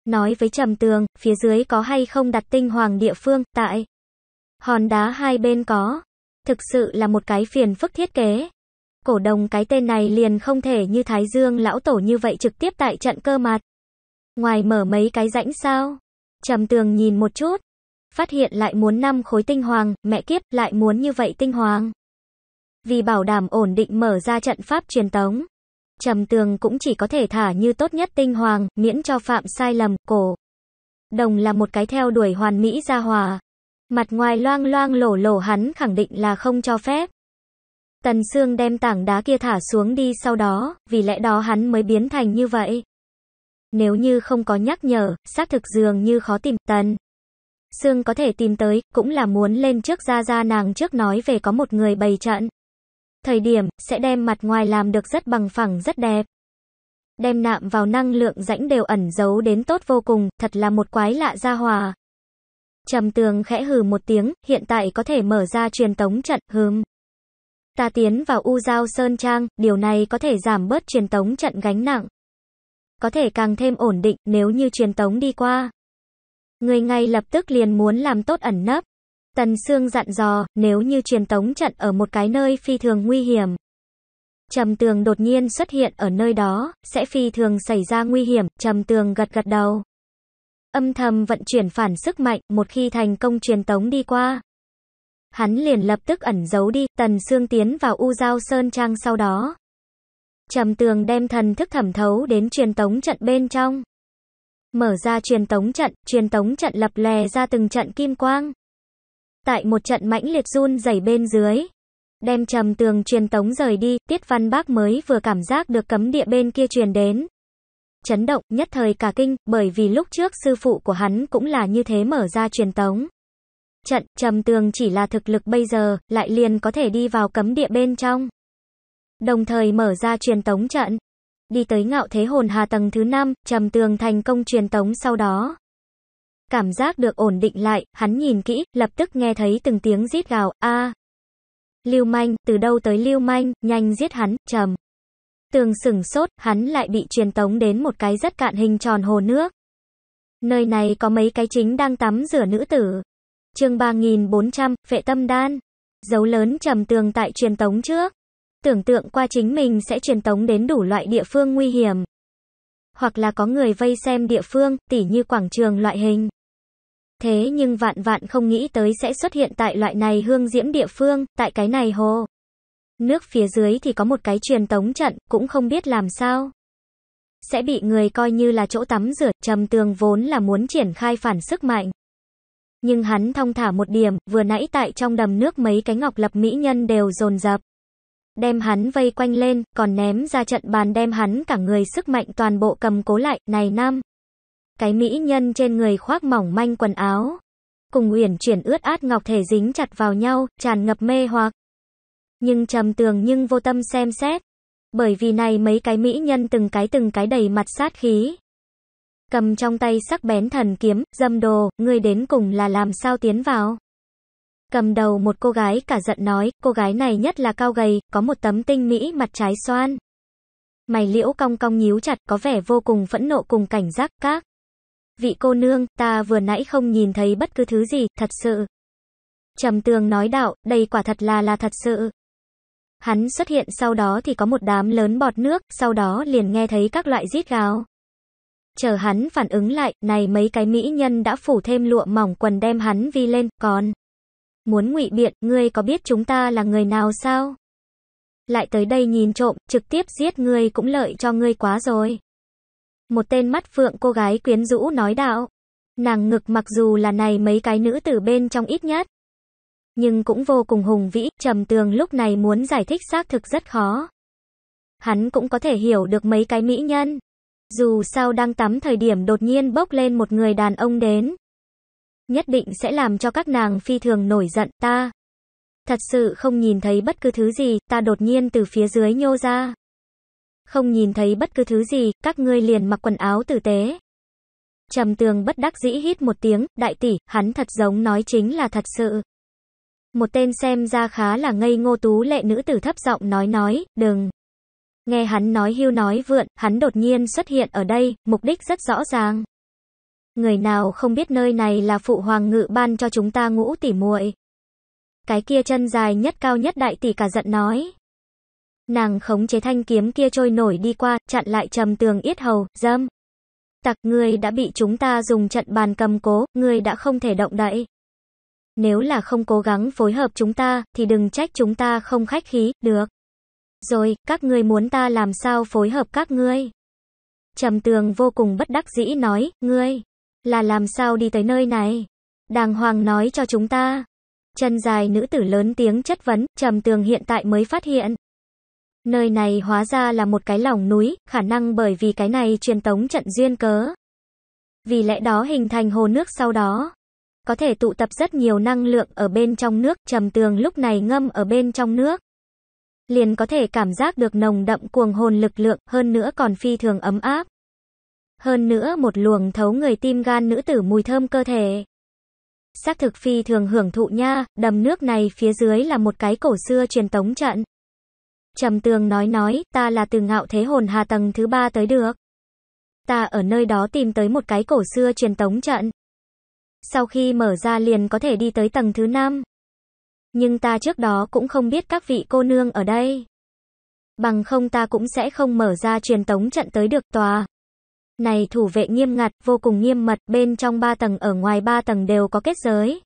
Nói với trầm tường, phía dưới có hay không đặt tinh hoàng địa phương, tại. Hòn đá hai bên có. Thực sự là một cái phiền phức thiết kế. Cổ đồng cái tên này liền không thể như Thái Dương lão tổ như vậy trực tiếp tại trận cơ mặt. Ngoài mở mấy cái rãnh sao? Trầm tường nhìn một chút. Phát hiện lại muốn năm khối tinh hoàng, mẹ kiếp lại muốn như vậy tinh hoàng. Vì bảo đảm ổn định mở ra trận pháp truyền tống. Trầm tường cũng chỉ có thể thả như tốt nhất tinh hoàng, miễn cho phạm sai lầm, cổ. Đồng là một cái theo đuổi hoàn mỹ gia hòa. Mặt ngoài loang loang lổ lổ hắn khẳng định là không cho phép. Tần Sương đem tảng đá kia thả xuống đi sau đó, vì lẽ đó hắn mới biến thành như vậy. Nếu như không có nhắc nhở, xác thực dường như khó tìm Tần. Sương có thể tìm tới, cũng là muốn lên trước ra ra nàng trước nói về có một người bày trận. Thời điểm, sẽ đem mặt ngoài làm được rất bằng phẳng rất đẹp. Đem nạm vào năng lượng rãnh đều ẩn giấu đến tốt vô cùng, thật là một quái lạ gia hòa. Trầm tường khẽ hừ một tiếng, hiện tại có thể mở ra truyền tống trận, hừm. Ta tiến vào U Giao Sơn Trang, điều này có thể giảm bớt truyền tống trận gánh nặng. Có thể càng thêm ổn định nếu như truyền tống đi qua. Người ngay lập tức liền muốn làm tốt ẩn nấp. Tần Sương dặn dò, nếu như truyền tống trận ở một cái nơi phi thường nguy hiểm. Trầm tường đột nhiên xuất hiện ở nơi đó, sẽ phi thường xảy ra nguy hiểm, trầm tường gật gật đầu âm thầm vận chuyển phản sức mạnh, một khi thành công truyền tống đi qua. Hắn liền lập tức ẩn giấu đi, tần xương tiến vào u giao sơn trang sau đó. Trầm tường đem thần thức thẩm thấu đến truyền tống trận bên trong. Mở ra truyền tống trận, truyền tống trận lập lè ra từng trận kim quang. Tại một trận mãnh liệt run rẩy bên dưới. Đem trầm tường truyền tống rời đi, Tiết Văn Bác mới vừa cảm giác được cấm địa bên kia truyền đến chấn động, nhất thời cả kinh, bởi vì lúc trước sư phụ của hắn cũng là như thế mở ra truyền tống. Trận, trầm tường chỉ là thực lực bây giờ, lại liền có thể đi vào cấm địa bên trong. Đồng thời mở ra truyền tống trận. Đi tới ngạo thế hồn hà tầng thứ 5, trầm tường thành công truyền tống sau đó. Cảm giác được ổn định lại, hắn nhìn kỹ, lập tức nghe thấy từng tiếng rít gào, a Lưu manh, từ đâu tới lưu manh, nhanh giết hắn, trầm. Tường sửng sốt, hắn lại bị truyền tống đến một cái rất cạn hình tròn hồ nước. Nơi này có mấy cái chính đang tắm rửa nữ tử. chương 3400, vệ tâm đan. Dấu lớn trầm tường tại truyền tống trước. Tưởng tượng qua chính mình sẽ truyền tống đến đủ loại địa phương nguy hiểm. Hoặc là có người vây xem địa phương, tỉ như quảng trường loại hình. Thế nhưng vạn vạn không nghĩ tới sẽ xuất hiện tại loại này hương diễm địa phương, tại cái này hồ. Nước phía dưới thì có một cái truyền tống trận, cũng không biết làm sao. Sẽ bị người coi như là chỗ tắm rửa, trầm tường vốn là muốn triển khai phản sức mạnh. Nhưng hắn thong thả một điểm, vừa nãy tại trong đầm nước mấy cái ngọc lập mỹ nhân đều dồn dập. Đem hắn vây quanh lên, còn ném ra trận bàn đem hắn cả người sức mạnh toàn bộ cầm cố lại, này nam. Cái mỹ nhân trên người khoác mỏng manh quần áo. Cùng uyển chuyển ướt át ngọc thể dính chặt vào nhau, tràn ngập mê hoặc nhưng trầm tường nhưng vô tâm xem xét. Bởi vì này mấy cái mỹ nhân từng cái từng cái đầy mặt sát khí. Cầm trong tay sắc bén thần kiếm, dâm đồ, ngươi đến cùng là làm sao tiến vào. Cầm đầu một cô gái cả giận nói, cô gái này nhất là cao gầy, có một tấm tinh mỹ mặt trái xoan. Mày liễu cong cong nhíu chặt, có vẻ vô cùng phẫn nộ cùng cảnh giác, các. Vị cô nương, ta vừa nãy không nhìn thấy bất cứ thứ gì, thật sự. Trầm tường nói đạo, đây quả thật là là thật sự. Hắn xuất hiện sau đó thì có một đám lớn bọt nước, sau đó liền nghe thấy các loại rít gào. Chờ hắn phản ứng lại, này mấy cái mỹ nhân đã phủ thêm lụa mỏng quần đem hắn vi lên, còn muốn ngụy biện, ngươi có biết chúng ta là người nào sao? Lại tới đây nhìn trộm, trực tiếp giết ngươi cũng lợi cho ngươi quá rồi. Một tên mắt phượng cô gái quyến rũ nói đạo. Nàng ngực mặc dù là này mấy cái nữ tử bên trong ít nhất nhưng cũng vô cùng hùng vĩ, trầm tường lúc này muốn giải thích xác thực rất khó. Hắn cũng có thể hiểu được mấy cái mỹ nhân. Dù sao đang tắm thời điểm đột nhiên bốc lên một người đàn ông đến. Nhất định sẽ làm cho các nàng phi thường nổi giận ta. Thật sự không nhìn thấy bất cứ thứ gì, ta đột nhiên từ phía dưới nhô ra. Không nhìn thấy bất cứ thứ gì, các ngươi liền mặc quần áo tử tế. Trầm tường bất đắc dĩ hít một tiếng, đại tỷ, hắn thật giống nói chính là thật sự. Một tên xem ra khá là ngây ngô tú lệ nữ tử thấp giọng nói nói, đừng. Nghe hắn nói hưu nói vượn, hắn đột nhiên xuất hiện ở đây, mục đích rất rõ ràng. Người nào không biết nơi này là phụ hoàng ngự ban cho chúng ta ngũ tỉ muội. Cái kia chân dài nhất cao nhất đại tỷ cả giận nói. Nàng khống chế thanh kiếm kia trôi nổi đi qua, chặn lại trầm tường yết hầu, dâm. Tặc ngươi đã bị chúng ta dùng trận bàn cầm cố, ngươi đã không thể động đậy. Nếu là không cố gắng phối hợp chúng ta, thì đừng trách chúng ta không khách khí, được. Rồi, các ngươi muốn ta làm sao phối hợp các ngươi? Trầm tường vô cùng bất đắc dĩ nói, ngươi, là làm sao đi tới nơi này? Đàng hoàng nói cho chúng ta. Chân dài nữ tử lớn tiếng chất vấn, trầm tường hiện tại mới phát hiện. Nơi này hóa ra là một cái lỏng núi, khả năng bởi vì cái này truyền tống trận duyên cớ. Vì lẽ đó hình thành hồ nước sau đó có thể tụ tập rất nhiều năng lượng ở bên trong nước, trầm tường lúc này ngâm ở bên trong nước. Liền có thể cảm giác được nồng đậm cuồng hồn lực lượng, hơn nữa còn phi thường ấm áp. Hơn nữa một luồng thấu người tim gan nữ tử mùi thơm cơ thể. Xác thực phi thường hưởng thụ nha, đầm nước này phía dưới là một cái cổ xưa truyền tống trận. Trầm tường nói nói, ta là từ ngạo thế hồn hà tầng thứ ba tới được. Ta ở nơi đó tìm tới một cái cổ xưa truyền tống trận sau khi mở ra liền có thể đi tới tầng thứ 5. Nhưng ta trước đó cũng không biết các vị cô nương ở đây. Bằng không ta cũng sẽ không mở ra truyền tống trận tới được tòa. Này thủ vệ nghiêm ngặt, vô cùng nghiêm mật, bên trong ba tầng ở ngoài ba tầng đều có kết giới.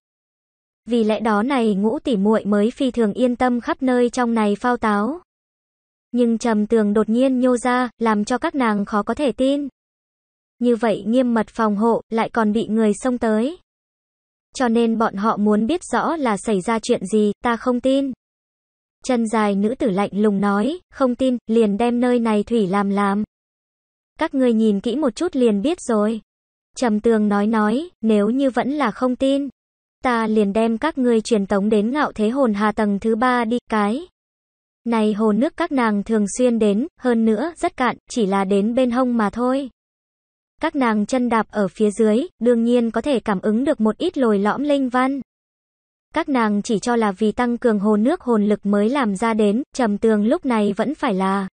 Vì lẽ đó này ngũ tỷ muội mới phi thường yên tâm khắp nơi trong này phao táo. Nhưng trầm tường đột nhiên nhô ra, làm cho các nàng khó có thể tin. Như vậy nghiêm mật phòng hộ, lại còn bị người xông tới. Cho nên bọn họ muốn biết rõ là xảy ra chuyện gì, ta không tin. Chân dài nữ tử lạnh lùng nói, không tin, liền đem nơi này thủy làm làm. Các ngươi nhìn kỹ một chút liền biết rồi. Trầm tường nói nói, nếu như vẫn là không tin, ta liền đem các ngươi truyền tống đến ngạo thế hồn hà tầng thứ ba đi, cái. Này hồ nước các nàng thường xuyên đến, hơn nữa, rất cạn, chỉ là đến bên hông mà thôi. Các nàng chân đạp ở phía dưới, đương nhiên có thể cảm ứng được một ít lồi lõm linh văn. Các nàng chỉ cho là vì tăng cường hồn nước hồn lực mới làm ra đến, trầm tường lúc này vẫn phải là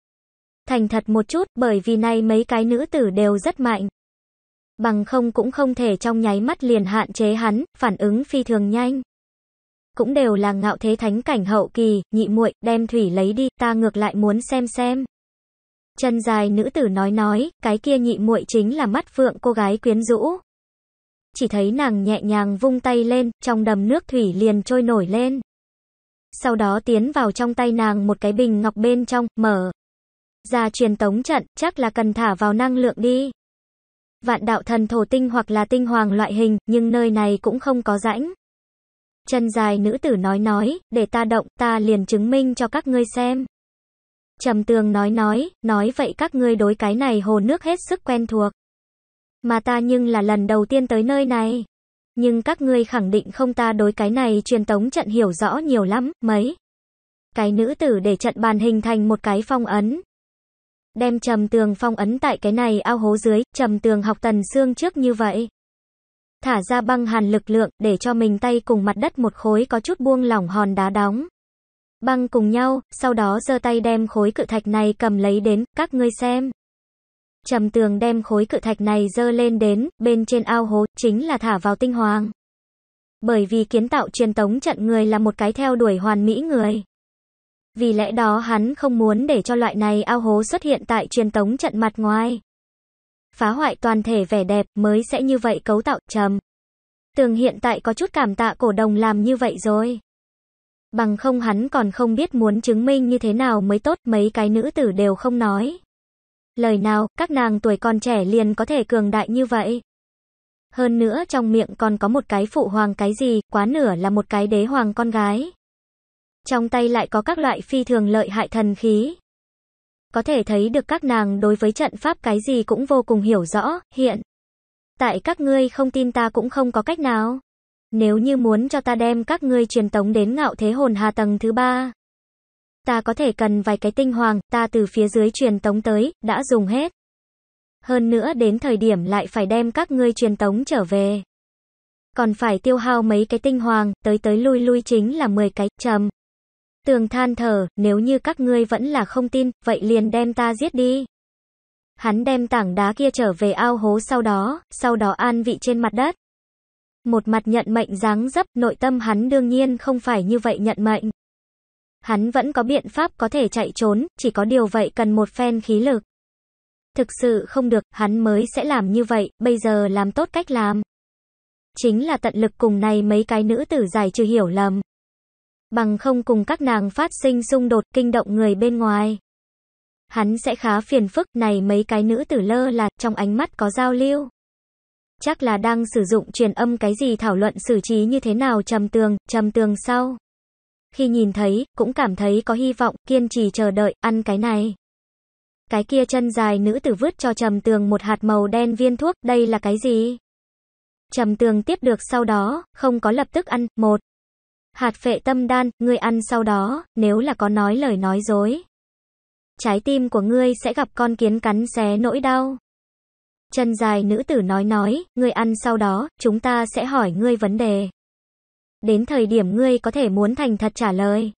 thành thật một chút, bởi vì nay mấy cái nữ tử đều rất mạnh. Bằng không cũng không thể trong nháy mắt liền hạn chế hắn, phản ứng phi thường nhanh. Cũng đều là ngạo thế thánh cảnh hậu kỳ, nhị muội, đem thủy lấy đi, ta ngược lại muốn xem xem. Chân dài nữ tử nói nói, cái kia nhị muội chính là mắt phượng cô gái quyến rũ. Chỉ thấy nàng nhẹ nhàng vung tay lên, trong đầm nước thủy liền trôi nổi lên. Sau đó tiến vào trong tay nàng một cái bình ngọc bên trong, mở. Ra truyền tống trận, chắc là cần thả vào năng lượng đi. Vạn đạo thần thổ tinh hoặc là tinh hoàng loại hình, nhưng nơi này cũng không có rãnh. Chân dài nữ tử nói nói, để ta động, ta liền chứng minh cho các ngươi xem. Trầm tường nói nói, nói vậy các ngươi đối cái này hồ nước hết sức quen thuộc. Mà ta nhưng là lần đầu tiên tới nơi này. Nhưng các ngươi khẳng định không ta đối cái này truyền tống trận hiểu rõ nhiều lắm, mấy. Cái nữ tử để trận bàn hình thành một cái phong ấn. Đem trầm tường phong ấn tại cái này ao hố dưới, trầm tường học tần xương trước như vậy. Thả ra băng hàn lực lượng, để cho mình tay cùng mặt đất một khối có chút buông lỏng hòn đá đóng băng cùng nhau, sau đó giơ tay đem khối cự thạch này cầm lấy đến, các ngươi xem. Trầm tường đem khối cự thạch này giơ lên đến, bên trên ao hố, chính là thả vào tinh hoàng. Bởi vì kiến tạo truyền tống trận người là một cái theo đuổi hoàn mỹ người. Vì lẽ đó hắn không muốn để cho loại này ao hố xuất hiện tại truyền tống trận mặt ngoài. Phá hoại toàn thể vẻ đẹp mới sẽ như vậy cấu tạo trầm. Tường hiện tại có chút cảm tạ cổ đồng làm như vậy rồi bằng không hắn còn không biết muốn chứng minh như thế nào mới tốt, mấy cái nữ tử đều không nói. Lời nào, các nàng tuổi còn trẻ liền có thể cường đại như vậy. Hơn nữa trong miệng còn có một cái phụ hoàng cái gì, quá nửa là một cái đế hoàng con gái. Trong tay lại có các loại phi thường lợi hại thần khí. Có thể thấy được các nàng đối với trận pháp cái gì cũng vô cùng hiểu rõ, hiện. Tại các ngươi không tin ta cũng không có cách nào. Nếu như muốn cho ta đem các ngươi truyền tống đến ngạo thế hồn hà tầng thứ ba, ta có thể cần vài cái tinh hoàng, ta từ phía dưới truyền tống tới, đã dùng hết. Hơn nữa đến thời điểm lại phải đem các ngươi truyền tống trở về. Còn phải tiêu hao mấy cái tinh hoàng, tới tới lui lui chính là 10 cái, trầm. Tường than thở, nếu như các ngươi vẫn là không tin, vậy liền đem ta giết đi. Hắn đem tảng đá kia trở về ao hố sau đó, sau đó an vị trên mặt đất một mặt nhận mệnh dáng dấp, nội tâm hắn đương nhiên không phải như vậy nhận mệnh. Hắn vẫn có biện pháp có thể chạy trốn, chỉ có điều vậy cần một phen khí lực. Thực sự không được, hắn mới sẽ làm như vậy, bây giờ làm tốt cách làm. Chính là tận lực cùng này mấy cái nữ tử giải trừ hiểu lầm. Bằng không cùng các nàng phát sinh xung đột kinh động người bên ngoài. Hắn sẽ khá phiền phức này mấy cái nữ tử lơ là trong ánh mắt có giao lưu. Chắc là đang sử dụng truyền âm cái gì thảo luận xử trí như thế nào trầm tường, trầm tường sau. Khi nhìn thấy, cũng cảm thấy có hy vọng, kiên trì chờ đợi, ăn cái này. Cái kia chân dài nữ tử vứt cho trầm tường một hạt màu đen viên thuốc, đây là cái gì? Trầm tường tiếp được sau đó, không có lập tức ăn, một. Hạt phệ tâm đan, ngươi ăn sau đó, nếu là có nói lời nói dối. Trái tim của ngươi sẽ gặp con kiến cắn xé nỗi đau. Chân dài nữ tử nói nói, ngươi ăn sau đó, chúng ta sẽ hỏi ngươi vấn đề. Đến thời điểm ngươi có thể muốn thành thật trả lời.